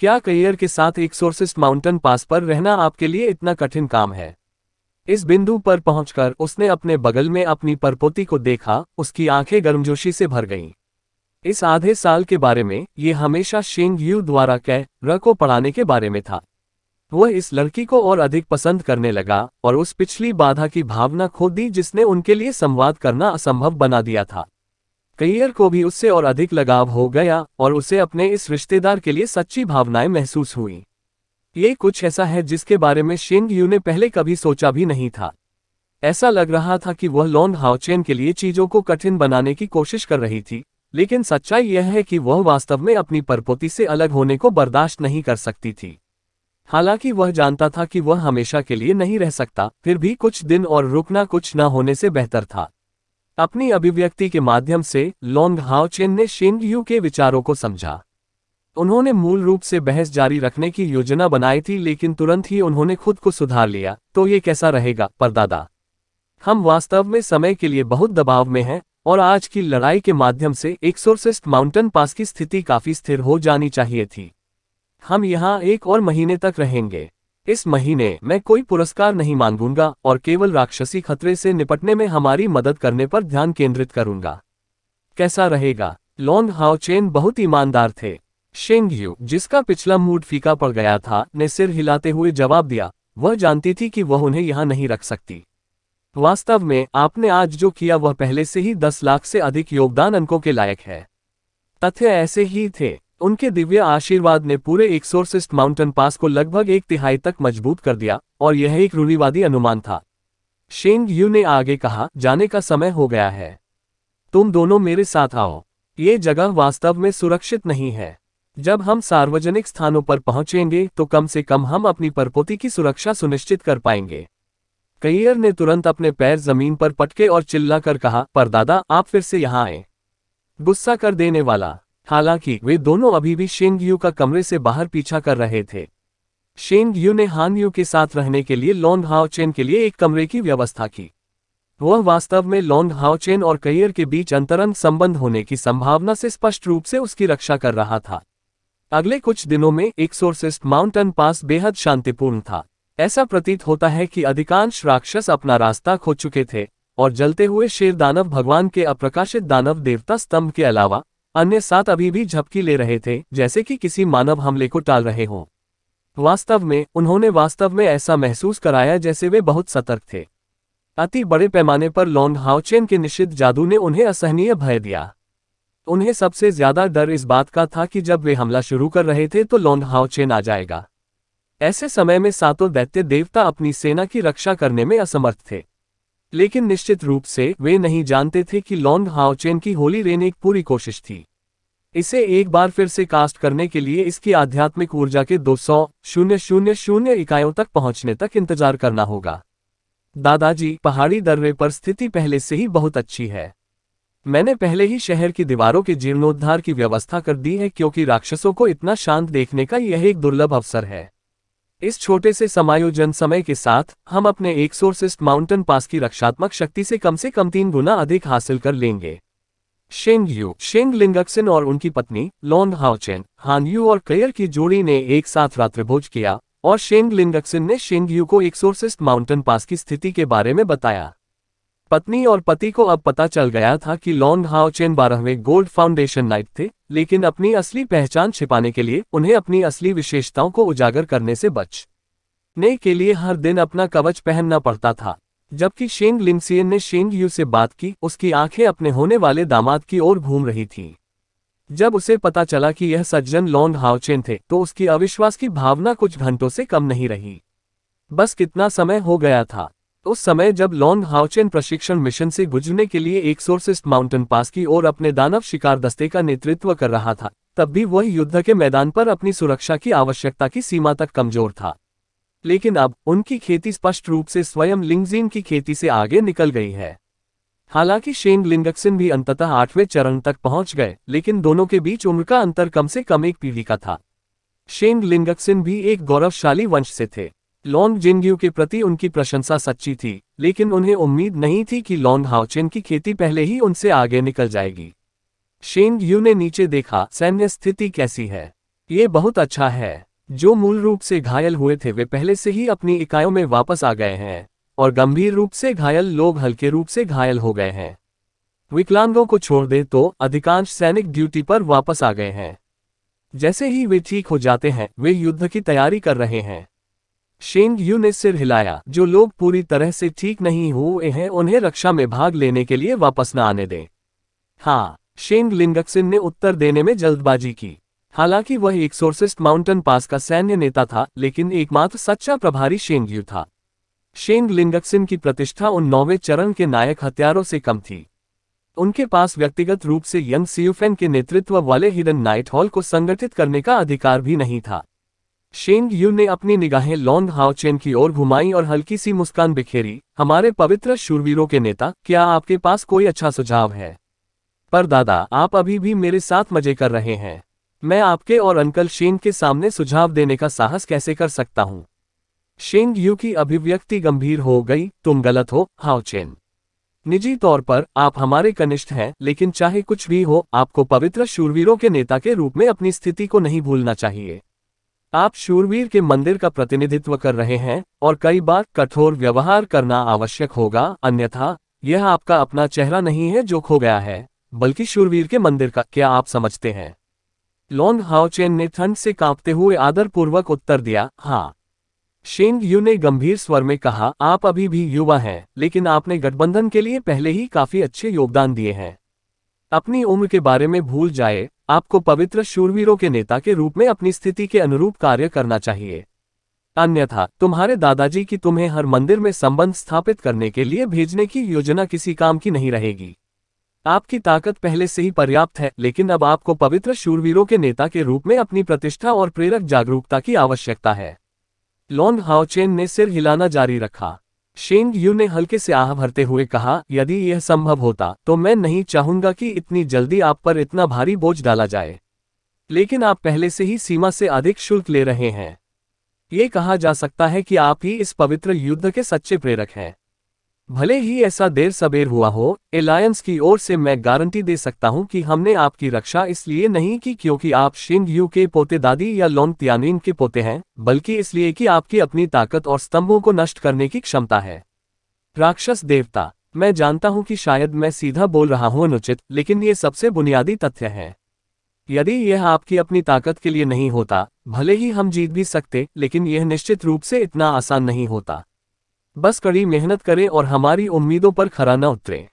क्या करियर के साथ एक सोर्सिस्ट माउंटेन पास पर रहना आपके लिए इतना कठिन काम है इस बिंदु पर पहुंचकर उसने अपने बगल में अपनी परपोती को देखा उसकी आंखें गर्मजोशी से भर गईं इस आधे साल के बारे में ये हमेशा शेंग यू द्वारा कह र को पढ़ाने के बारे में था वह इस लड़की को और अधिक पसंद करने लगा और उस पिछली बाधा की भावना खो दी जिसने उनके लिए संवाद करना असंभव बना दिया था कैयर को भी उससे और अधिक लगाव हो गया और उसे अपने इस रिश्तेदार के लिए सच्ची भावनाएं महसूस हुईं ये कुछ ऐसा है जिसके बारे में शेंग यू ने पहले कभी सोचा भी नहीं था ऐसा लग रहा था कि वह लॉन्ग हाउचेन के लिए चीजों को कठिन बनाने की कोशिश कर रही थी लेकिन सच्चाई यह है कि वह वास्तव में अपनी परपोती से अलग होने को बर्दाश्त नहीं कर सकती थी हालांकि वह जानता था कि वह हमेशा के लिए नहीं रह सकता फिर भी कुछ दिन और रुकना कुछ न होने से बेहतर था अपनी अभिव्यक्ति के माध्यम से लॉन्ग हाउचेन ने शेंग यू के विचारों को समझा उन्होंने मूल रूप से बहस जारी रखने की योजना बनाई थी लेकिन तुरंत ही उन्होंने खुद को सुधार लिया तो ये कैसा रहेगा परदादा हम वास्तव में समय के लिए बहुत दबाव में हैं और आज की लड़ाई के माध्यम से एक्सोर्सिस्ट माउंटेन पास की स्थिति काफी स्थिर हो जानी चाहिए थी हम यहाँ एक और महीने तक रहेंगे इस महीने मैं कोई पुरस्कार नहीं मांगूंगा और केवल राक्षसी खतरे से निपटने में हमारी मदद करने पर ध्यान केंद्रित करूंगा कैसा रहेगा लॉन्ग हाओ चेन बहुत ईमानदार थे शेंगयू जिसका पिछला मूड फीका पड़ गया था ने सिर हिलाते हुए जवाब दिया वह जानती थी कि वह उन्हें यहाँ नहीं रख सकती वास्तव में आपने आज जो किया वह पहले से ही दस लाख से अधिक योगदान अंकों के लायक है तथ्य ऐसे ही थे उनके दिव्य आशीर्वाद ने पूरे एक्सोर्सिस्ट माउंटेन पास को लगभग एक तिहाई तक मजबूत कर दिया और यह एक रूढ़ीवादी अनुमान था शेंग यू ने आगे कहा जाने का समय हो गया है तुम दोनों मेरे साथ आओ ये जगह वास्तव में सुरक्षित नहीं है जब हम सार्वजनिक स्थानों पर पहुंचेंगे तो कम से कम हम अपनी परपोती की सुरक्षा सुनिश्चित कर पाएंगे कैयर ने तुरंत अपने पैर जमीन पर पटके और चिल्लाकर कहा परदादा आप फिर से यहाँ आए गुस्सा कर देने वाला हालांकि वे दोनों अभी भी शेंग यू का कमरे से बाहर पीछा कर रहे थे शेंग यू ने हान यू के साथ रहने के लिए लॉन्ग हाओ चेन के लिए एक कमरे की व्यवस्था की वह वास्तव में लॉन्ग हाओ चेन और कैयर के बीच अंतरंग संबंध होने की संभावना से स्पष्ट रूप से उसकी रक्षा कर रहा था अगले कुछ दिनों में एक्सोरसिस्ट माउंटेन पास बेहद शांतिपूर्ण था ऐसा प्रतीत होता है कि अधिकांश राक्षस अपना रास्ता खो चुके थे और जलते हुए शेर दानव भगवान के अप्रकाशित दानव देवता स्तंभ के अलावा अन्य सात अभी भी झपकी ले रहे थे जैसे कि किसी मानव हमले को टाल रहे हों वास्तव में उन्होंने वास्तव में ऐसा महसूस कराया जैसे वे बहुत सतर्क थे अति बड़े पैमाने पर लॉन्ग हाउचेन के निषिद्ध जादू ने उन्हें असहनीय भय दिया उन्हें सबसे ज्यादा डर इस बात का था कि जब वे हमला शुरू कर रहे थे तो लोनहाओ चेन आ जाएगा ऐसे समय में सातों दैत्य देवता अपनी सेना की रक्षा करने में असमर्थ थे लेकिन निश्चित रूप से वे नहीं जानते थे कि लॉन्ग हाउचेन की होली रेन एक पूरी कोशिश थी इसे एक बार फिर से कास्ट करने के लिए इसकी आध्यात्मिक ऊर्जा के दो सौ शून्य शून्य शून्य इकाइयों तक पहुंचने तक इंतजार करना होगा दादाजी पहाड़ी दर्रे पर स्थिति पहले से ही बहुत अच्छी है मैंने पहले ही शहर की दीवारों के जीर्णोद्धार की व्यवस्था कर दी है क्योंकि राक्षसों को इतना शांत देखने का यह एक दुर्लभ अवसर है इस छोटे से समायोजन समय के साथ हम अपने एक सोर्सिस्ट माउंटेन पास की रक्षात्मक शक्ति से कम से कम तीन गुना अधिक हासिल कर लेंगे शेंग यू शेंग लिंगक्सिन और उनकी पत्नी लॉन्ग हाउचेन हानयू और कयर की जोड़ी ने एक साथ रात्रिभोज किया और शेंग लिंगक्सिन ने शेंग यू को एक सोर्सिस्ट माउंटेन पास की स्थिति के बारे में बताया पत्नी और पति को अब पता चल गया था कि लॉन्ग हाओ चेन बारहवें गोल्ड फाउंडेशन नाइट थे लेकिन अपनी असली पहचान छिपाने के लिए उन्हें अपनी असली विशेषताओं को उजागर करने से बच ने के लिए हर दिन अपना कवच पहनना पड़ता था जबकि शेंग लिमसियन ने शेंग यू से बात की उसकी आंखें अपने होने वाले दामाद की ओर घूम रही थीं जब उसे पता चला कि यह सज्जन लॉन्ग हाउचेन थे तो उसकी अविश्वास की भावना कुछ घंटों से कम नहीं रही बस कितना समय हो गया था उस समय जब लॉन्ग हाउचेन प्रशिक्षण मिशन से गुजरने के लिए एक सोर्सिस्ट माउंटेन पास की ओर अपने दानव शिकार दस्ते का नेतृत्व कर रहा था तब भी वह युद्ध के मैदान पर अपनी सुरक्षा की आवश्यकता की सीमा तक कमजोर था लेकिन अब उनकी खेती स्पष्ट रूप से स्वयं लिंगजीन की खेती से आगे निकल गई है हालांकि शेन लिंगक्सिन भी अंततः आठवें चरण तक पहुंच गए लेकिन दोनों के बीच उम्र का अंतर कम से कम एक पीढ़ी का था शेन लिंगक्सिन भी एक गौरवशाली वंश से थे लॉन्ग जिनग्यू के प्रति उनकी प्रशंसा सच्ची थी लेकिन उन्हें उम्मीद नहीं थी कि लॉन्ग हाउचेन की खेती पहले ही उनसे आगे निकल जाएगी शेंग यू ने नीचे देखा सैन्य स्थिति कैसी है ये बहुत अच्छा है जो मूल रूप से घायल हुए थे वे पहले से ही अपनी इकाइयों में वापस आ गए हैं और गंभीर रूप से घायल लोग हल्के रूप से घायल हो गए हैं विकलांगों को छोड़ दे तो अधिकांश सैनिक ड्यूटी पर वापस आ गए हैं जैसे ही वे ठीक हो जाते हैं वे युद्ध की तैयारी कर रहे हैं शेंग यू ने सिर हिलाया जो लोग पूरी तरह से ठीक नहीं हुए हैं उन्हें रक्षा में भाग लेने के लिए वापस न आने दें हाँ शेंग लिंगक्सिन ने उत्तर देने में जल्दबाजी की हालांकि वह एक सोर्सिस्ट माउंटेन पास का सैन्य नेता था लेकिन एकमात्र सच्चा प्रभारी शेंग यू था शेंग लिंगक्सिन की प्रतिष्ठा उन नौवे चरण के नायक हथियारों से कम थी उनके पास व्यक्तिगत रूप से यंग सीयूफेन के नेतृत्व वाले हिडन नाइट हॉल को संगठित करने का अधिकार भी नहीं था शेंग यू ने अपनी निगाहें लॉन्ग हाओचेन की ओर घुमाई और हल्की सी मुस्कान बिखेरी हमारे पवित्र शूरवीरों के नेता क्या आपके पास कोई अच्छा सुझाव है पर दादा आप अभी भी मेरे साथ मजे कर रहे हैं मैं आपके और अंकल शेंग के सामने सुझाव देने का साहस कैसे कर सकता हूँ शेंग यू की अभिव्यक्ति गंभीर हो गई तुम गलत हो हाउचेन निजी तौर पर आप हमारे कनिष्ठ हैं लेकिन चाहे कुछ भी हो आपको पवित्र शूरवीरों के नेता के रूप में अपनी स्थिति को नहीं भूलना चाहिए आप शूरवीर के मंदिर का प्रतिनिधित्व कर रहे हैं और कई बार कठोर व्यवहार करना आवश्यक होगा अन्यथा यह आपका अपना चेहरा नहीं है जो खो गया है बल्कि शूरवीर के मंदिर का क्या आप समझते हैं लॉन्ग हाउचेन ने ठंड से कांपते हुए आदरपूर्वक उत्तर दिया हाँ शेंग यू ने गंभीर स्वर में कहा आप अभी भी युवा हैं लेकिन आपने गठबंधन के लिए पहले ही काफी अच्छे योगदान दिए हैं अपनी उम्र के बारे में भूल जाए आपको पवित्र शूरवीरों के नेता के रूप में अपनी स्थिति के अनुरूप कार्य करना चाहिए अन्यथा तुम्हारे दादाजी की तुम्हें हर मंदिर में संबंध स्थापित करने के लिए भेजने की योजना किसी काम की नहीं रहेगी आपकी ताकत पहले से ही पर्याप्त है लेकिन अब आपको पवित्र शूरवीरों के नेता के रूप में अपनी प्रतिष्ठा और प्रेरक जागरूकता की आवश्यकता है लॉन्ग हाउचेन ने सिर हिलाना जारी रखा शेंग यू ने हल्के से आह भरते हुए कहा यदि यह संभव होता तो मैं नहीं चाहूंगा कि इतनी जल्दी आप पर इतना भारी बोझ डाला जाए लेकिन आप पहले से ही सीमा से अधिक शुल्क ले रहे हैं ये कहा जा सकता है कि आप ही इस पवित्र युद्ध के सच्चे प्रेरक हैं भले ही ऐसा देर सबेर हुआ हो एलायंस की ओर से मैं गारंटी दे सकता हूं कि हमने आपकी रक्षा इसलिए नहीं की क्योंकि आप शिंग यू के पोते दादी या लोन त्यानिन के पोते हैं बल्कि इसलिए कि आपकी अपनी ताकत और स्तंभों को नष्ट करने की क्षमता है राक्षस देवता मैं जानता हूं कि शायद मैं सीधा बोल रहा हूं अनुचित लेकिन ये सबसे बुनियादी तथ्य है यदि यह आपकी अपनी ताकत के लिए नहीं होता भले ही हम जीत भी सकते लेकिन यह निश्चित रूप से इतना आसान नहीं होता बस कड़ी मेहनत करें और हमारी उम्मीदों पर खरा न उतरें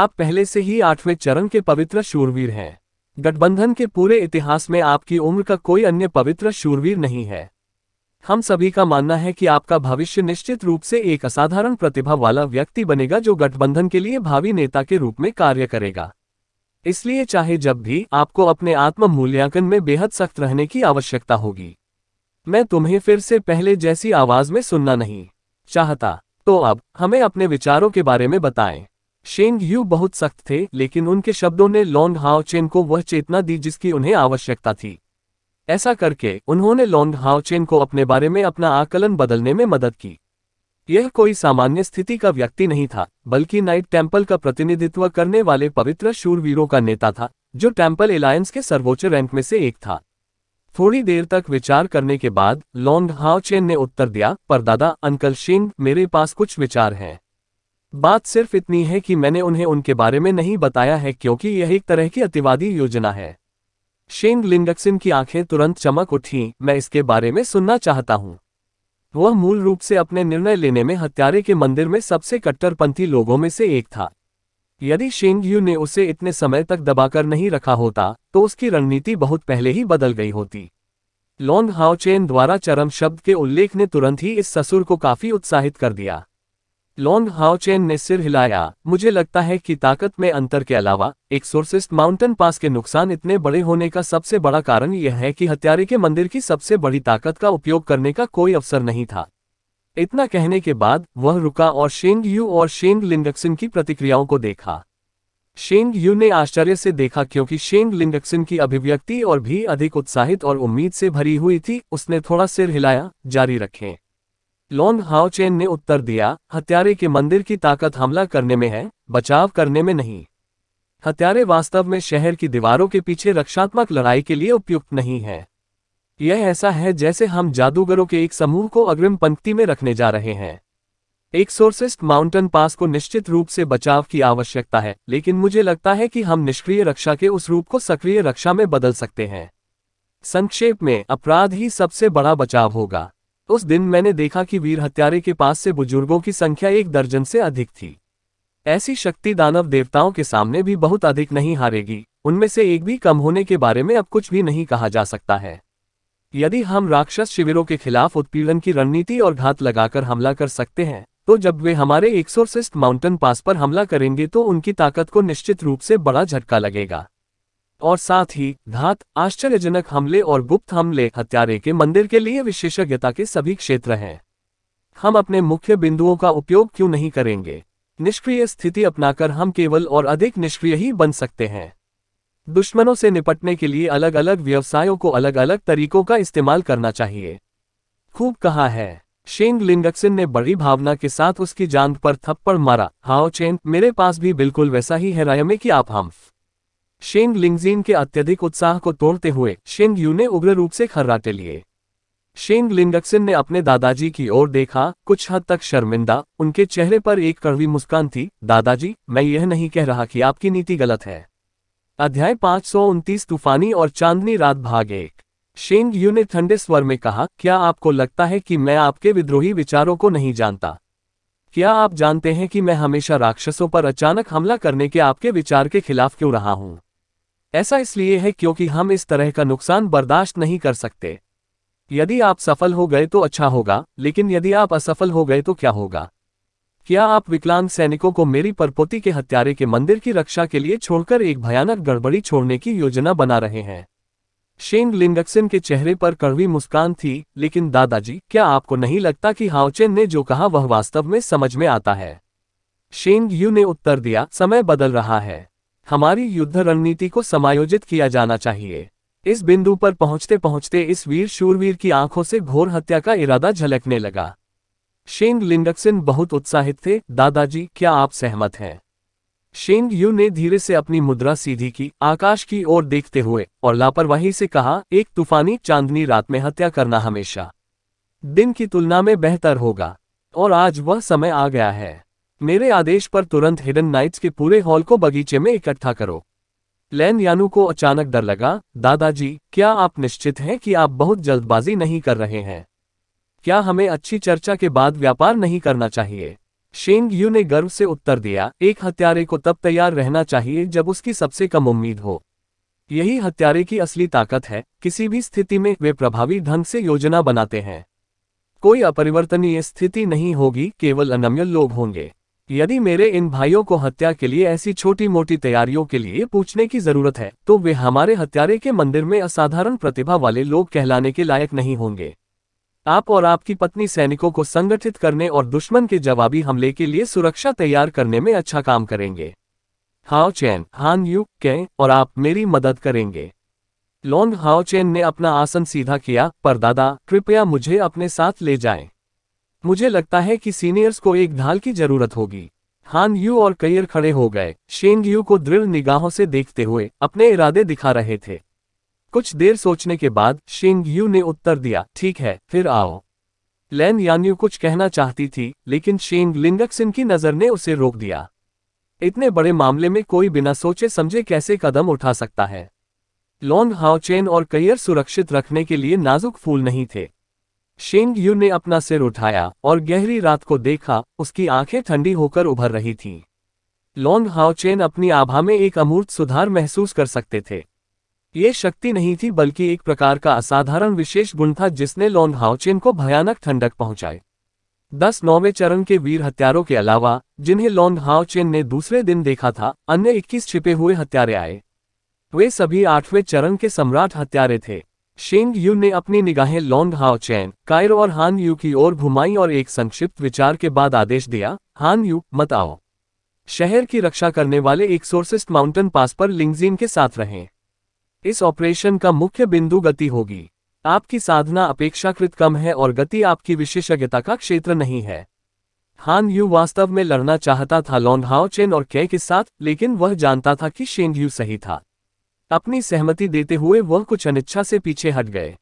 आप पहले से ही आठवें चरण के पवित्र शूरवीर हैं गठबंधन के पूरे इतिहास में आपकी उम्र का कोई अन्य पवित्र शूरवीर नहीं है हम सभी का मानना है कि आपका भविष्य निश्चित रूप से एक असाधारण प्रतिभा वाला व्यक्ति बनेगा जो गठबंधन के लिए भावी नेता के रूप में कार्य करेगा इसलिए चाहे जब भी आपको अपने आत्म मूल्यांकन में बेहद सख्त रहने की आवश्यकता होगी मैं तुम्हें फिर से पहले जैसी आवाज में सुनना नहीं चाहता तो अब हमें अपने विचारों के बारे में बताएं शेंग यू बहुत सख्त थे लेकिन उनके शब्दों ने लॉन्ग हाओ चेन को वह चेतना दी जिसकी उन्हें आवश्यकता थी ऐसा करके उन्होंने लॉन्ग हाओ चेन को अपने बारे में अपना आकलन बदलने में मदद की यह कोई सामान्य स्थिति का व्यक्ति नहीं था बल्कि नाइट टेम्पल का प्रतिनिधित्व करने वाले पवित्र शूरवीरों का नेता था जो टेम्पल एलायंस के सर्वोच्च रैंक में से एक था थोड़ी देर तक विचार करने के बाद लॉन्ग हाओ चेन ने उत्तर दिया पर दादा अंकल शिंग मेरे पास कुछ विचार हैं बात सिर्फ इतनी है कि मैंने उन्हें उनके बारे में नहीं बताया है क्योंकि यह एक तरह की अतिवादी योजना है शेंग लिंडक्सिन की आंखें तुरंत चमक उठी मैं इसके बारे में सुनना चाहता हूं वह मूल रूप से अपने निर्णय लेने में हत्यारे के मंदिर में सबसे कट्टरपंथी लोगों में से एक था यदि शेंग यू ने उसे इतने समय तक दबाकर नहीं रखा होता तो उसकी रणनीति बहुत पहले ही बदल गई होती लॉन्ग हाओचेन द्वारा चरम शब्द के उल्लेख ने तुरंत ही इस ससुर को काफी उत्साहित कर दिया लॉन्ग हाओचेन ने सिर हिलाया मुझे लगता है कि ताकत में अंतर के अलावा एक सोर्सिस्ट माउंटेन पास के नुकसान इतने बड़े होने का सबसे बड़ा कारण यह है कि हत्यारे के मंदिर की सबसे बड़ी ताकत का उपयोग करने का कोई अवसर नहीं था इतना कहने के बाद वह रुका और शेंग यू और शेंग लिंडक्सिन की प्रतिक्रियाओं को देखा शेंग यू ने आश्चर्य से देखा क्योंकि शेंग लिंडक्सिन की अभिव्यक्ति और भी अधिक उत्साहित और उम्मीद से भरी हुई थी उसने थोड़ा सिर हिलाया जारी रखें लॉन्ग हाउचेन ने उत्तर दिया हत्यारे के मंदिर की ताकत हमला करने में है बचाव करने में नहीं हत्यारे वास्तव में शहर की दीवारों के पीछे रक्षात्मक लड़ाई के लिए उपयुक्त नहीं है यह ऐसा है जैसे हम जादूगरों के एक समूह को अग्रिम पंक्ति में रखने जा रहे हैं एक सोर्सिस्ट माउंटेन पास को निश्चित रूप से बचाव की आवश्यकता है लेकिन मुझे लगता है कि हम निष्क्रिय रक्षा के उस रूप को सक्रिय रक्षा में बदल सकते हैं संक्षेप में अपराध ही सबसे बड़ा बचाव होगा उस दिन मैंने देखा कि वीर हत्यारे के पास से बुजुर्गों की संख्या एक दर्जन से अधिक थी ऐसी शक्ति दानव देवताओं के सामने भी बहुत अधिक नहीं हारेगी उनमें से एक भी कम होने के बारे में अब कुछ भी नहीं कहा जा सकता है यदि हम राक्षस शिविरों के खिलाफ उत्पीड़न की रणनीति और घात लगाकर हमला कर सकते हैं तो जब वे हमारे एक्सोरसिस्ट माउंटेन पास पर हमला करेंगे तो उनकी ताकत को निश्चित रूप से बड़ा झटका लगेगा और साथ ही घात आश्चर्यजनक हमले और गुप्त हमले हत्यारे के मंदिर के लिए विशेषज्ञता के सभी क्षेत्र हैं हम अपने मुख्य बिंदुओं का उपयोग क्यों नहीं करेंगे निष्क्रिय स्थिति अपनाकर हम केवल और अधिक निष्क्रिय ही बन सकते हैं दुश्मनों से निपटने के लिए अलग अलग व्यवसायों को अलग अलग तरीकों का इस्तेमाल करना चाहिए खूब कहा है शेंग लिंगक्सिन ने बड़ी भावना के साथ उसकी जान पर थप्पड़ मारा हाओ चेन मेरे पास भी बिल्कुल वैसा ही है रायमे की आप हम शेंग लिंगजीन के अत्यधिक उत्साह को तोड़ते हुए शेंग यू ने उग्र रूप से खर्राटे लिए शेंग लिंगक्सिन ने अपने दादाजी की ओर देखा कुछ हद तक शर्मिंदा उनके चेहरे पर एक कड़वी मुस्कान थी दादाजी मैं यह नहीं कह रहा कि आपकी नीति गलत है अध्याय पांच सौ उनतीस तूफानी और चांदनी रात भाग एक शेंग यू ने ठंडे स्वर में कहा क्या आपको लगता है कि मैं आपके विद्रोही विचारों को नहीं जानता क्या आप जानते हैं कि मैं हमेशा राक्षसों पर अचानक हमला करने के आपके विचार के खिलाफ क्यों रहा हूं ऐसा इसलिए है क्योंकि हम इस तरह का नुकसान बर्दाश्त नहीं कर सकते यदि आप सफल हो गए तो अच्छा होगा लेकिन यदि आप असफल हो गए तो क्या होगा क्या आप विकलांग सैनिकों को मेरी परपोती के हत्यारे के मंदिर की रक्षा के लिए छोड़कर एक भयानक गड़बड़ी छोड़ने की योजना बना रहे हैं शेंग लिंगक्सिन के चेहरे पर कड़वी मुस्कान थी लेकिन दादाजी क्या आपको नहीं लगता कि हाउचेन ने जो कहा वह वास्तव में समझ में आता है शेंग यू ने उत्तर दिया समय बदल रहा है हमारी युद्ध रणनीति को समायोजित किया जाना चाहिए इस बिंदु पर पहुंचते पहुंचते इस वीर शूरवीर की आंखों से घोर हत्या का इरादा झलकने लगा शेन लिंडक्सन बहुत उत्साहित थे दादाजी क्या आप सहमत हैं शेन यू ने धीरे से अपनी मुद्रा सीधी की आकाश की ओर देखते हुए और लापरवाही से कहा एक तूफानी चांदनी रात में हत्या करना हमेशा दिन की तुलना में बेहतर होगा और आज वह समय आ गया है मेरे आदेश पर तुरंत हिडन नाइट्स के पूरे हॉल को बगीचे में इकट्ठा करो लैन यानू को अचानक डर लगा दादाजी क्या आप निश्चित हैं कि आप बहुत जल्दबाजी नहीं कर रहे हैं क्या हमें अच्छी चर्चा के बाद व्यापार नहीं करना चाहिए शेंग यू ने गर्व से उत्तर दिया एक हत्यारे को तब तैयार रहना चाहिए जब उसकी सबसे कम उम्मीद हो यही हत्यारे की असली ताकत है किसी भी स्थिति में वे प्रभावी ढंग से योजना बनाते हैं कोई अपरिवर्तनीय स्थिति नहीं होगी केवल अनम्य लोग होंगे यदि मेरे इन भाइयों को हत्या के लिए ऐसी छोटी मोटी तैयारियों के लिए पूछने की जरूरत है तो वे हमारे हत्यारे के मंदिर में असाधारण प्रतिभा वाले लोग कहलाने के लायक नहीं होंगे आप और आपकी पत्नी सैनिकों को संगठित करने और दुश्मन के जवाबी हमले के लिए सुरक्षा तैयार करने में अच्छा काम करेंगे हाओ चैन हान यू कहें और आप मेरी मदद करेंगे लोंग हाओ चैन ने अपना आसन सीधा किया पर दादा कृपया मुझे अपने साथ ले जाएं। मुझे लगता है कि सीनियर्स को एक ढाल की जरूरत होगी हान यू और कैयर खड़े हो गए शेंग यू को दृढ़ निगाहों से देखते हुए अपने इरादे दिखा रहे थे कुछ देर सोचने के बाद शिंग यू ने उत्तर दिया ठीक है फिर आओ लैन यान्यू कुछ कहना चाहती थी लेकिन शेंग लिंगक्सिन की नज़र ने उसे रोक दिया इतने बड़े मामले में कोई बिना सोचे समझे कैसे कदम उठा सकता है लॉन्ग हाओचेन और करियर सुरक्षित रखने के लिए नाजुक फूल नहीं थे शेंग यू ने अपना सिर उठाया और गहरी रात को देखा उसकी आंखें ठंडी होकर उभर रही थीं लॉन्ग हाओचेन अपनी आभा में एक अमूर्त सुधार महसूस कर सकते थे ये शक्ति नहीं थी बल्कि एक प्रकार का असाधारण विशेष गुण था जिसने लॉन्ग हाउचेन को भयानक ठंडक पहुंचाई दस नौवें चरण के वीर हत्यारों के अलावा जिन्हें लॉन्ग हाउचेन ने दूसरे दिन देखा था अन्य इक्कीस छिपे हुए हत्यारे आए वे सभी आठवें चरण के सम्राट हत्यारे थे शेंग यू ने अपनी निगाहें लॉन्ग हाउचैन चैन कायरो और हान यू की ओर घुमाई और एक संक्षिप्त विचार के बाद आदेश दिया हान यू मत आओ शहर की रक्षा करने वाले एक सोर्सिस्ट माउंटेन पास पर लिंगजीन के साथ रहें इस ऑपरेशन का मुख्य बिंदु गति होगी आपकी साधना अपेक्षाकृत कम है और गति आपकी विशेषज्ञता का क्षेत्र नहीं है हान यू वास्तव में लड़ना चाहता था लॉन्हाओ चेन और कै के साथ लेकिन वह जानता था कि शेंग यू सही था अपनी सहमति देते हुए वह कुछ अनिच्छा से पीछे हट गए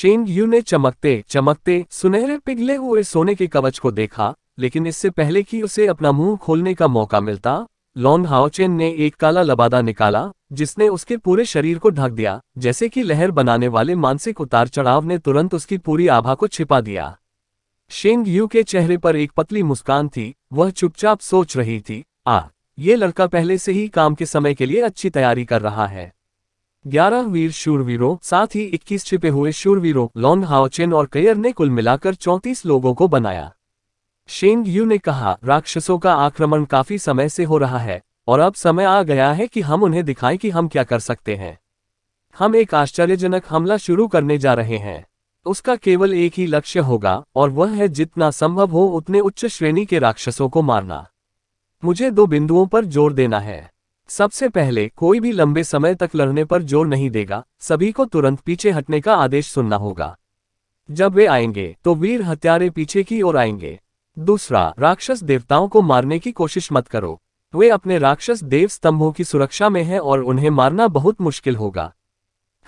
शेंग यू ने चमकते चमकते सुनहरे पिघले हुए सोने के कवच को देखा लेकिन इससे पहले कि उसे अपना मुंह खोलने का मौका मिलता लॉन्ग हाओचेन ने एक काला लबादा निकाला जिसने उसके पूरे शरीर को ढक दिया जैसे कि लहर बनाने वाले मानसिक उतार चढ़ाव ने तुरंत उसकी पूरी आभा को छिपा दिया शेंग यू के चेहरे पर एक पतली मुस्कान थी वह चुपचाप सोच रही थी आ ये लड़का पहले से ही काम के समय के लिए अच्छी तैयारी कर रहा है ग्यारह वीर शूरवीरों साथ ही इक्कीस छिपे हुए शूरवीरों लॉन्ग हाओचेन और कयर ने कुल मिलाकर चौंतीस लोगों को बनाया शेंग यू ने कहा राक्षसों का आक्रमण काफी समय से हो रहा है और अब समय आ गया है कि हम उन्हें दिखाएं कि हम क्या कर सकते हैं हम एक आश्चर्यजनक हमला शुरू करने जा रहे हैं उसका केवल एक ही लक्ष्य होगा और वह है जितना संभव हो उतने उच्च श्रेणी के राक्षसों को मारना मुझे दो बिंदुओं पर जोर देना है सबसे पहले कोई भी लंबे समय तक लड़ने पर जोर नहीं देगा सभी को तुरंत पीछे हटने का आदेश सुनना होगा जब वे आएंगे तो वीर हत्यारे पीछे की ओर आएंगे दूसरा राक्षस देवताओं को मारने की कोशिश मत करो वे अपने राक्षस देव स्तंभों की सुरक्षा में हैं और उन्हें मारना बहुत मुश्किल होगा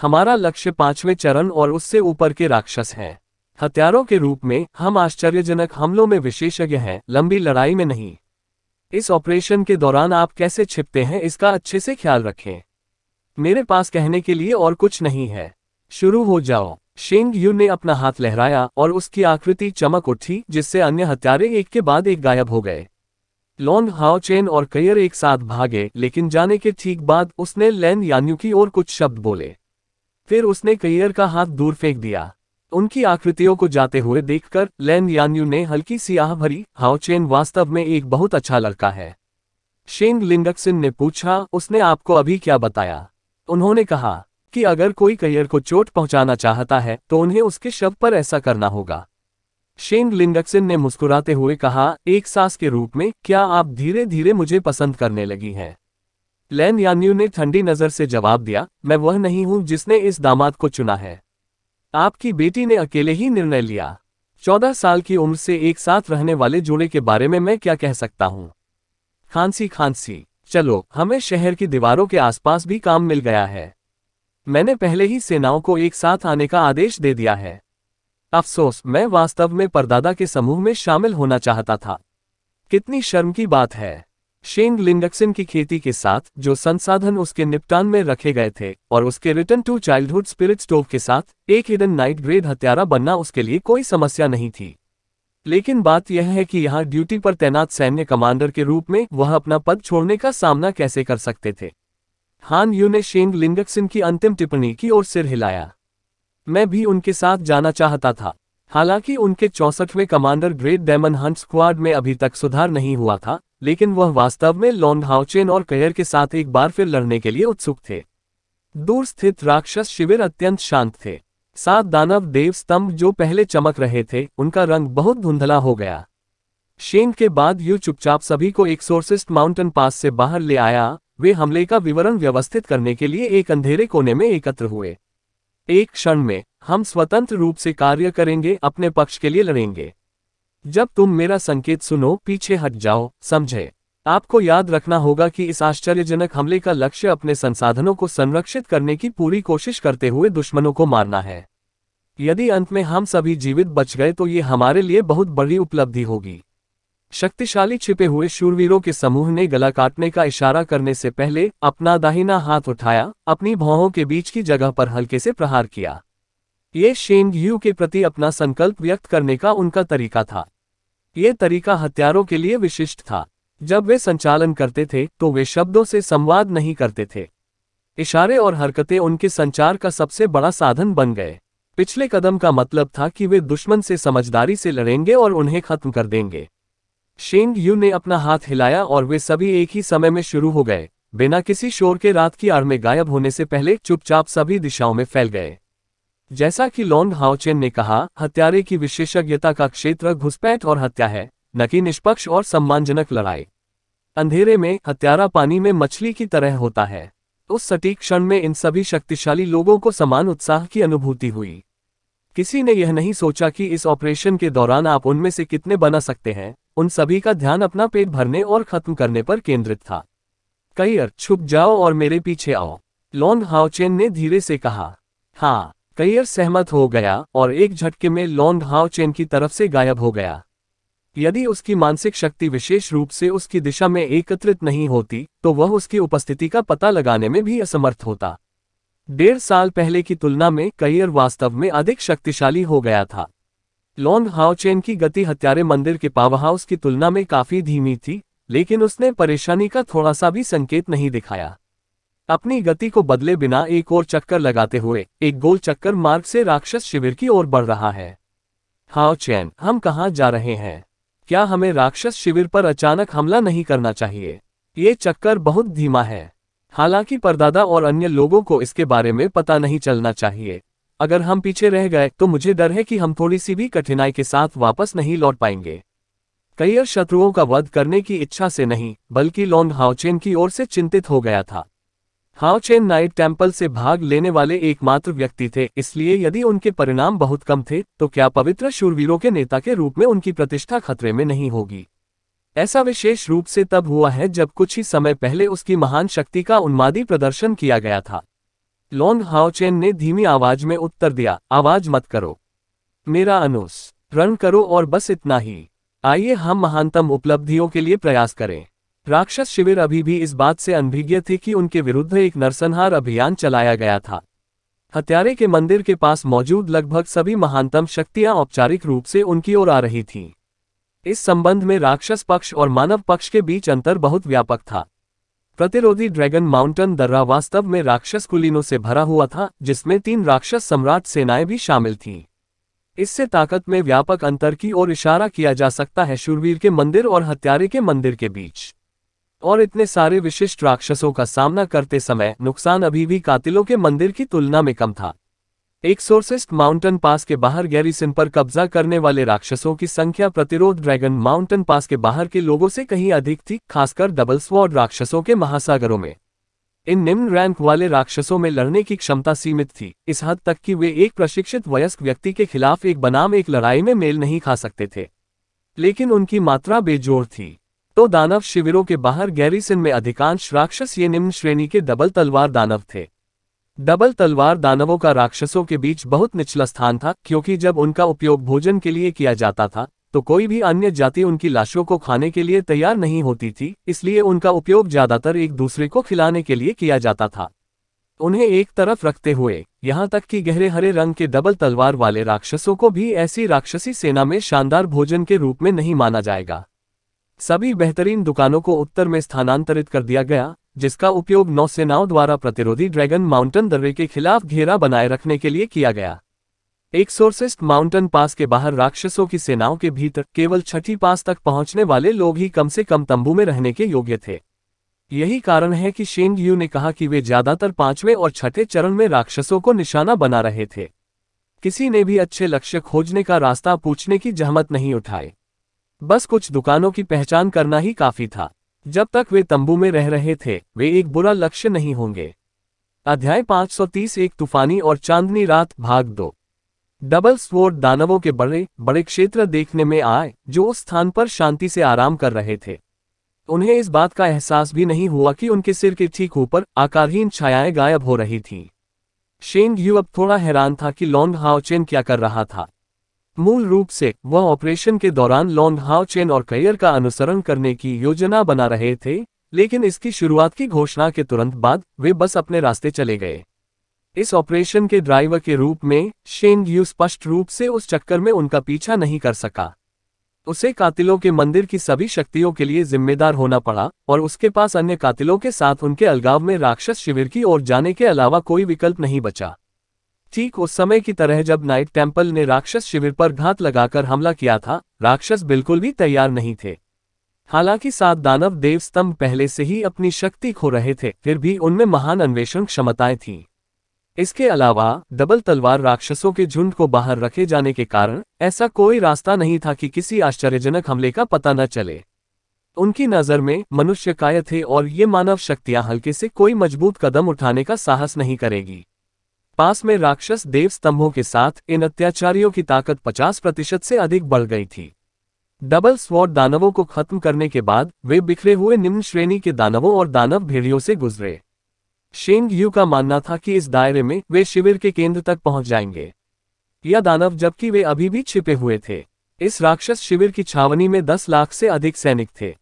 हमारा लक्ष्य पांचवें चरण और उससे ऊपर के राक्षस हैं हथियारों के रूप में हम आश्चर्यजनक हमलों में विशेषज्ञ हैं लंबी लड़ाई में नहीं इस ऑपरेशन के दौरान आप कैसे छिपते हैं इसका अच्छे से ख्याल रखें मेरे पास कहने के लिए और कुछ नहीं है शुरू हो जाओ शेंग यू ने अपना हाथ लहराया और उसकी आकृति चमक उठी जिससे अन्य हत्यारे एक के बाद एक गायब हो गए लॉन्ग हाओ चेन और कैयर एक साथ भागे लेकिन जाने के ठीक बाद उसने लैन यान्यू की ओर कुछ शब्द बोले फिर उसने कैयर का हाथ दूर फेंक दिया उनकी आकृतियों को जाते हुए देखकर लैन यान्यू ने हल्की सियाह भरी हाओ चेन वास्तव में एक बहुत अच्छा लड़का है शेंग लिंडकसिन ने पूछा उसने आपको अभी क्या बताया उन्होंने कहा कि अगर कोई कैयर को चोट पहुंचाना चाहता है तो उन्हें उसके शव पर ऐसा करना होगा शेन लिंडक्सन ने मुस्कुराते हुए कहा एक सास के रूप में क्या आप धीरे धीरे मुझे पसंद करने लगी हैं लैन यान्यू ने ठंडी नजर से जवाब दिया मैं वह नहीं हूं जिसने इस दामाद को चुना है आपकी बेटी ने अकेले ही निर्णय लिया चौदह साल की उम्र से एक साथ रहने वाले जोड़े के बारे में मैं क्या कह सकता हूँ खांसी खांसी चलो हमें शहर की दीवारों के आसपास भी काम मिल गया है मैंने पहले ही सेनाओं को एक साथ आने का आदेश दे दिया है अफसोस मैं वास्तव में परदादा के समूह में शामिल होना चाहता था कितनी शर्म की बात है शेंग लिंडक्सन की खेती के साथ जो संसाधन उसके निपटान में रखे गए थे और उसके return to childhood spirit stove के साथ एक हिडन नाइट ग्रेड हत्यारा बनना उसके लिए कोई समस्या नहीं थी लेकिन बात यह है कि यहाँ ड्यूटी पर तैनात सैन्य कमांडर के रूप में वह अपना पद छोड़ने का सामना कैसे कर सकते थे हान यू ने शेंग लिंगक्सिन की अंतिम टिप्पणी की ओर सिर हिलाया मैं भी उनके साथ जाना चाहता था हालांकि उनके चौसठवें commander great demon hunt squad में अभी तक सुधार नहीं हुआ था लेकिन वह वास्तव में लॉन्ग हाउचेन और कयर के साथ एक बार फिर लड़ने के लिए उत्सुक थे दूर स्थित राक्षस शिविर अत्यंत शांत थे सात दानव देव स्तंभ जो पहले चमक रहे थे उनका रंग बहुत धुंधला हो गया शेंग के बाद यू चुपचाप सभी को एक सोर्सिस्ट माउंटेन पास से बाहर ले आया वे हमले का विवरण व्यवस्थित करने के लिए एक अंधेरे कोने में एकत्र हुए एक क्षण में हम स्वतंत्र रूप से कार्य करेंगे अपने पक्ष के लिए लड़ेंगे जब तुम मेरा संकेत सुनो पीछे हट जाओ समझे आपको याद रखना होगा कि इस आश्चर्यजनक हमले का लक्ष्य अपने संसाधनों को संरक्षित करने की पूरी कोशिश करते हुए दुश्मनों को मारना है यदि अंत में हम सभी जीवित बच गए तो ये हमारे लिए बहुत बड़ी उपलब्धि होगी शक्तिशाली छिपे हुए शूरवीरों के समूह ने गला काटने का इशारा करने से पहले अपना दाहिना हाथ उठाया अपनी भौहों के बीच की जगह पर हल्के से प्रहार किया ये शेंग यू के प्रति अपना संकल्प व्यक्त करने का उनका तरीका था ये तरीका हथियारों के लिए विशिष्ट था जब वे संचालन करते थे तो वे शब्दों से संवाद नहीं करते थे इशारे और हरकतें उनके संचार का सबसे बड़ा साधन बन गए पिछले कदम का मतलब था कि वे दुश्मन से समझदारी से लड़ेंगे और उन्हें खत्म कर देंगे शेंग यू ने अपना हाथ हिलाया और वे सभी एक ही समय में शुरू हो गए बिना किसी शोर के रात की आड़ में गायब होने से पहले चुपचाप सभी दिशाओं में फैल गए जैसा कि लॉन्ग हाउचेन ने कहा हत्यारे की विशेषज्ञता का क्षेत्र घुसपैठ और हत्या है न कि निष्पक्ष और सम्मानजनक लड़ाई अंधेरे में हत्यारा पानी में मछली की तरह होता है उस सटीक क्षण में इन सभी शक्तिशाली लोगों को समान उत्साह की अनुभूति हुई किसी ने यह नहीं सोचा कि इस ऑपरेशन के दौरान आप उनमें से कितने बना सकते हैं उन सभी का ध्यान अपना पेट भरने और खत्म करने पर केंद्रित था कैयर छुप जाओ और मेरे पीछे आओ लॉन्ग हाउचेन ने धीरे से कहा हाँ कैयर सहमत हो गया और एक झटके में लॉन्ग हाउचेन की तरफ से गायब हो गया यदि उसकी मानसिक शक्ति विशेष रूप से उसकी दिशा में एकत्रित नहीं होती तो वह उसकी उपस्थिति का पता लगाने में भी असमर्थ होता डेढ़ साल पहले की तुलना में कैयर वास्तव में अधिक शक्तिशाली हो गया था लॉन्ग चेन की गति हत्यारे मंदिर के हाउस की तुलना में काफी धीमी थी लेकिन उसने परेशानी का थोड़ा सा भी संकेत नहीं दिखाया अपनी गति को बदले बिना एक और चक्कर लगाते हुए एक गोल चक्कर मार्ग से राक्षस शिविर की ओर बढ़ रहा है हाउ चैन हम कहाँ जा रहे हैं क्या हमें राक्षस शिविर पर अचानक हमला नहीं करना चाहिए ये चक्कर बहुत धीमा है हालांकि परदादा और अन्य लोगों को इसके बारे में पता नहीं चलना चाहिए अगर हम पीछे रह गए तो मुझे डर है कि हम थोड़ी सी भी कठिनाई के साथ वापस नहीं लौट पाएंगे कई शत्रुओं का वध करने की इच्छा से नहीं बल्कि लॉन्ग हाउचेन की ओर से चिंतित हो गया था हाउचेन नाइट टेम्पल से भाग लेने वाले एकमात्र व्यक्ति थे इसलिए यदि उनके परिणाम बहुत कम थे तो क्या पवित्र शूरवीरों के नेता के रूप में उनकी प्रतिष्ठा खतरे में नहीं होगी ऐसा विशेष रूप से तब हुआ है जब कुछ ही समय पहले उसकी महान शक्ति का उन्मादी प्रदर्शन किया गया था लॉन्ग हाओचेन ने धीमी आवाज में उत्तर दिया आवाज मत करो मेरा अनुस रन करो और बस इतना ही आइए हम महानतम उपलब्धियों के लिए प्रयास करें राक्षस शिविर अभी भी इस बात से अनभिज्ञ थे कि उनके विरुद्ध एक नरसंहार अभियान चलाया गया था हत्यारे के मंदिर के पास मौजूद लगभग सभी महानतम शक्तियां औपचारिक रूप से उनकी ओर आ रही थीं इस संबंध में राक्षस पक्ष और मानव पक्ष के बीच अंतर बहुत व्यापक था प्रतिरोधी ड्रैगन माउंटेन दर्रा वास्तव में राक्षस कुलीनों से भरा हुआ था जिसमें तीन राक्षस सम्राट सेनाएं भी शामिल थीं इससे ताकत में व्यापक अंतर की ओर इशारा किया जा सकता है शुरवीर के मंदिर और हत्यारे के मंदिर के बीच और इतने सारे विशिष्ट राक्षसों का सामना करते समय नुकसान अभी भी कातिलों के मंदिर की तुलना में कम था एक सोर्सिस्ट माउंटेन पास के बाहर गैरिसन पर कब्जा करने वाले राक्षसों की संख्या प्रतिरोध ड्रैगन माउंटेन पास के बाहर के लोगों से कहीं अधिक थी खासकर डबल स्वॉर्ड राक्षसों के महासागरों में इन निम्न रैंक वाले राक्षसों में लड़ने की क्षमता सीमित थी इस हद तक कि वे एक प्रशिक्षित वयस्क व्यक्ति के खिलाफ एक बनाम एक लड़ाई में मेल नहीं खा सकते थे लेकिन उनकी मात्रा बेजोर थी तो दानव शिविरों के बाहर गैरिसन में अधिकांश राक्षस ये निम्न श्रेणी के डबल तलवार दानव थे डबल तलवार दानवों का राक्षसों के बीच बहुत निचला स्थान था क्योंकि जब उनका उपयोग भोजन के लिए किया जाता था तो कोई भी अन्य जाति उनकी लाशों को खाने के लिए तैयार नहीं होती थी इसलिए उनका उपयोग ज्यादातर एक दूसरे को खिलाने के लिए किया जाता था उन्हें एक तरफ रखते हुए यहाँ तक कि गहरे हरे रंग के डबल तलवार वाले राक्षसों को भी ऐसी राक्षसी सेना में शानदार भोजन के रूप में नहीं माना जाएगा सभी बेहतरीन दुकानों को उत्तर में स्थानांतरित कर दिया गया जिसका उपयोग नौसेनाओं द्वारा प्रतिरोधी ड्रैगन माउंटेन दर्रे के खिलाफ घेरा बनाए रखने के लिए किया गया एक सोर्सिस्ट माउंटेन पास के बाहर राक्षसों की सेनाओं के भीतर केवल छठी पास तक पहुंचने वाले लोग ही कम से कम तंबू में रहने के योग्य थे यही कारण है कि शेंग यू ने कहा कि वे ज्यादातर पांचवें और छठे चरण में राक्षसों को निशाना बना रहे थे किसी ने भी अच्छे लक्ष्य खोजने का रास्ता पूछने की जहमत नहीं उठाई बस कुछ दुकानों की पहचान करना ही काफी था जब तक वे तंबू में रह रहे थे वे एक बुरा लक्ष्य नहीं होंगे अध्याय 530 एक तूफानी और चांदनी रात भाग दो डबल स्वोर दानवों के बड़े बड़े क्षेत्र देखने में आए जो उस स्थान पर शांति से आराम कर रहे थे उन्हें इस बात का एहसास भी नहीं हुआ कि उनके सिर के ठीक ऊपर आकारहीन छायाएं गायब हो रही थीं शेंग यू अब थोड़ा हैरान था कि लॉन्ग हाउचेन क्या कर रहा था मूल रूप से वह ऑपरेशन के दौरान लॉन्ग हाउ चेन और करियर का अनुसरण करने की योजना बना रहे थे लेकिन इसकी शुरुआत की घोषणा के तुरंत बाद वे बस अपने रास्ते चले गए इस ऑपरेशन के ड्राइवर के रूप में शेंग यू स्पष्ट रूप से उस चक्कर में उनका पीछा नहीं कर सका उसे कातिलों के मंदिर की सभी शक्तियों के लिए जिम्मेदार होना पड़ा और उसके पास अन्य कातिलों के साथ उनके अलगाव में राक्षस शिविर की ओर जाने के अलावा कोई विकल्प नहीं बचा ठीक उस समय की तरह जब नाइट टेम्पल ने राक्षस शिविर पर घात लगाकर हमला किया था राक्षस बिल्कुल भी तैयार नहीं थे हालांकि सात दानव देव स्तंभ पहले से ही अपनी शक्ति खो रहे थे फिर भी उनमें महान अन्वेषण क्षमताएं थीं इसके अलावा डबल तलवार राक्षसों के झुंड को बाहर रखे जाने के कारण ऐसा कोई रास्ता नहीं था कि किसी आश्चर्यजनक हमले का पता न चले उनकी नज़र में मनुष्य काय थे और ये मानव शक्तियां हल्के से कोई मजबूत कदम उठाने का साहस नहीं करेगी पास में राक्षस देव स्तंभों के साथ इन अत्याचारियों की ताकत 50 प्रतिशत से अधिक बढ़ गई थी डबल स्वॉर्ड दानवों को खत्म करने के बाद वे बिखरे हुए निम्न श्रेणी के दानवों और दानव भेड़ियों से गुजरे शेंग यू का मानना था कि इस दायरे में वे शिविर के केंद्र तक पहुंच जाएंगे यह दानव जबकि वे अभी भी छिपे हुए थे इस राक्षस शिविर की छावनी में दस लाख से अधिक सैनिक थे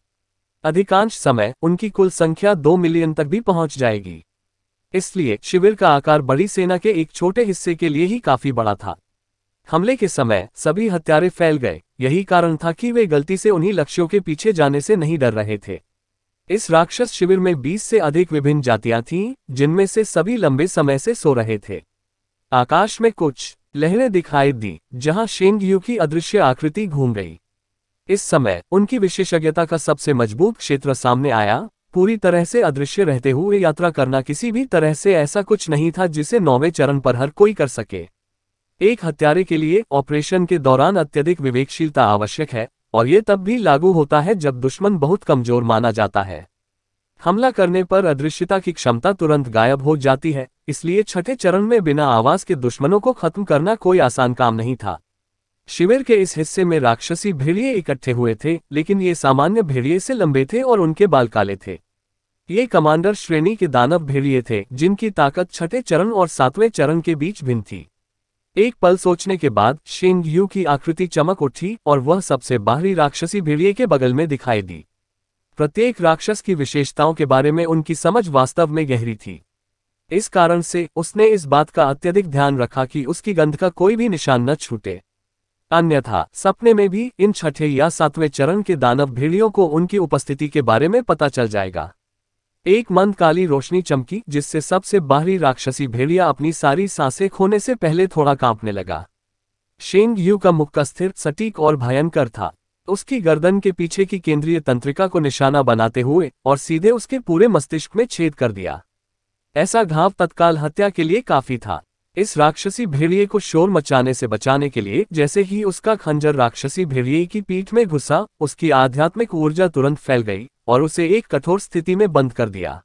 अधिकांश समय उनकी कुल संख्या दो मिलियन तक भी पहुंच जाएगी इसलिए शिविर का आकार बड़ी सेना के एक छोटे हिस्से के लिए ही काफी बड़ा था हमले के समय सभी हत्यारे फैल गए यही कारण था कि वे गलती से उन्हीं लक्ष्यों के पीछे जाने से नहीं डर रहे थे इस राक्षस शिविर में 20 से अधिक विभिन्न जातियां थीं जिनमें से सभी लंबे समय से सो रहे थे आकाश में कुछ लहरें दिखाई दी जहां शेंगयू की अदृश्य आकृति घूम गई इस समय उनकी विशेषज्ञता का सबसे मजबूत क्षेत्र सामने आया पूरी तरह से अदृश्य रहते हुए यात्रा करना किसी भी तरह से ऐसा कुछ नहीं था जिसे नौवे चरण पर हर कोई कर सके एक हत्यारे के लिए ऑपरेशन के दौरान अत्यधिक विवेकशीलता आवश्यक है और ये तब भी लागू होता है जब दुश्मन बहुत कमजोर माना जाता है हमला करने पर अदृश्यता की क्षमता तुरंत गायब हो जाती है इसलिए छठे चरण में बिना आवाज के दुश्मनों को खत्म करना कोई आसान काम नहीं था शिविर के इस हिस्से में राक्षसी भेड़िए इकट्ठे हुए थे लेकिन ये सामान्य भेड़िए से लंबे थे और उनके बाल काले थे ये कमांडर श्रेणी के दानव भेड़िए थे जिनकी ताकत छठे चरण और सातवें चरण के बीच भिन्न थी एक पल सोचने के बाद शेंग यू की आकृति चमक उठी और वह सबसे बाहरी राक्षसी भेड़िए के बगल में दिखाई दी प्रत्येक राक्षस की विशेषताओं के बारे में उनकी समझ वास्तव में गहरी थी इस कारण से उसने इस बात का अत्यधिक ध्यान रखा कि उसकी गंध का कोई भी निशान न छूटे अन्यथा सपने में भी इन छठे या सातवें चरण के दानव भेड़ियों को उनकी उपस्थिति के बारे में पता चल जाएगा एक मंद काली रोशनी चमकी जिससे सबसे बाहरी राक्षसी भेड़िया अपनी सारी सांसें खोने से पहले थोड़ा कांपने लगा शेंग यू का मुक्का स्थिर सटीक और भयंकर था उसकी गर्दन के पीछे की केंद्रीय तंत्रिका को निशाना बनाते हुए और सीधे उसके पूरे मस्तिष्क में छेद कर दिया ऐसा घाव तत्काल हत्या के लिए काफी था इस राक्षसी भेड़िए को शोर मचाने से बचाने के लिए जैसे ही उसका खंजर राक्षसी भेड़िए की पीठ में घुसा उसकी आध्यात्मिक ऊर्जा तुरंत फैल गई और उसे एक कठोर स्थिति में बंद कर दिया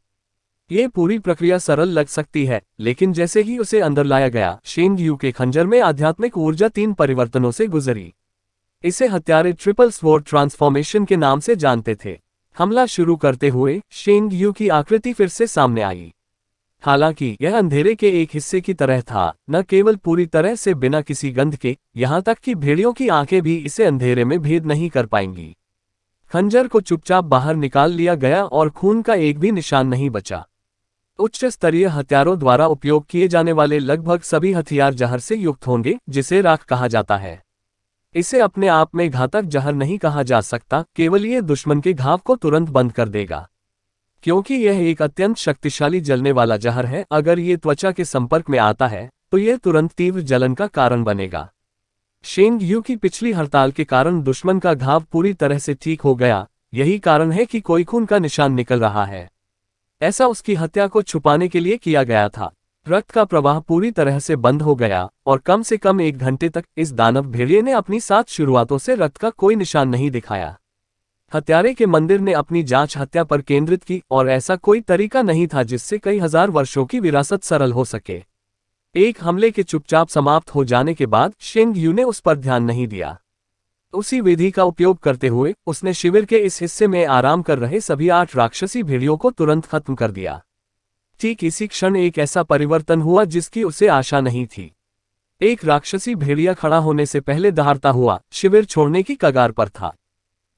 ये पूरी प्रक्रिया सरल लग सकती है लेकिन जैसे ही उसे अंदर लाया गया शेंग यू के खंजर में आध्यात्मिक ऊर्जा तीन परिवर्तनों से गुजरी इसे हत्यारे ट्रिपल स्वोर ट्रांसफॉर्मेशन के नाम से जानते थे हमला शुरू करते हुए शेंग यू की आकृति फिर से सामने आई हालांकि यह अंधेरे के एक हिस्से की तरह था न केवल पूरी तरह से बिना किसी गंध के यहाँ तक कि भेड़ियों की आंखें भी इसे अंधेरे में भेद नहीं कर पाएंगी खंजर को चुपचाप बाहर निकाल लिया गया और खून का एक भी निशान नहीं बचा उच्च स्तरीय हथियारों द्वारा उपयोग किए जाने वाले लगभग सभी हथियार जहर से युक्त होंगे जिसे राख कहा जाता है इसे अपने आप में घातक जहर नहीं कहा जा सकता केवल ये दुश्मन के घाव को तुरंत बंद कर देगा क्योंकि यह एक अत्यंत शक्तिशाली जलने वाला जहर है अगर ये त्वचा के संपर्क में आता है तो यह तुरंत तीव्र जलन का कारण बनेगा शेंग यू की पिछली हड़ताल के कारण दुश्मन का घाव पूरी तरह से ठीक हो गया यही कारण है कि कोई खून का निशान निकल रहा है ऐसा उसकी हत्या को छुपाने के लिए किया गया था रक्त का प्रवाह पूरी तरह से बंद हो गया और कम से कम एक घंटे तक इस दानव भेड़िए ने अपनी सात शुरुआतों से रक्त का कोई निशान नहीं दिखाया हत्यारे के मंदिर ने अपनी जांच हत्या पर केंद्रित की और ऐसा कोई तरीका नहीं था जिससे कई हजार वर्षों की विरासत सरल हो सके एक हमले के चुपचाप समाप्त हो जाने के बाद शेंग यू ने उस पर ध्यान नहीं दिया उसी विधि का उपयोग करते हुए उसने शिविर के इस हिस्से में आराम कर रहे सभी आठ राक्षसी भीड़ियों को तुरंत खत्म कर दिया ठीक इसी क्षण एक ऐसा परिवर्तन हुआ जिसकी उसे आशा नहीं थी एक राक्षसी भेड़िया खड़ा होने से पहले दहाड़ता हुआ शिविर छोड़ने की कगार पर था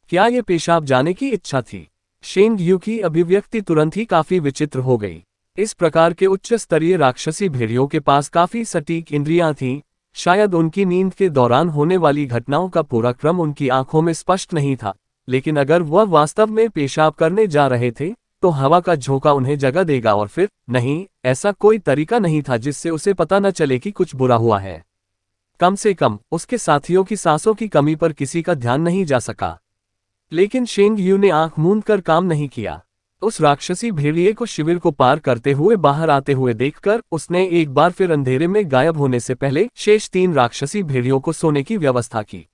क्या ये पेशाब जाने की इच्छा थी शेंग यू की अभिव्यक्ति तुरंत ही काफी विचित्र हो गई इस प्रकार के उच्च स्तरीय राक्षसी भेड़ियों के पास काफी सटीक इंद्रियां थीं शायद उनकी नींद के दौरान होने वाली घटनाओं का पूरा क्रम उनकी आंखों में स्पष्ट नहीं था लेकिन अगर वह वास्तव में पेशाब करने जा रहे थे तो हवा का झोंका उन्हें जगह देगा और फिर नहीं ऐसा कोई तरीका नहीं था जिससे उसे पता न चले कि कुछ बुरा हुआ है कम से कम उसके साथियों की सांसों की कमी पर किसी का ध्यान नहीं जा सका लेकिन शेंग यू ने आंख मूंद कर काम नहीं किया उस राक्षसी भेड़िए को शिविर को पार करते हुए बाहर आते हुए देखकर उसने एक बार फिर अंधेरे में गायब होने से पहले शेष तीन राक्षसी भेड़ियों को सोने की व्यवस्था की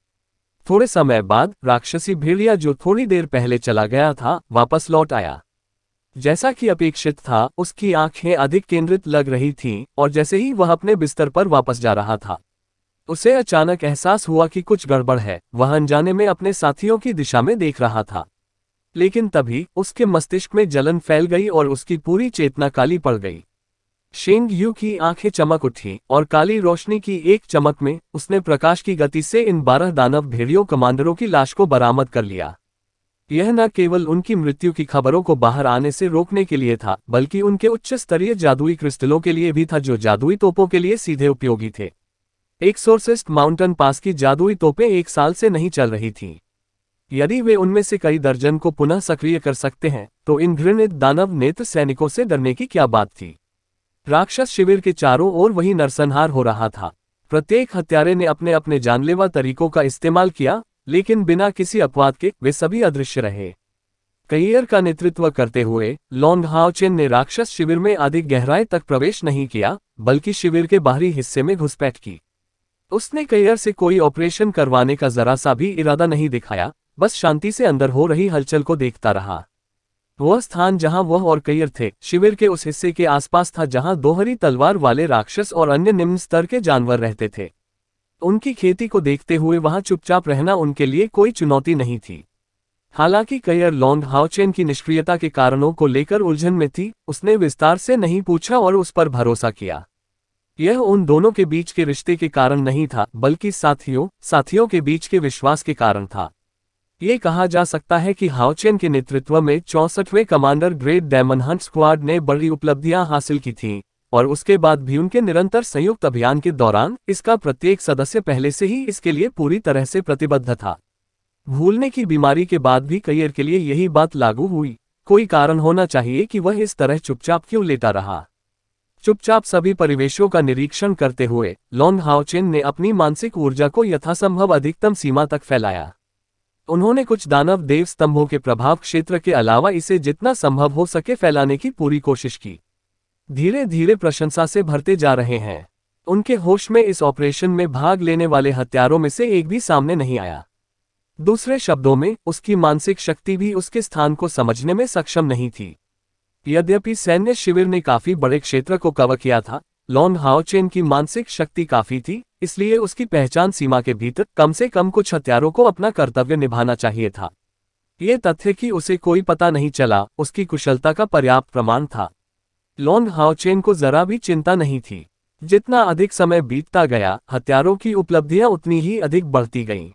थोड़े समय बाद राक्षसी भेड़िया जो थोड़ी देर पहले चला गया था वापस लौट आया जैसा कि अपेक्षित था उसकी आंखें अधिक केंद्रित लग रही थीं और जैसे ही वह अपने बिस्तर पर वापस जा रहा था उसे अचानक एहसास हुआ कि कुछ गड़बड़ है वह अनजाने में अपने साथियों की दिशा में देख रहा था लेकिन तभी उसके मस्तिष्क में जलन फैल गई और उसकी पूरी चेतना काली पड़ गई शेंग यू की आंखें चमक उठी और काली रोशनी की एक चमक में उसने प्रकाश की गति से इन बारह दानव भेड़ियों कमांडरों की लाश को बरामद कर लिया यह न केवल उनकी मृत्यु की खबरों को बाहर आने से रोकने के लिए था बल्कि उनके उच्च स्तरीय जादुई क्रिस्टलों के लिए भी था जो जादुई तोपों के लिए सीधे उपयोगी थे एक्सोर्सिस्ट माउंटेन पास की जादुई तोपें एक साल से नहीं चल रही थीं यदि वे उनमें से कई दर्जन को पुनः सक्रिय कर सकते हैं तो इन घृणित दानव नेत्र सैनिकों से डरने की क्या बात थी राक्षस शिविर के चारों ओर वही नरसंहार हो रहा था प्रत्येक हत्यारे ने अपने अपने जानलेवा तरीकों का इस्तेमाल किया लेकिन बिना किसी अपवाद के वे सभी अदृश्य रहे कैयर का नेतृत्व करते हुए लॉन्ग हाउचेन ने राक्षस शिविर में अधिक गहराई तक प्रवेश नहीं किया बल्कि शिविर के बाहरी हिस्से में घुसपैठ की उसने कैयर से कोई ऑपरेशन करवाने का जरा सा भी इरादा नहीं दिखाया बस शांति से अंदर हो रही हलचल को देखता रहा वह स्थान जहां वह और कैयर थे शिविर के उस हिस्से के आसपास था जहां दोहरी तलवार वाले राक्षस और अन्य निम्न स्तर के जानवर रहते थे उनकी खेती को देखते हुए वहां चुपचाप रहना उनके लिए कोई चुनौती नहीं थी हालांकि कैयर लॉन्ग हाउचेन की निष्क्रियता के कारणों को लेकर उलझन में थी उसने विस्तार से नहीं पूछा और उस पर भरोसा किया यह उन दोनों के बीच के रिश्ते के कारण नहीं था बल्कि साथियों साथियों के बीच के विश्वास के कारण था ये कहा जा सकता है कि हाउचेन के नेतृत्व में चौसठवें commander great diamond hunt squad ने बड़ी उपलब्धियां हासिल की थीं और उसके बाद भी उनके निरंतर संयुक्त अभियान के दौरान इसका प्रत्येक सदस्य पहले से ही इसके लिए पूरी तरह से प्रतिबद्ध था भूलने की बीमारी के बाद भी करियर के लिए यही बात लागू हुई कोई कारण होना चाहिए कि वह इस तरह चुपचाप क्यों लेटा रहा चुपचाप सभी परिवेशों का निरीक्षण करते हुए लॉन हाउचिन ने अपनी मानसिक ऊर्जा को यथासंभव अधिकतम सीमा तक फैलाया उन्होंने कुछ दानव देव स्तंभों के प्रभाव क्षेत्र के अलावा इसे जितना संभव हो सके फैलाने की पूरी कोशिश की धीरे धीरे प्रशंसा से भरते जा रहे हैं उनके होश में इस ऑपरेशन में भाग लेने वाले हथियारों में से एक भी सामने नहीं आया दूसरे शब्दों में उसकी मानसिक शक्ति भी उसके स्थान को समझने में सक्षम नहीं थी यद्यपि सैन्य शिविर ने काफी बड़े क्षेत्र को कवर किया था लॉन हाओचेन की मानसिक शक्ति काफी थी इसलिए उसकी पहचान सीमा के भीतर कम से कम कुछ हथियारों को अपना कर्तव्य निभाना चाहिए था ये तथ्य कि उसे कोई पता नहीं चला उसकी कुशलता का पर्याप्त प्रमाण था लॉन हाओचेन को जरा भी चिंता नहीं थी जितना अधिक समय बीतता गया हथियारों की उपलब्धियां उतनी ही अधिक बढ़ती गईं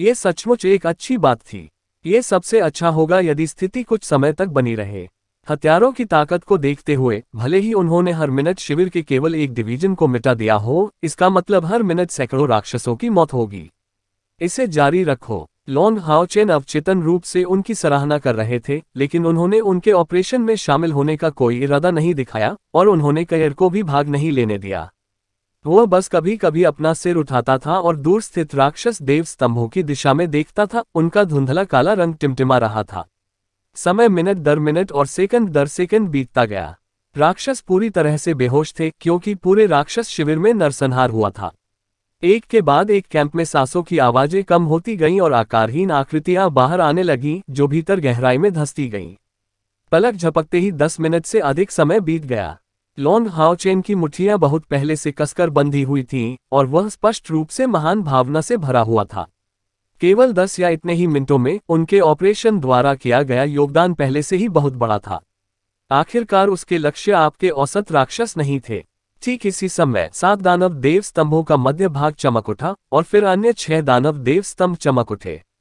ये सचमुच एक अच्छी बात थी ये सबसे अच्छा होगा यदि स्थिति कुछ समय तक बनी रहे हथियारों की ताकत को देखते हुए भले ही उन्होंने हर मिनट शिविर के केवल एक डिवीजन को मिटा दिया हो इसका मतलब हर मिनट सैकड़ों राक्षसों की मौत होगी इसे जारी रखो लॉन्ग हाउचेन अवचेतन रूप से उनकी सराहना कर रहे थे लेकिन उन्होंने उनके ऑपरेशन में शामिल होने का कोई इरादा नहीं दिखाया और उन्होंने कयर को भी भाग नहीं लेने दिया वह बस कभी कभी अपना सिर उठाता था और दूर स्थित राक्षस देव स्तंभों की दिशा में देखता था उनका धुंधला काला रंग टिमटिमा रहा था समय मिनट दर मिनट और सेकंड दर सेकंड बीतता गया राक्षस पूरी तरह से बेहोश थे क्योंकि पूरे राक्षस शिविर में नरसंहार हुआ था एक के बाद एक कैंप में सांसों की आवाजें कम होती गईं और आकारहीन आकृतियां बाहर आने लगीं जो भीतर गहराई में धंसती गईं पलक झपकते ही दस मिनट से अधिक समय बीत गया लॉन्ग हाउचेन की मुठियां बहुत पहले से कसकर बंधी हुई थीं और वह स्पष्ट रूप से महान भावना से भरा हुआ था केवल दस या इतने ही मिनटों में उनके ऑपरेशन द्वारा किया गया योगदान पहले से ही बहुत बड़ा था आखिरकार उसके लक्ष्य आपके औसत राक्षस नहीं थे ठीक इसी समय सात दानव देव स्तंभों का मध्य भाग चमक उठा और फिर अन्य छह दानव देव स्तंभ चमक उठे